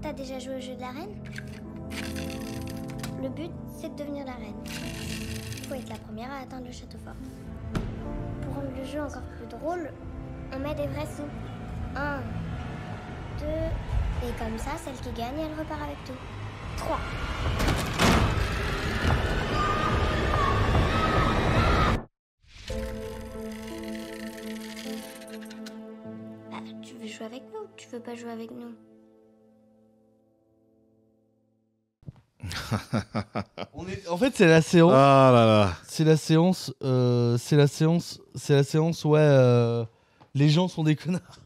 T'as déjà joué au jeu de la reine Le but, c'est de devenir la reine. Faut être la première à atteindre le château fort. Pour rendre le jeu encore plus drôle, on met des vrais sous. 1, 2, et comme ça, celle qui gagne, elle repart avec tout. 3. Bah, tu veux jouer avec nous tu veux pas jouer avec nous On est... En fait, c'est la séance. Ah là là. C'est la séance. Euh, c'est la séance. C'est la séance. où euh, les gens sont des connards.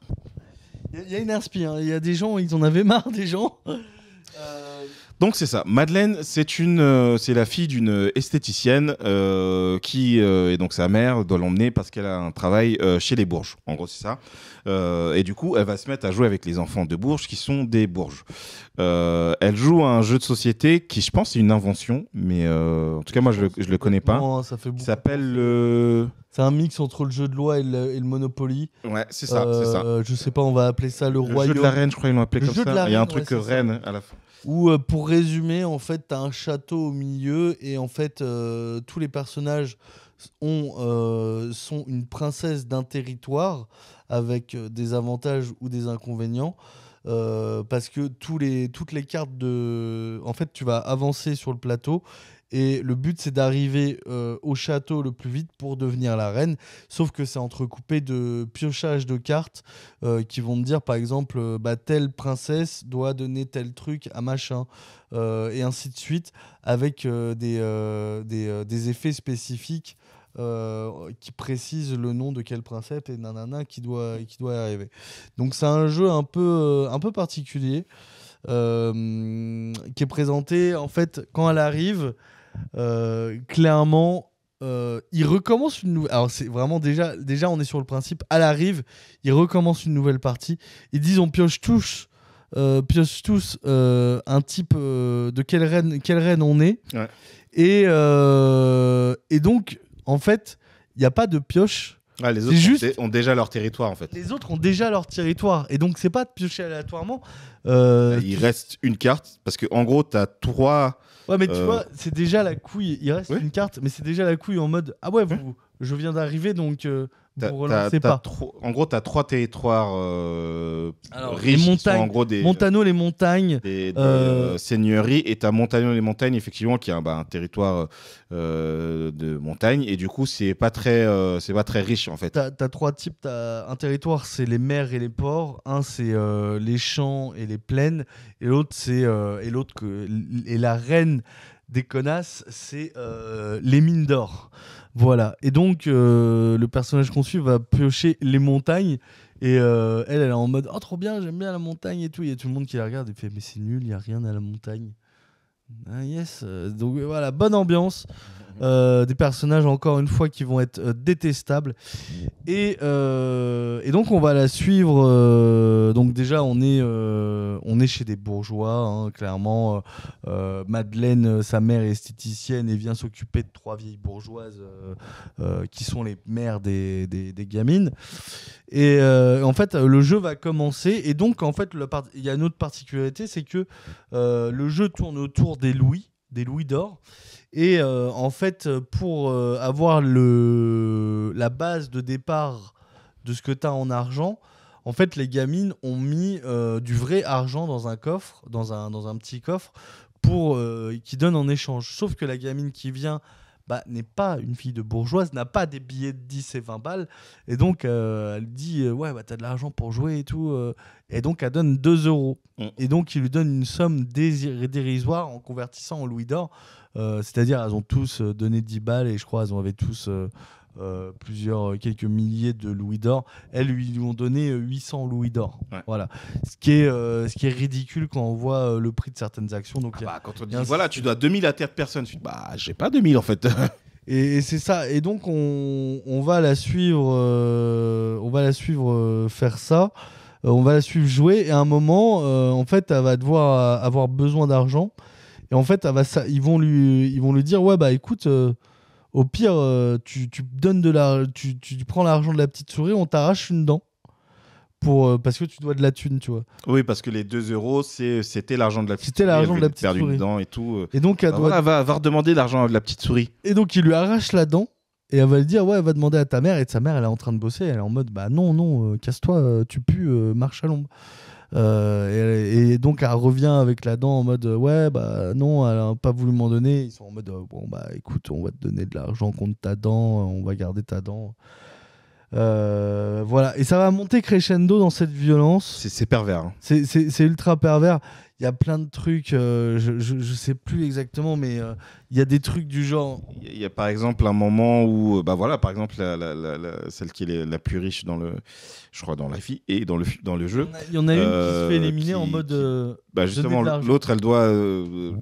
Il y, a une inspire. Hein. il y a des gens, ils en avaient marre, des gens. Euh, donc c'est ça. Madeleine, c'est une, euh, c'est la fille d'une esthéticienne euh, qui euh, est et donc sa mère doit l'emmener parce qu'elle a un travail chez les Bourges. En gros, c'est ça. et du coup, elle va se mettre à jouer avec les enfants de Bourges qui sont des Bourges. elle joue à un jeu de société qui, je pense, est une invention, mais en tout cas, moi, je, je le connais pas. ça fait s'appelle le. C'est un mix entre le jeu de loi et le, Monopoly. Ouais, c'est ça, c'est ça. Je sais pas, on va appeler ça le, royaume. Le jeu de la reine, je crois qu'ils l'ont appelé comme ça. Il y a un truc reine à la fin. Ou euh, pour résumer, en fait, tu as un château au milieu et en fait, euh, tous les personnages euh, sont une princesse d'un territoire avec des avantages ou des inconvénients. Euh, parce que toutes les cartes de. En fait, tu vas avancer sur le plateau et le but, c'est d'arriver euh, au château le plus vite pour devenir la reine. Sauf que c'est entrecoupé de piochages de cartes euh, qui vont me dire, par exemple, bah, telle princesse doit donner tel truc à machin. et ainsi de suite, avec des, des, effets spécifiques euh, qui précise le nom de quel princesse et nanana qui doit, qui doit arriver. Donc c'est un jeu un peu, euh, un peu particulier euh, qui est présenté en fait quand elle arrive. clairement, il recommence une nouvelle. Alors c'est vraiment déjà, déjà on est sur le principe. à l'arrive il recommence une nouvelle partie. Ils disent on pioche tous. pioche tous un type de quelle reine, quelle reine on est et, et donc en fait, il n'y a pas de pioche. Ah, les autres ont, déjà leur territoire en fait. Les autres ont déjà leur territoire et donc c'est pas de piocher aléatoirement. Euh, il reste une carte parce que en gros as trois. Ouais mais tu euh, vois c'est déjà la couille. Il reste une carte mais c'est déjà la couille en mode ah ouais je viens d'arriver donc euh, en gros, tu as trois territoires euh, riches. Montano, les montagnes. Des, euh, seigneuries. Et tu as Montano, les montagnes, effectivement, qui est un, bah, territoire euh, de montagne. Et du coup, c'est pas, très, pas très riche, en fait. Tu as, trois types. un territoire, c'est les mers et les ports. Un, c'est les champs et les plaines. Et l'autre, c'est. et l'autre, Et la reine des connasses, c'est les mines d'or. Voilà. Et donc, euh, le personnage qu'on suit va piocher les montagnes. Et euh, elle, elle est en mode Oh, trop bien, j'aime bien la montagne et tout. Il y a tout le monde qui la regarde et fait Mais c'est nul, il n'y a rien à la montagne. Ah, yes. Euh, donc, voilà, bonne ambiance. Euh, des personnages, encore une fois, qui vont être euh, détestables. Euh, et, donc, on va la suivre. donc, déjà, on est, on est chez des bourgeois, hein, clairement. Madeleine, sa mère est esthéticienne et vient s'occuper de trois vieilles bourgeoises qui sont les mères des, des gamines. Et en fait, le jeu va commencer. Et donc, en fait, il y a une autre particularité c'est que le jeu tourne autour des louis, des louis d'or. Et euh, en fait, euh, pour euh, avoir la base de départ de ce que tu as en argent, en fait, les gamines ont mis du vrai argent dans un coffre, dans un, dans un petit coffre, pour qui donne en échange. Sauf que la gamine qui vient bah, n'est pas une fille de bourgeoise, n'a pas des billets de 10 et 20 balles. Et donc, euh, elle dit euh, Ouais, bah, t'as de l'argent pour jouer et tout. Euh. et donc, elle donne 2 euros. Mm. Et donc, il lui donne une somme dérisoire en convertissant en louis d'or. C'est-à-dire, elles ont tous donné 10 balles et je crois, elles avaient tous euh, plusieurs, euh, quelques milliers de louis d'or. Elles lui ont donné 800 euh, louis d'or. Voilà. Ce qui, est, ce qui est ridicule quand on voit le prix de certaines actions. Donc, ah bah, quand on dit, voilà, tu dois 2000 à terre personne, Je bah, j'ai pas 2000 en fait. Et, c'est ça. Et donc on, va la suivre, on va la suivre faire ça. on va la suivre jouer. Et à un moment, en fait, elle va devoir avoir besoin d'argent. Et en fait, va, ils vont lui, ils vont lui dire ouais bah écoute. Au pire, euh, tu, tu, donnes de la, tu, tu prends l'argent de la petite souris, on t'arrache une dent. Pour, euh, parce que tu dois de la thune, tu vois. Oui, parce que les 2 euros, c'était l'argent de la petite souris. C'était l'argent de la petite souris. Dent et tout. Euh. Et donc, elle bah va, va redemander l'argent de la petite souris. Et donc, il lui arrache la dent. Et elle va lui dire, ouais, elle va demander à ta mère. Et sa mère, elle est en train de bosser. Elle est en mode, bah non, non, casse-toi, tu pues, marche à l'ombre. Euh, et, donc, elle revient avec la dent en mode euh, Ouais, bah non, elle n'a pas voulu m'en donner. Ils sont en mode euh, Bon, bah écoute, on va te donner de l'argent contre ta dent, on va garder ta dent. voilà, et ça va monter crescendo dans cette violence. C'est pervers. Hein. C'est ultra pervers il y a plein de trucs, euh, je, je, sais plus exactement, mais euh, il y a des trucs du genre. Il y, a par exemple un moment où, euh, bah voilà, par exemple, la, la, la, celle qui est la plus riche dans le, je crois, dans la vie et dans le, dans le jeu. Il y en a, une qui se fait éliminer en mode. bah justement, l'autre, elle doit,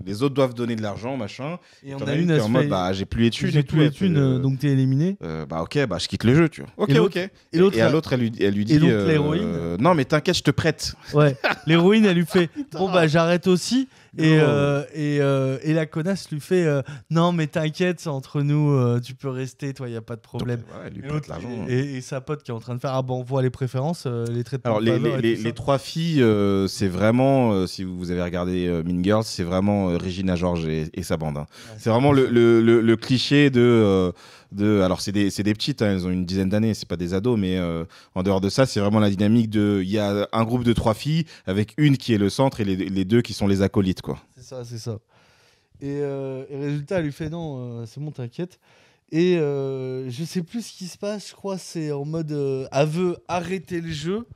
les autres doivent donner de l'argent, machin. Et, on a une, qui en mode, bah j'ai plus les thunes tout. Plus les thunes, donc t'es éliminé. bah ok, bah je quitte le jeu, tu vois. Ok, ok. Et, l'autre, à l'autre, elle, lui dit. Et non, mais t'inquiète, je te prête. Ouais. L'héroïne, elle lui fait. bon bah j'arrête aussi. Et, euh, euh, et, la connasse lui fait euh, Non, mais t'inquiète, entre nous, tu peux rester, toi, il n'y a pas de problème. Hein. et, sa pote qui est en train de faire Ah, bon, on voit les préférences, les traitements. Alors, les, trois filles, c'est vraiment, si vous avez regardé Mean Girls, c'est vraiment Regina George et, sa bande. Hein. c'est, vraiment le, le, cliché de alors, c'est des, petites, hein, elles ont une dizaine d'années, c'est pas des ados, mais euh, en dehors de ça, c'est vraiment la dynamique de. Il y a un groupe de trois filles avec une qui est le centre et les, deux qui sont les acolytes, quoi. C'est ça, c'est ça. Et, euh, et, résultat, elle lui fait non, euh, c'est bon, t'inquiète. Et euh, je sais plus ce qui se passe, je crois, c'est en mode aveu, arrêtez le jeu.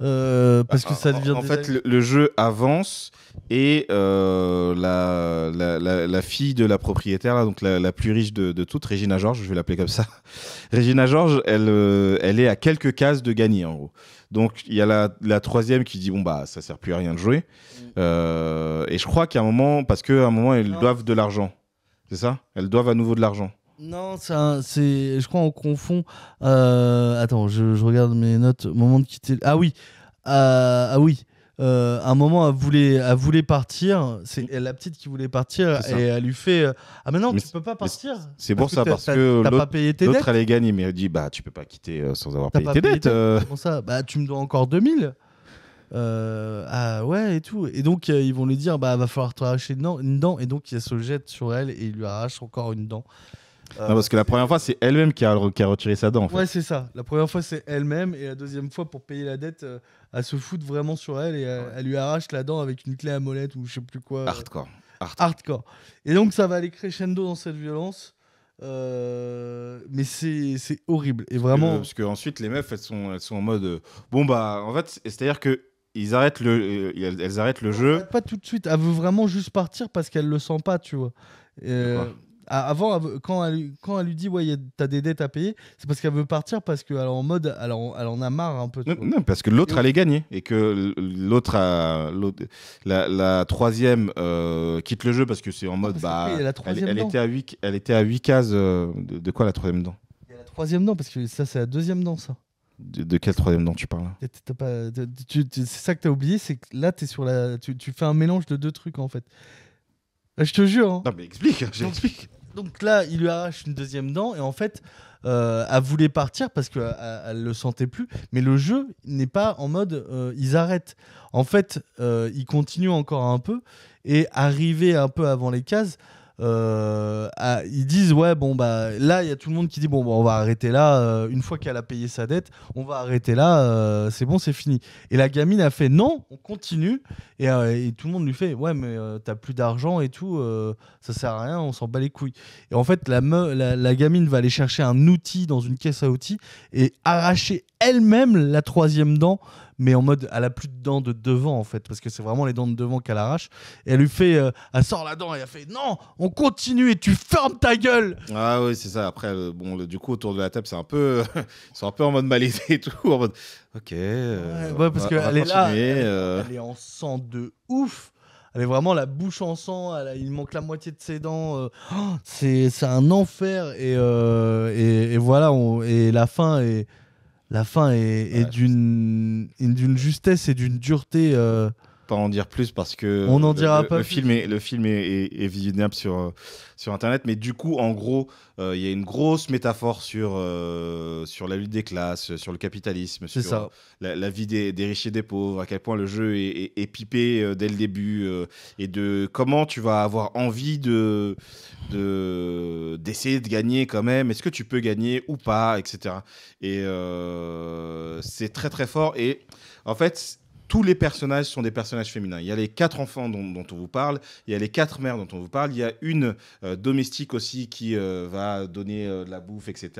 Euh, parce que ah, ça devient. En, fait, le, jeu avance et euh, la, fille de la propriétaire, donc la, plus riche de, de toutes, Regina George, je vais l'appeler comme ça. Regina George, elle, euh, elle est à quelques cases de gagner en gros. Donc il y a la, la, troisième qui dit bon bah ça sert plus à rien de jouer. Mm. et je crois qu'à un moment parce qu'à un moment elles doivent de l'argent, c'est ça Elles doivent à nouveau de l'argent. Non, c'est, je crois qu'on confond. Euh, attends, je, regarde mes notes. moment de quitter. Ah oui, euh, ah oui. Euh, un moment, elle voulait, partir. C'est la petite qui voulait partir et elle lui fait Ah, mais non, tu peux pas partir. C'est pour ça, parce que l'autre, elle est gagnée, mais elle dit Bah, tu peux pas quitter sans avoir payé tes dettes. Comment ça, bah, tu me dois encore 2000. ah ouais et tout et donc ils vont lui dire bah va falloir te arracher une dent, une dent. et donc il se jette sur elle et il lui arrache encore une dent parce que la première fois, c'est elle-même qui a, retiré sa dent. Ouais, c'est ça. La première fois, c'est elle-même. Et la deuxième fois, pour payer la dette, elle euh, se fout vraiment sur elle et euh, elle, lui arrache la dent avec une clé à molette ou je sais plus quoi. Euh, hardcore. Hardcore. Hardcore. Et donc, ça va aller crescendo dans cette violence. mais c'est horrible. Et vraiment. Parce que, ensuite, les meufs, elles sont, elles sont en mode. bon, bah, en fait, c'est-à-dire que. Ils arrêtent le, elles, arrêtent le jeu. Pas tout de suite. Elle veut vraiment juste partir parce qu'elle le sent pas, tu vois. Et, ah, avant, quand elle, quand elle lui dit ouais, t'as des dettes à payer, c'est parce qu'elle veut partir parce que en mode, alors elle en a marre un peu. Non, parce que l'autre allait gagner et que l'autre, la, la troisième euh, quitte le jeu parce que c'est en mode bah, elle, était à 8 elle était à 8 cases euh, de, quoi la troisième dent. la troisième dent parce que ça c'est la deuxième dent ça. De, quelle troisième dent tu parles C'est ça que t'as oublié, c'est que là es sur la, tu, tu fais un mélange de deux trucs en fait. Ah, je te jure. Hein. Non, mais explique, hein, Donc là, il lui arrache une deuxième dent et en fait, euh, elle voulait partir parce qu'elle euh, elle le sentait plus. Mais le jeu n'est pas en mode euh, ils arrêtent. En fait, ils continuent encore un peu et arrivé un peu avant les cases, euh, ah, ils disent ouais bon bah là il y a tout le monde qui dit bon bah, on va arrêter là euh, une fois qu'elle a payé sa dette on va arrêter là euh, c'est bon c'est fini et la gamine a fait non on continue et, tout le monde lui fait ouais mais t'as plus d'argent et tout ça sert à rien on s'en bat les couilles et en fait la, gamine va aller chercher un outil dans une caisse à outils et arracher elle-même la troisième dent mais en mode elle a plus de dents de devant en fait parce que c'est vraiment les dents de devant qu'elle arrache et elle lui fait euh, elle sort la dent et elle fait non on continue et tu fermes ta gueule ah oui c'est ça après euh, bon du coup autour de la table c'est un peu C'est un peu en mode malaisé et tout en mode ok euh, ouais, parce qu'elle est là elle, est en sang de ouf elle est vraiment la bouche en sang, il manque la moitié de ses dents. Oh, c'est un enfer. Et, et, voilà, et la fin est la fin est, d'une, justesse et d'une dureté. Euh, pas en dire plus parce que on en dira le, pas le, film est, le film est, est, sur euh, sur internet mais du coup en gros euh, il y a une grosse métaphore sur euh, sur la lutte des classes sur le capitalisme sur ça. La, vie des, riches et des pauvres à quel point le jeu est, pipé dès le début et de comment tu vas avoir envie de d'essayer de, de gagner quand même est-ce que tu peux gagner ou pas etc et c'est très très fort et en fait tous les personnages sont des personnages féminins. Il y a les quatre enfants dont, on vous parle, il y a les quatre mères dont on vous parle, il y a une euh, domestique aussi qui euh, va donner euh, de la bouffe, etc.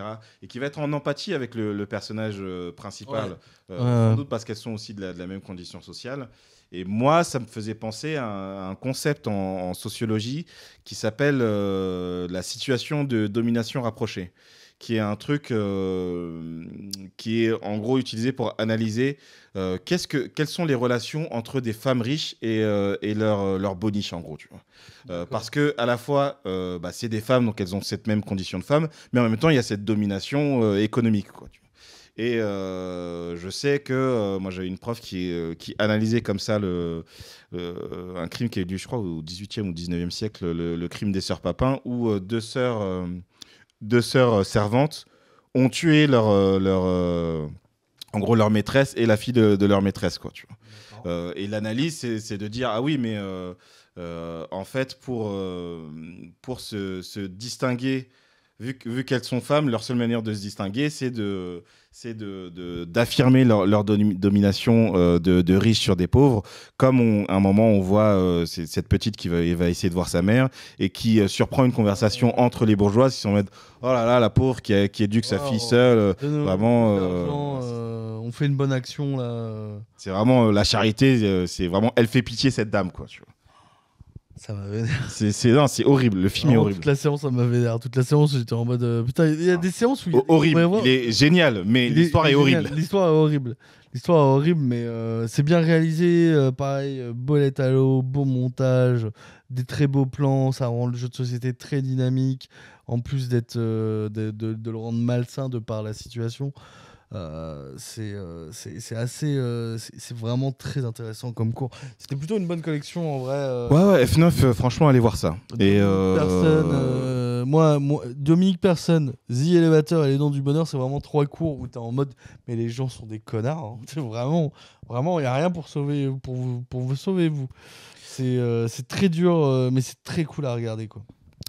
Et qui va être en empathie avec le, personnage principal, sans doute parce qu'elles sont aussi de la, même condition sociale. Et moi, ça me faisait penser à un, concept en, sociologie qui s'appelle la situation de domination rapprochée qui est un truc euh, qui est en gros utilisé pour analyser euh, qu'est-ce que, quelles sont les relations entre des femmes riches et, euh, et leurs leur boniche en gros. Tu vois. parce que, à la fois, bah, c'est des femmes, donc elles ont cette même condition de femme, mais en même temps, il y a cette domination économique. Quoi, Et je sais que moi j'avais une prof qui, qui, analysait comme ça le, un crime qui a eu lieu, je crois, au 18e ou 19e siècle, le, crime des sœurs Papin, où deux sœurs, deux sœurs euh, servantes ont tué leur, euh, leur euh, en gros leur maîtresse et la fille de, leur maîtresse quoi tu vois. et l'analyse c'est de dire ah oui mais en fait pour pour se, distinguer vu, vu qu'elles sont femmes leur seule manière de se distinguer c'est de c'est d'affirmer leur, domination euh, de, riches sur des pauvres, comme à un moment on voit euh, cette petite qui va, essayer de voir sa mère et qui euh, surprend une conversation entre les bourgeois qui sont en oh là là la pauvre qui, qui éduque sa fille seule, vraiment. on fait une bonne action là. C'est vraiment la charité, c'est vraiment elle fait pitié cette dame quoi. Tu vois. Ça m'a vénère. C'est, c'est, horrible. Le film est horrible. Toute la séance, ça m'a vénère. Toute la séance, j'étais en mode. Euh, putain, il y a des ah. séances où. il- Horrible. Il est génial, mais l'histoire est, horrible. L'histoire est horrible. L'histoire est horrible, mais euh, c'est bien réalisé. Euh, pareil, beau à l'eau, beau montage, des très beaux plans. Ça rend le jeu de société très dynamique. En plus d'être, de, de le rendre malsain de par la situation. Euh, euh, c'est assez. Euh, c'est vraiment très intéressant comme cours. C'était plutôt une bonne collection en vrai. Ouais, F9, franchement, allez voir ça. Et moi, Dominique Personne, The Elevator et Les Dents du Bonheur, c'est vraiment trois cours où t'es en mode, mais les gens sont des connards. Hein. Vraiment, vraiment, il n'y a rien pour, sauver, pour, vous, pour vous sauver, vous. C'est très dur, mais c'est très cool à regarder, quoi.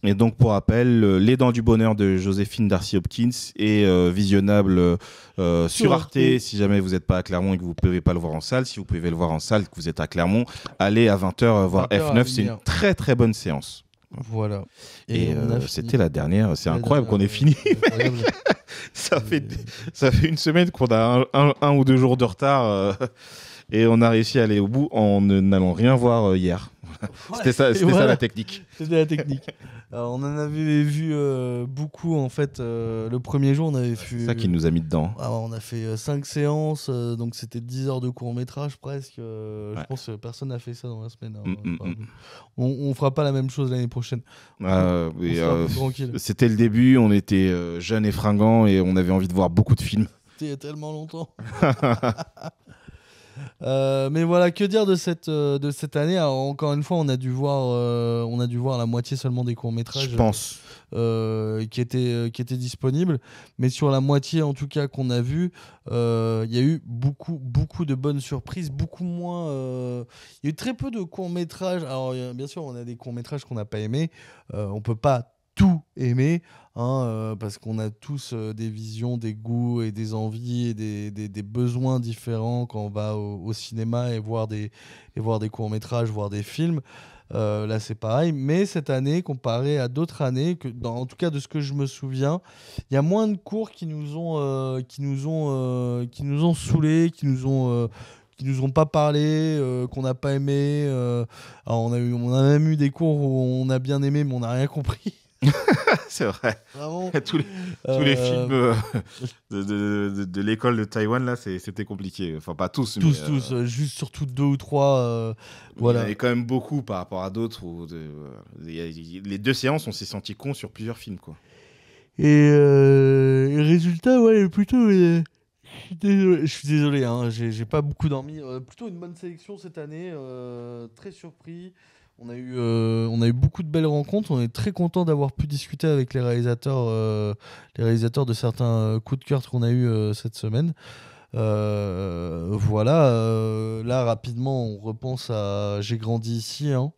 Et donc, pour rappel, euh, Les Dents du Bonheur de Joséphine Darcy Hopkins est euh, visionnable euh, sur Arte. Si jamais vous n'êtes pas à Clermont et que vous ne pouvez pas le voir en salle, si vous pouvez le voir en salle, que vous êtes à Clermont, allez à 20h voir F9. C'est une très très bonne séance. Voilà. Et, c'était la dernière. C'est incroyable qu'on ait fini. ça, fait, ça fait une semaine qu'on a un, ou deux jours de retard. et on a réussi à aller au bout en n'allant rien voir hier. c'était ça, ça la technique. la technique. on en avait vu euh, beaucoup en fait euh, le premier jour. On avait C'est ça qui nous a mis dedans. Ah, on a fait 5 euh, séances, donc c'était 10 heures de court métrage presque. Je pense que personne n'a fait ça dans la semaine. Hein, mm, mm, mm. On, on, fera pas la même chose l'année prochaine. Ah, c'était le début. On était jeunes et fringants et on avait envie de voir beaucoup de films. C'était tellement longtemps. Euh, mais voilà, que dire de cette, euh, de cette année Encore une fois, on a dû voir, euh, on a dû voir la moitié seulement des courts-métrages. Je pense. qui, étaient, qui étaient disponibles. Mais sur la moitié, en tout cas, qu'on a vu, il y a eu beaucoup, beaucoup de bonnes surprises, beaucoup moins. Il y a eu très peu de courts-métrages. Alors, bien sûr, on a des courts-métrages qu'on n'a pas aimés. on peut pas tout aimé, hein, euh, parce qu'on a tous euh, des visions, des goûts et des envies et des, des, besoins différents quand on va au, cinéma et voir des, et voir des courts-métrages, voir des films. Euh, là, c'est pareil. Mais cette année, comparé à d'autres années, que, en tout cas de ce que je me souviens, il y a moins de cours qui nous ont, qui nous ont, qui nous ont saoulés, qui nous ont qui nous ont pas parlé, qu'on n'a pas aimé. on a eu, on a même eu des cours où on a bien aimé, mais on n'a rien compris. c'est vrai. tous, les, euh, films euh, de, de, l'école de Taïwan, là, c'était compliqué. Enfin, pas tous. Tous, tous. Euh, juste surtout deux ou trois. voilà. Il y quand même beaucoup par rapport à d'autres. les deux séances, on s'est senti con sur plusieurs films. Quoi. Et, résultat, ouais, plutôt. je suis désolé, hein, j'ai pas beaucoup dormi. plutôt une bonne sélection cette année. très surpris. On a, eu, euh, on a eu beaucoup de belles rencontres. On est très content d'avoir pu discuter avec les réalisateurs, euh, les réalisateurs de certains euh, coups de cœur qu'on a eu cette semaine. voilà, là rapidement, on repense à J'ai grandi ici. Hein.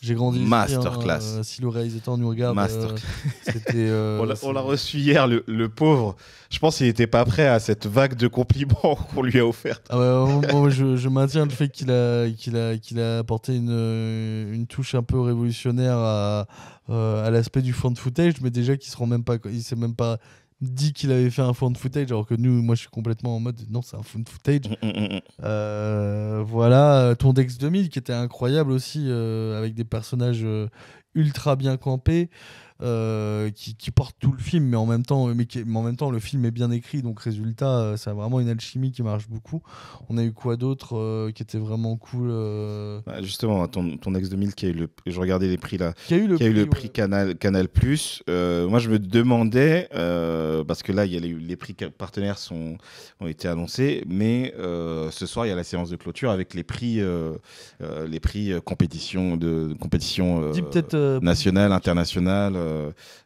J'ai grandi. Masterclass. Hein, euh, si le réalisateur nous regarde. Euh, c'était... Euh, on l'a reçu hier, le, pauvre. Je pense qu'il n'était pas prêt à cette vague de compliments qu'on lui a offerte. Ah je, maintiens le fait qu'il a, a, a apporté une, touche un peu révolutionnaire à, à l'aspect du fond de footage, mais déjà qu'il ne même pas, sait même pas, dit qu'il avait fait un de footage, alors que nous, moi, je suis complètement en mode non, c'est un de footage. Mm, mm, mm, euh, voilà, ton Dex 2000 qui était incroyable aussi, euh, avec des personnages euh, ultra bien campés. Euh, qui, porte tout le film, mais en même temps, euh, mais, en même temps, le film est bien écrit, donc résultat, c'est euh, vraiment une alchimie qui marche beaucoup. On a eu quoi d'autre qui était vraiment cool bah, Justement, ton, ton ex 2000 qui a eu le, je regardais les prix là, qui a eu le, prix, Canal Canal Plus. moi, je me demandais parce que là, il y a les, les, prix partenaires sont ont été annoncés, mais ce soir, il y a la séance de clôture avec les prix les prix compétition de compétition nationale, internationale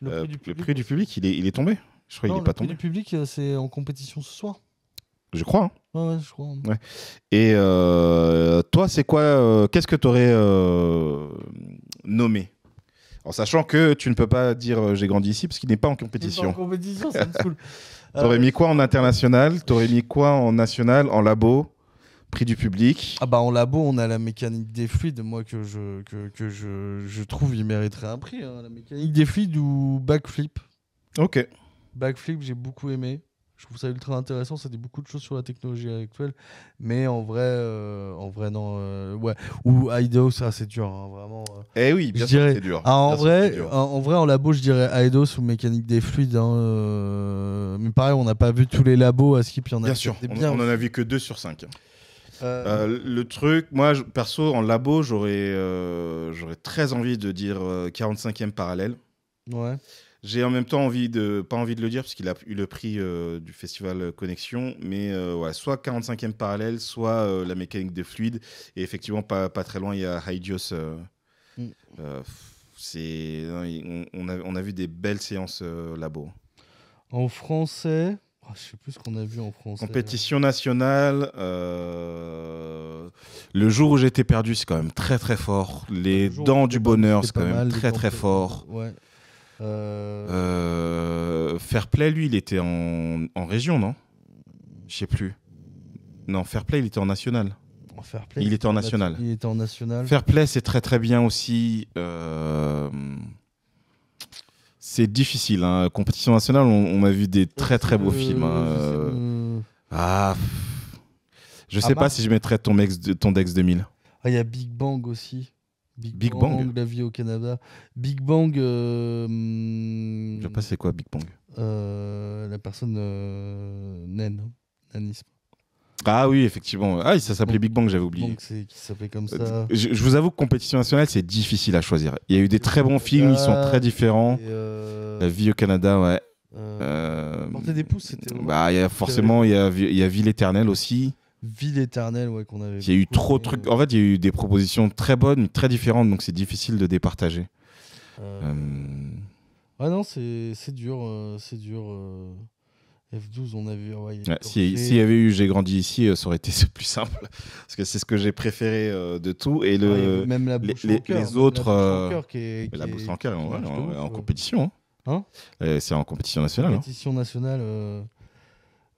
le, euh, prix du, public, il est, tombé. Je crois qu'il est pas tombé. Le prix du public, euh, c'est en compétition ce soir. Je crois. Hein. Ouais, je crois. Et euh, toi, c'est quoi Qu'est-ce que tu aurais nommé En sachant que tu ne peux pas dire j'ai grandi ici parce qu'il n'est pas en compétition. t'aurais mis quoi en international T'aurais mis quoi en national En labo prix du public. Ah bah en labo, on a la mécanique des fluides, moi que je, que, que je, je, trouve il mériterait un prix. Hein, la mécanique des fluides ou backflip. Ok. Backflip, j'ai beaucoup aimé. Je trouve ça ultra intéressant. Ça dit beaucoup de choses sur la technologie actuelle. Mais en vrai, euh, en vrai non. Euh, ou ido ça c'est dur. Hein, vraiment. Euh. Eh oui, bien sûr c'est dur. en, vrai, En, vrai, en labo, je dirais ido ou mécanique des fluides. Hein, Mais pareil, on n'a pas vu tous les labos à ce qu'il y en a bien sûr. on, n'en a vu que 2 sur 5. Euh, euh, le truc, moi, perso, en labo, j'aurais euh, j'aurais très envie de dire 45e parallèle. J'ai en même temps envie de pas envie de le dire parce qu'il a eu le prix du festival Connexion, mais soit 45e parallèle, soit la mécanique des fluides et effectivement pas, pas très loin il y a Hydios. Mm. c'est on, a, on, a, vu des belles séances labo. En français, ah, je ne sais plus ce qu'on a vu en France. Compétition nationale. Euh, le jour où j'étais perdu, c'est quand même très très fort. Les dents du bonheur, c'est quand même très très fort. Ouais. Euh... euh Fairplay, lui, il était en, région, non Je sais plus. Non, Fairplay, il était en national. il était en national. Il était Fairplay, c'est très très bien aussi. Euh, c'est difficile. Hein. Compétition nationale, on, m'a vu des très très beaux euh, films. Ah, je sais euh. pas ah, ah bah. si je mettrais ton, ton Dex 2000. Ah, il y a Big Bang aussi. Big, Bang, La vie au Canada. Big Bang. Euh, hmm. je sais pas c'est quoi Big Bang. la personne naine, hein. nanisme. Ah oui, effectivement. Ah, ça s'appelait Big Bang, j'avais oublié. qui comme euh, Je, vous avoue que compétition nationale, c'est difficile à choisir. Il y a eu des très bons films, ils sont très différents. Euh, La vie au Canada, ouais. Euh... euh des pouces, c'était. Bah, y a forcément, il y a, Ville éternelle aussi. Ville éternelle, ouais, qu'on avait. Il y a eu trop de trucs. En fait, il y a eu des propositions très bonnes, très différentes, donc c'est difficile de départager. Euh... non, c'est dur, c'est dur. F12, on a vu. S'il y avait eu J'ai grandi ici, euh, ça aurait été plus simple. Parce que c'est ce que j'ai préféré euh, de tout. Et le, même la bouche les, en cœur, autres. La bouche en euh, cœur, en compétition. Hein. hein c'est en compétition nationale. Hein. Compétition nationale.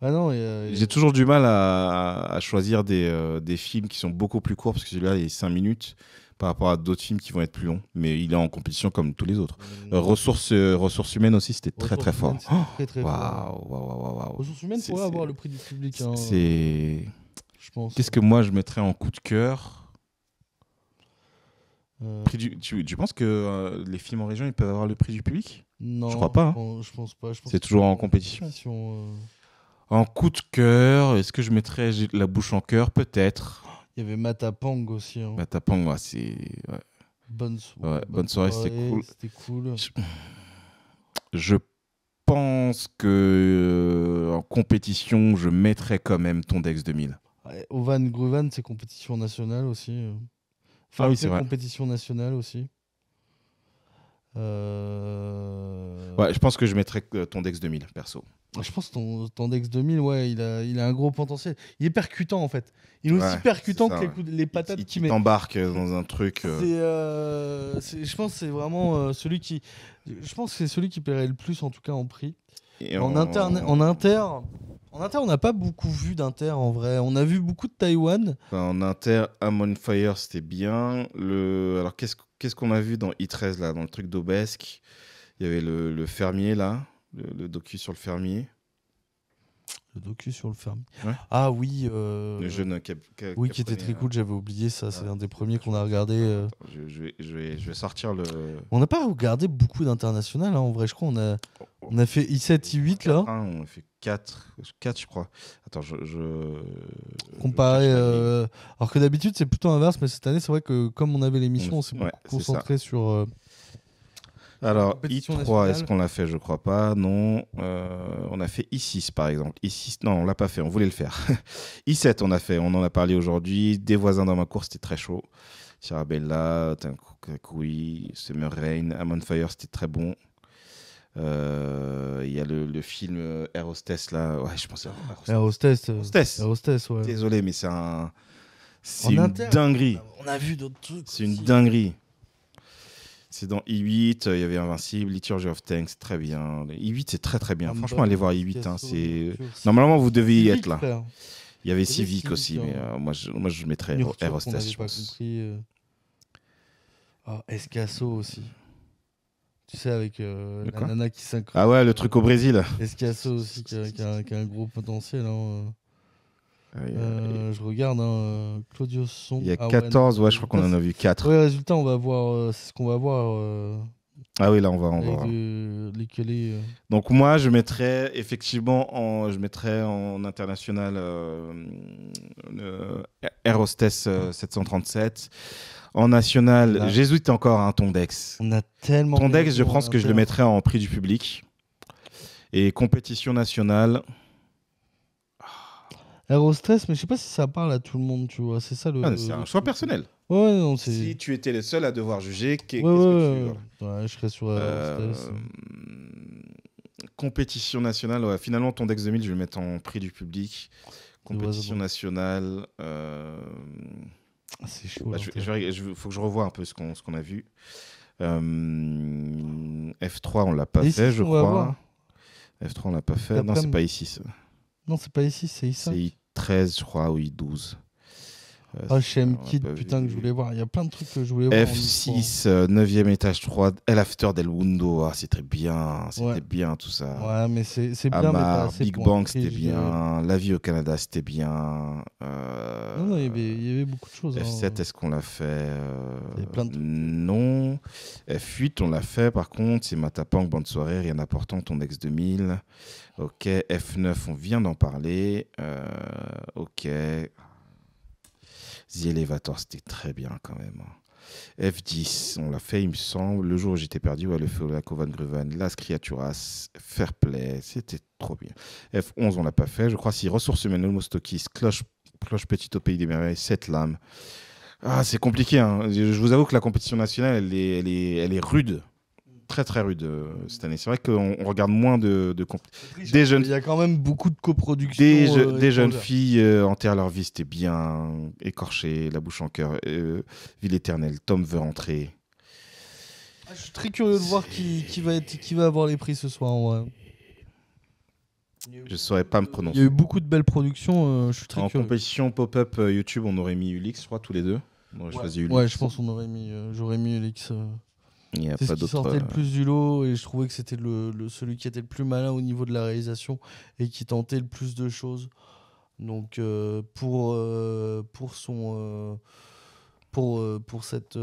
Ah J'ai toujours du mal à, choisir des, des, films qui sont beaucoup plus courts. Parce que celui-là, il est 5 minutes par rapport à d'autres films qui vont être plus longs, mais il est en compétition comme tous les autres. Euh, euh, ressources, euh, ressources humaines aussi, c'était très très fort. Waouh, Ressources humaines pourrait avoir le prix du public. Hein. c'est. Qu'est-ce hein. que moi je mettrais en coup de cœur tu, penses que les films en région ils peuvent avoir le prix du public Non. Je crois pas. C'est toujours en compétition. compétition en coup de cœur, est-ce que je mettrais la bouche en cœur Peut-être. Il y avait Matapang aussi. Hein. Matapang, c'est. Bonne, bonne, soirée, c'était cool. Je... pense que euh, en compétition, je mettrais quand même ton Dex 2000. Ovan Gruvan, c'est compétition nationale aussi. Hein. Enfin, ah oui, c'est compétition nationale aussi. Euh, je pense que je mettrais ton Dex 2000, perso. Ah, je pense que ton, Dex 2000, ouais, il a, il a un gros potentiel. Il est percutant, en fait. Il est aussi percutant que les, patates qui t'embarquent met. Euh, dans un truc. Euh. je pense que c'est vraiment celui qui. Je pense que c'est celui qui paierait le plus, en tout cas, en prix. en, en inter. En inter, on n'a pas beaucoup vu d'inter en vrai. On a vu beaucoup de Taïwan. en inter, Amon Fire, c'était bien. Le... Alors, qu'est-ce que qu'est-ce qu'on a vu dans I13 là, dans le truc d'Aubesque Il y avait le, fermier là, le, docu sur le fermier. Le docu sur le ferme. Ah oui. Euh, le jeune Oui, qui était très cool, j'avais oublié ça. C'est ah. un des premiers qu'on a regardé. Euh. je, vais, je, vais, sortir le. On n'a pas regardé beaucoup d'international, hein, en vrai. Je crois on a, oh, on a fait I7, I8 là. on a fait 4, 4 je crois. Attends, je. Comparé. Euh, alors que d'habitude, c'est plutôt inverse, mais cette année, c'est vrai que comme on avait l'émission, on s'est concentré sur. Alors, I3, est-ce qu'on l'a fait Je crois pas. Non. Euh, on a fait I6, par exemple. I6, non, on l'a pas fait. On voulait le faire. I7, on a fait. On en a parlé aujourd'hui. Des voisins dans ma cour, c'était très chaud. Sirabella, Tankukui, Summer Rain, Amon Fire, c'était très bon. Euh, il y a le, film euh, Air Test, là. Ouais, je pensais à Air Hostess. Air ouais. Désolé, mais c'est un. C'est une dinguerie. On a vu d'autres trucs. C'est une dinguerie. C'est dans I8, euh, il y avait Invincible, Liturgy of Tanks, très bien. I8, c'est très très bien. Franchement, allez voir I8. Hein, c'est... Normalement, vous devez y être là. Il y avait Civic aussi, hein. mais euh, moi, je, moi je mettrais Aerostas. Je pense. Euh. Ah, Escasso aussi. Tu sais, avec la nana qui s'accroche. Ah ouais, le truc au Brésil. Escasso aussi, qui a, qui a, un gros potentiel. Hein, ah euh, je regarde hein, Claudio Son. Il y a 14, ouais, je crois qu'on en a vu 4. le résultat, on va voir euh, ce qu'on va voir. Euh. ah oui, là, on va en voir. Donc, moi, je mettrais effectivement en, je mettrais en international Air 737. En national, Jésus, encore un hein, Tondex. On a tellement. Tondex, je pense que je le mettrais en prix du public. Et compétition nationale stress, mais je sais pas si ça parle à tout le monde, tu vois. C'est ça le. Ah, c'est un choix personnel. Si tu étais le seul à devoir juger, qu'est-ce que tu. je serais sur euh, euh, Compétition nationale, finalement ton Dex 2000, je vais le mettre en prix du public. Compétition nationale. Euh... Ah, c'est chaud. Bah, faut que je revoie un peu ce qu'on a vu. Euh, F3, on l'a pas, fait, je crois. F3, on l'a pas fait. Non, c'est pas ici. Non, Non, c'est pas ici, c'est ici. 13, je crois, oui, 12. oh, j'aime Kid, putain, que je voulais voir. Il y a plein de trucs que je voulais voir. F6, 9ème euh, étage 3, El After del Mundo. Ah, c'était bien, c'était bien tout ça. Ouais, mais c'est bien, Amar, mais pas Big Bang, c'était bien. La vie au Canada, c'était bien. Euh... Non, non, il y, avait, beaucoup de choses. Hein. F7, est-ce qu'on l'a fait euh... Il y plein de trucs. Non. F8, on l'a fait, par contre. C'est Matapang, bonne soirée, rien d'important, ton ex 2000. Ok, F9, on vient d'en parler. Euh, ok. The Elevator, c'était très bien quand même. Hein. F10, on l'a fait, il me semble. Le jour où j'étais perdu, ouais, le feu, la Covan Gruven, Las Criaturas, Fair Play, c'était trop bien. F11, on l'a pas fait. Je crois si Ressources humaines, Mostokis, Cloche, Cloche Petite au Pays des Merveilles, 7 lames. Ah, c'est compliqué. Hein. Je vous avoue que la compétition nationale, elle est rude très très rude euh, cette année. C'est vrai qu'on regarde moins de, des jeunes. Il y a quand même beaucoup de coproductions. Des, euh, jeunes filles euh, enterrent leur vie, c'était bien écorché, la bouche en cœur. Ville éternelle, Tom veut rentrer. Ah, je suis très curieux de voir qui, va être, qui va avoir les prix ce soir Je saurais pas me prononcer. Il y a eu beaucoup de belles productions. je suis très en compétition pop-up YouTube, on aurait mis Ulix, je crois, tous les deux. Moi, ouais. Ulix. Ouais, je pense qu'on aurait mis, j'aurais mis Ulix. C'est ce qui sortait le euh, plus du lot et je trouvais que c'était le, celui qui était le plus malin au niveau de la réalisation et qui tentait le plus de choses. Donc euh, pour, euh, pour son pour, pour cette,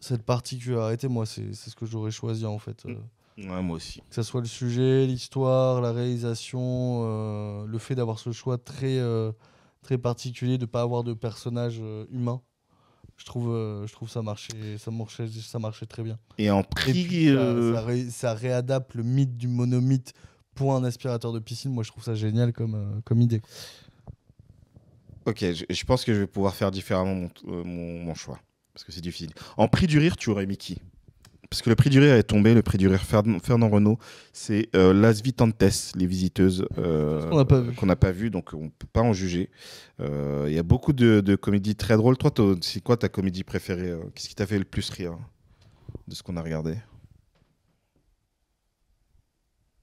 cette particularité, moi c'est ce que j'aurais choisi en fait. Ouais, moi aussi. Que ce soit le sujet, l'histoire, la réalisation, le fait d'avoir ce choix très, très particulier de ne pas avoir de personnage humain je trouve, euh, je trouve ça marchait, ça marchait, très bien. Et en prix, euh, ça, réadapte le mythe du monomythe pour un aspirateur de piscine. Moi, je trouve ça génial comme, euh, idée. Ok, je, pense que je vais pouvoir faire différemment mon, choix parce que c'est difficile. En prix du rire, tu aurais Mickey parce que le prix du rire est tombé, le prix du rire Fernand Renault, c'est euh, Las Vitantes, les visiteuses euh, qu'on n'a pas, vu. donc on ne peut pas en juger. Euh, il y a beaucoup de, comédies très drôles. Toi, c'est quoi ta comédie préférée Qu'est-ce qui t'a fait le plus rire de ce qu'on a regardé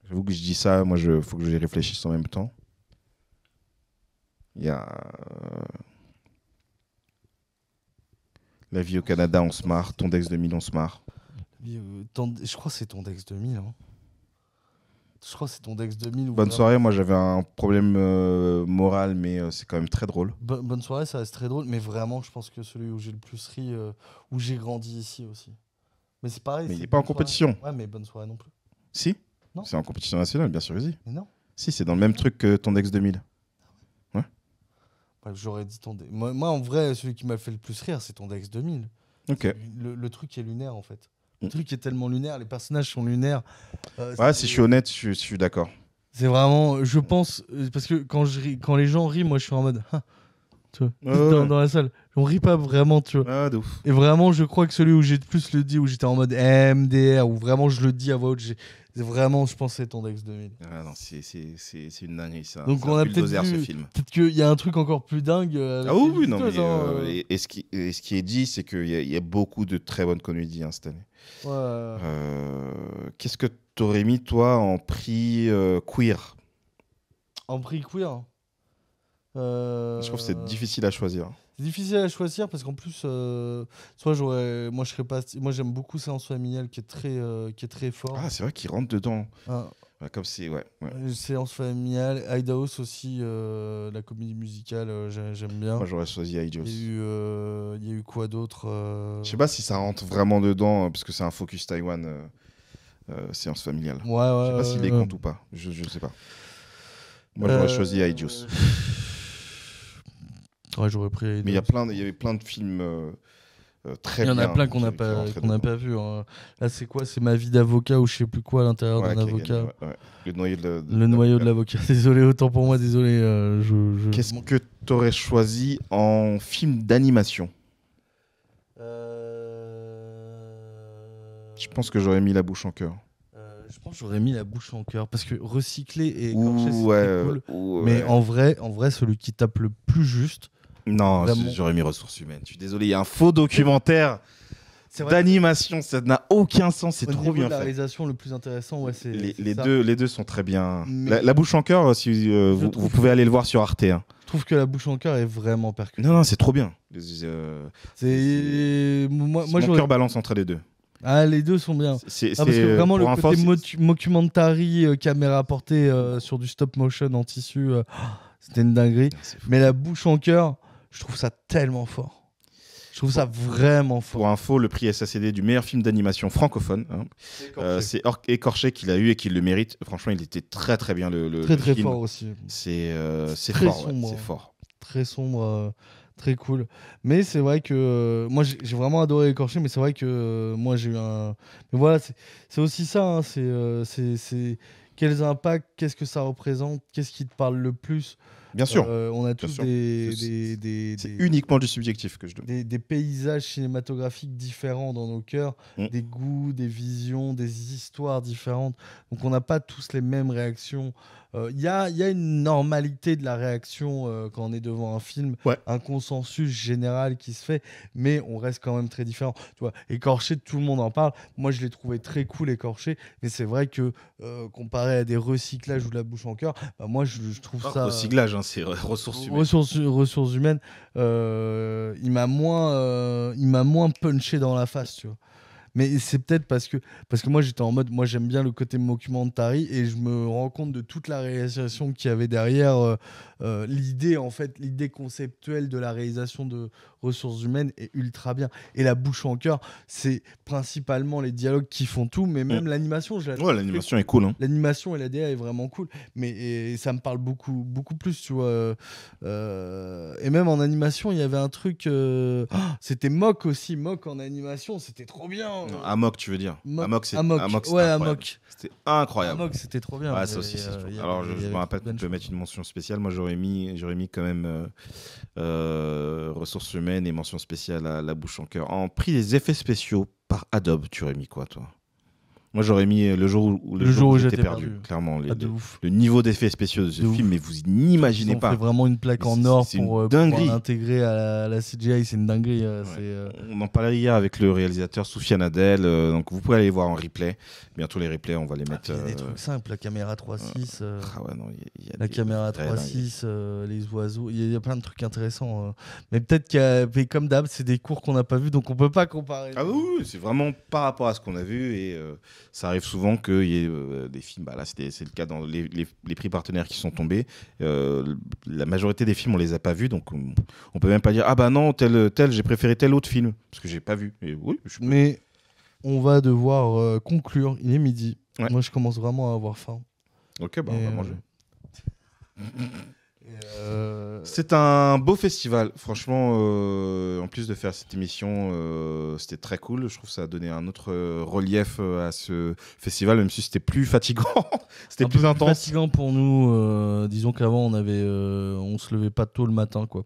J'avoue que je dis ça, moi, il faut que j'y réfléchisse en même temps. Il y a La vie au Canada, on se marre. ton dex 2000, on se marre. Euh, je crois que c'est ton Dex 2000. Hein. Je crois que c'est ton Dex 2000. bonne soirée, moi j'avais un problème euh, moral, mais euh, c'est quand même très drôle. bonne soirée, ça reste très drôle, mais vraiment, je pense que celui où j'ai le plus ri, où j'ai grandi ici aussi. Mais c'est pareil. Mais il pas en compétition. Ouais, mais bonne soirée non plus. Si C'est en compétition nationale, bien sûr que si. non. Si, c'est dans le même truc que ton Dex 2000. Ouais. J'aurais dit ton. Moi, moi, en vrai, celui qui m'a fait le plus rire, c'est ton Dex 2000. Ok. Le, le truc qui est lunaire, en fait. Le mm. truc est tellement lunaire, les personnages sont lunaires. Euh, ouais, si je suis honnête, je, suis d'accord. C'est vraiment, je pense, euh, parce que quand, je quand les gens rient, moi je suis en mode, ah, tu vois, dans, la salle. On rit pas vraiment, tu vois. Ah, de ouf. Et vraiment, je crois que celui où j'ai le plus le dit, où j'étais en mode MDR, où vraiment je le dis à voix haute, c'est Vraiment, je pensais, ton Dex 2000. Ah c'est, une dinguerie ça. Donc on a peut-être Peut-être qu'il y a un truc encore plus dingue. Euh, ah oui, oui, non. Mais, euh, et, ce qui, ce qui est dit, c'est qu'il y, a, beaucoup de très bonnes comédies hein, cette année. Euh, qu'est-ce que t'aurais mis toi en prix queer En prix queer Je trouve que c'est difficile à choisir difficile à choisir parce qu'en plus, euh, soit j'aurais, moi je serais pas, moi j'aime beaucoup séance familiale qui est très, euh, qui est très fort. Ah, c'est vrai qu'il rentre dedans. Ah. comme si ouais, euh, Séance familiale, Idaho aussi, la comédie musicale, j'aime bien. Moi j'aurais choisi Idaho. Il y a eu, quoi d'autre Je sais pas si ça rentre vraiment dedans parce que c'est un focus Taiwan séance familiale. Ouais, ouais, je sais pas s'il est compte ou pas. Je, je sais pas. Moi, j'aurais choisi Idaho. Ouais, j'aurais pris. Mais il y plein, il y avait plein de films. très euh, euh, très il y en a plein qu'on n'a pas, qu'on pas vu. Hein. Là, c'est quoi C'est ma vie d'avocat ou je sais plus quoi à l'intérieur d'un avocat. le noyau de, le noyau de l'avocat. Désolé, autant pour moi, désolé. Euh, Qu'est-ce que tu aurais choisi en film d'animation Je pense que j'aurais mis la bouche en cœur. Je pense que j'aurais mis la bouche en cœur parce que recycler et mais en vrai, en vrai, celui qui tape le plus juste, non, j'aurais mis ressources humaines. Je suis désolé, il y a un faux documentaire d'animation, ça n'a aucun sens, c'est trop bien fait la réalisation, le plus intéressant, ouais, c'est les, les deux, les deux sont très bien. la, bouche en cœur, si euh, vous, pouvez aller le voir sur Arte. Hein. Je trouve que la bouche en cœur est vraiment percutante Non, non, c'est trop bien. Euh, c'est moi, moi mon cœur balance entre les deux. Ah, les deux sont bien. C'est ah, vraiment le côté euh, caméra portée sur du stop motion en tissu, c'était une dinguerie. Mais la bouche en cœur je trouve ça tellement fort. Je trouve ça vraiment fort. Pour info, le prix SACD du meilleur film d'animation francophone, hein, euh, c'est Écorché qu'il a eu et qu'il le mérite. Franchement, il était très très bien le, le, très, euh, très fort aussi. C'est fort, Très sombre, euh, très cool. Mais c'est vrai que moi j'ai vraiment adoré Écorché, mais c'est vrai que moi j'ai eu un. Mais voilà, c'est aussi ça. Hein, c'est c'est quels impacts, qu'est-ce que ça représente, qu'est-ce qui te parle le plus. Bien sûr. Euh, on a tous des, des, uniquement du subjectif que je donne. Des, paysages cinématographiques différents dans nos cœurs, mm. des goûts, des visions, des histoires différentes. Donc on n'a pas tous les mêmes réactions il euh, y a, y, a, une normalité de la réaction euh, quand on est devant un film, un consensus général qui se fait, mais on reste quand même très différent. Tu vois, écorché, tout le monde en parle. Moi, je l'ai trouvé très cool, écorché, mais c'est vrai que euh, comparé à des recyclages ou de la bouche en cœur, bah, moi, je, trouve ça. Recyclage, hein, c'est ressources humaines. Ressources, ressources humaines. il m'a moins, il m'a moins punché dans la face, tu vois. Mais c'est peut-être parce que, parce que moi, j'étais en mode, moi, j'aime bien le côté mockumentary et je me rends compte de toute la réalisation qu'il y avait derrière euh, euh, l'idée, en fait, l'idée conceptuelle de la réalisation de ressources humaines est ultra bien. Et la bouche en cœur, c'est principalement les dialogues qui font tout, mais même l'animation, je Ouais, l'animation est cool. Hein. L'animation et la est vraiment cool. Mais ça me parle beaucoup, beaucoup plus, tu vois. Euh, et même en animation, il y avait un truc. Oh, c'était moque aussi, moque en animation, c'était trop bien Amok, tu veux dire Amok, ouais, Amok. C'était incroyable. Amok, c'était trop bien. Euh, Alors, je, me rappelle que tu peux mettre une mention spéciale. Moi, j'aurais mis, j'aurais mis quand même euh, euh, ressources humaines et mention spéciale à la bouche en cœur. En prix des effets spéciaux par Adobe, tu aurais mis quoi, toi moi, j'aurais mis euh, le jour où, le, jour où j'étais perdu. Clairement, ah, le niveau d'effets spéciaux de ce film, mais vous n'imaginez pas. C'est vraiment une plaque en or pour, euh, l'intégrer à la, CGI. C'est une dinguerie. Euh, on en parlait hier avec le réalisateur Soufiane Adel. donc, vous pouvez aller voir en replay. Bientôt les replays, on va les ah, mettre. il y a des trucs simples, la caméra 3.6. Ah la caméra 3.6, les oiseaux. Il y, a plein de trucs intéressants. Hein. Mais peut-être qu'il comme d'hab, c'est des cours qu'on n'a pas vus, donc on peut pas comparer. Ah oui, c'est vraiment par rapport à ce qu'on a vu et ça arrive souvent qu'il y ait euh, des films, bah là c'est le cas dans les, les, prix partenaires qui sont tombés, euh, la majorité des films on les a pas vus, donc on, peut même pas dire ah bah non tel tel j'ai préféré tel autre film parce que j'ai pas vu. oui, Mais on va devoir euh, conclure, il est midi. Moi je commence vraiment à avoir faim. Ok, bah on va manger. C'est un beau festival. Franchement, euh, en plus de faire cette émission, euh, c'était très cool. Je trouve que ça a donné un autre euh, relief à ce festival, même si c'était plus fatigant. c'était plus intense. Plus fatigant pour nous. disons qu'avant, on avait, on se levait pas tôt le matin, quoi.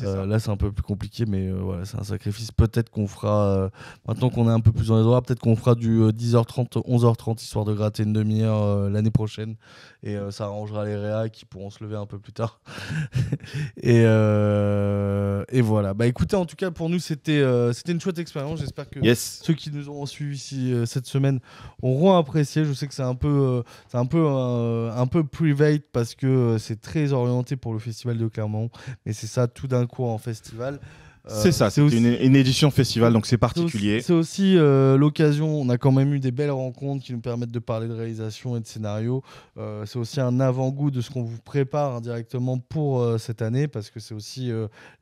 là, c'est un peu plus compliqué, mais c'est un sacrifice. Peut-être qu'on fera, maintenant qu'on est un peu plus dans les droits, peut-être qu'on fera du 10h30, 11h30, histoire de gratter une demi-heure l'année prochaine et euh, ça arrangera les réas qui pourront se lever un peu plus tard. et, euh, et, voilà. Bah écoutez, en tout cas, pour nous, c'était euh, c'était une chouette expérience. J'espère que ceux qui nous ont suivis cette semaine auront apprécié. Je sais que c'est un peu, c'est un peu, un peu private parce que c'est très orienté pour le festival de Clermont, mais c'est ça tout d'un coup en festival. Euh, c'est ça, c'est une, une, édition festival, donc c'est particulier. C'est aussi, euh, l'occasion, on a quand même eu des belles rencontres qui nous permettent de parler de réalisation et de scénario. Euh, c'est aussi un avant-goût de ce qu'on vous prépare hein, directement pour cette année, parce que c'est aussi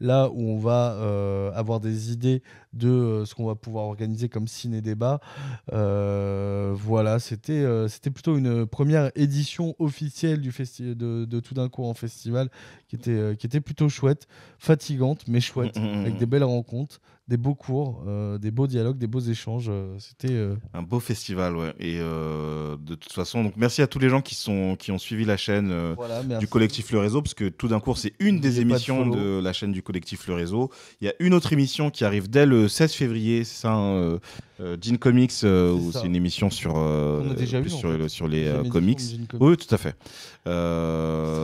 là où on va avoir des idées de euh, ce qu'on va pouvoir organiser comme ciné-débat. Euh, voilà, euh, c'était plutôt une première édition officielle du de, de, Tout d'un coup en festival qui était, qui était plutôt chouette, fatigante, mais chouette, avec des belles rencontres, des beaux cours, euh, des beaux dialogues, des beaux échanges. Euh, c'était euh, un beau festival, ouais. Et de toute façon, donc merci à tous les gens qui sont qui ont suivi la chaîne du collectif Le Réseau, parce que tout d'un coup c'est une des émissions de, la chaîne du collectif Le Réseau. Il y a une autre émission qui arrive dès le 16 février, c'est un hein, Jean Comics, où c'est une émission sur sur, les comics. Oui, tout à fait.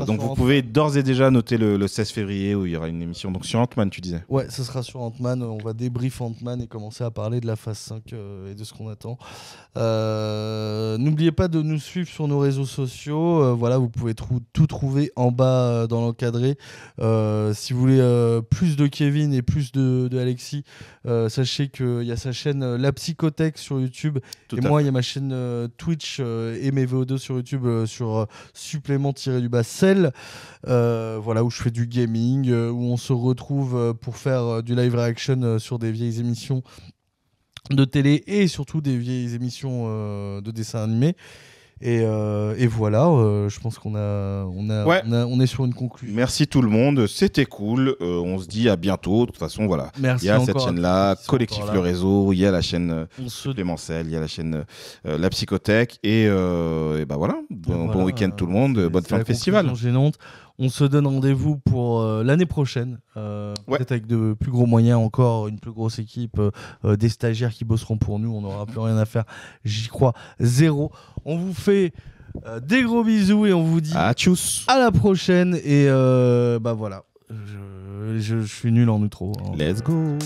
donc vous pouvez d'ores et déjà noter le, 16 février où il y aura une émission donc sur Ant-Man, tu disais. Ouais, ce sera sur Ant-Man. On va débrief Ant-Man et commencer à parler de la phase 5 euh, et de ce qu'on attend. Euh, n'oubliez pas de nous suivre sur nos réseaux sociaux. Euh, voilà, vous pouvez tout trouver en bas dans l'encadré. si vous voulez plus de Kevin et plus de, Alexis, sachez qu'il y a sa chaîne La Psychothèque sur YouTube. et moi, il y a ma chaîne Twitch et mes VO2 sur YouTube sur supplément tiré du bas sel. Euh, voilà, où je fais du gaming, euh, où on se retrouve euh, pour faire du live reaction sur des vieilles émissions de télé et surtout des vieilles émissions de dessins animés. Et, voilà, je pense qu'on a, on on est sur une conclusion. Merci tout le monde, c'était cool. on se dit à bientôt. De toute façon, voilà. Merci il y a cette chaîne-là, Collectif Le Réseau, il y a la chaîne Clémencel, il y a la chaîne La Psychothèque. Et, et bah voilà, bon, week-end tout le monde, bonne fin de festival. On se donne rendez-vous pour euh, l'année prochaine, euh, peut-être avec de plus gros moyens encore, une plus grosse équipe, euh, des stagiaires qui bosseront pour nous. On n'aura plus rien à faire. J'y crois zéro. On vous fait des gros bisous et on vous dit à, ah, à la prochaine. Et bah voilà, je, suis nul en outro. Hein. Let's go.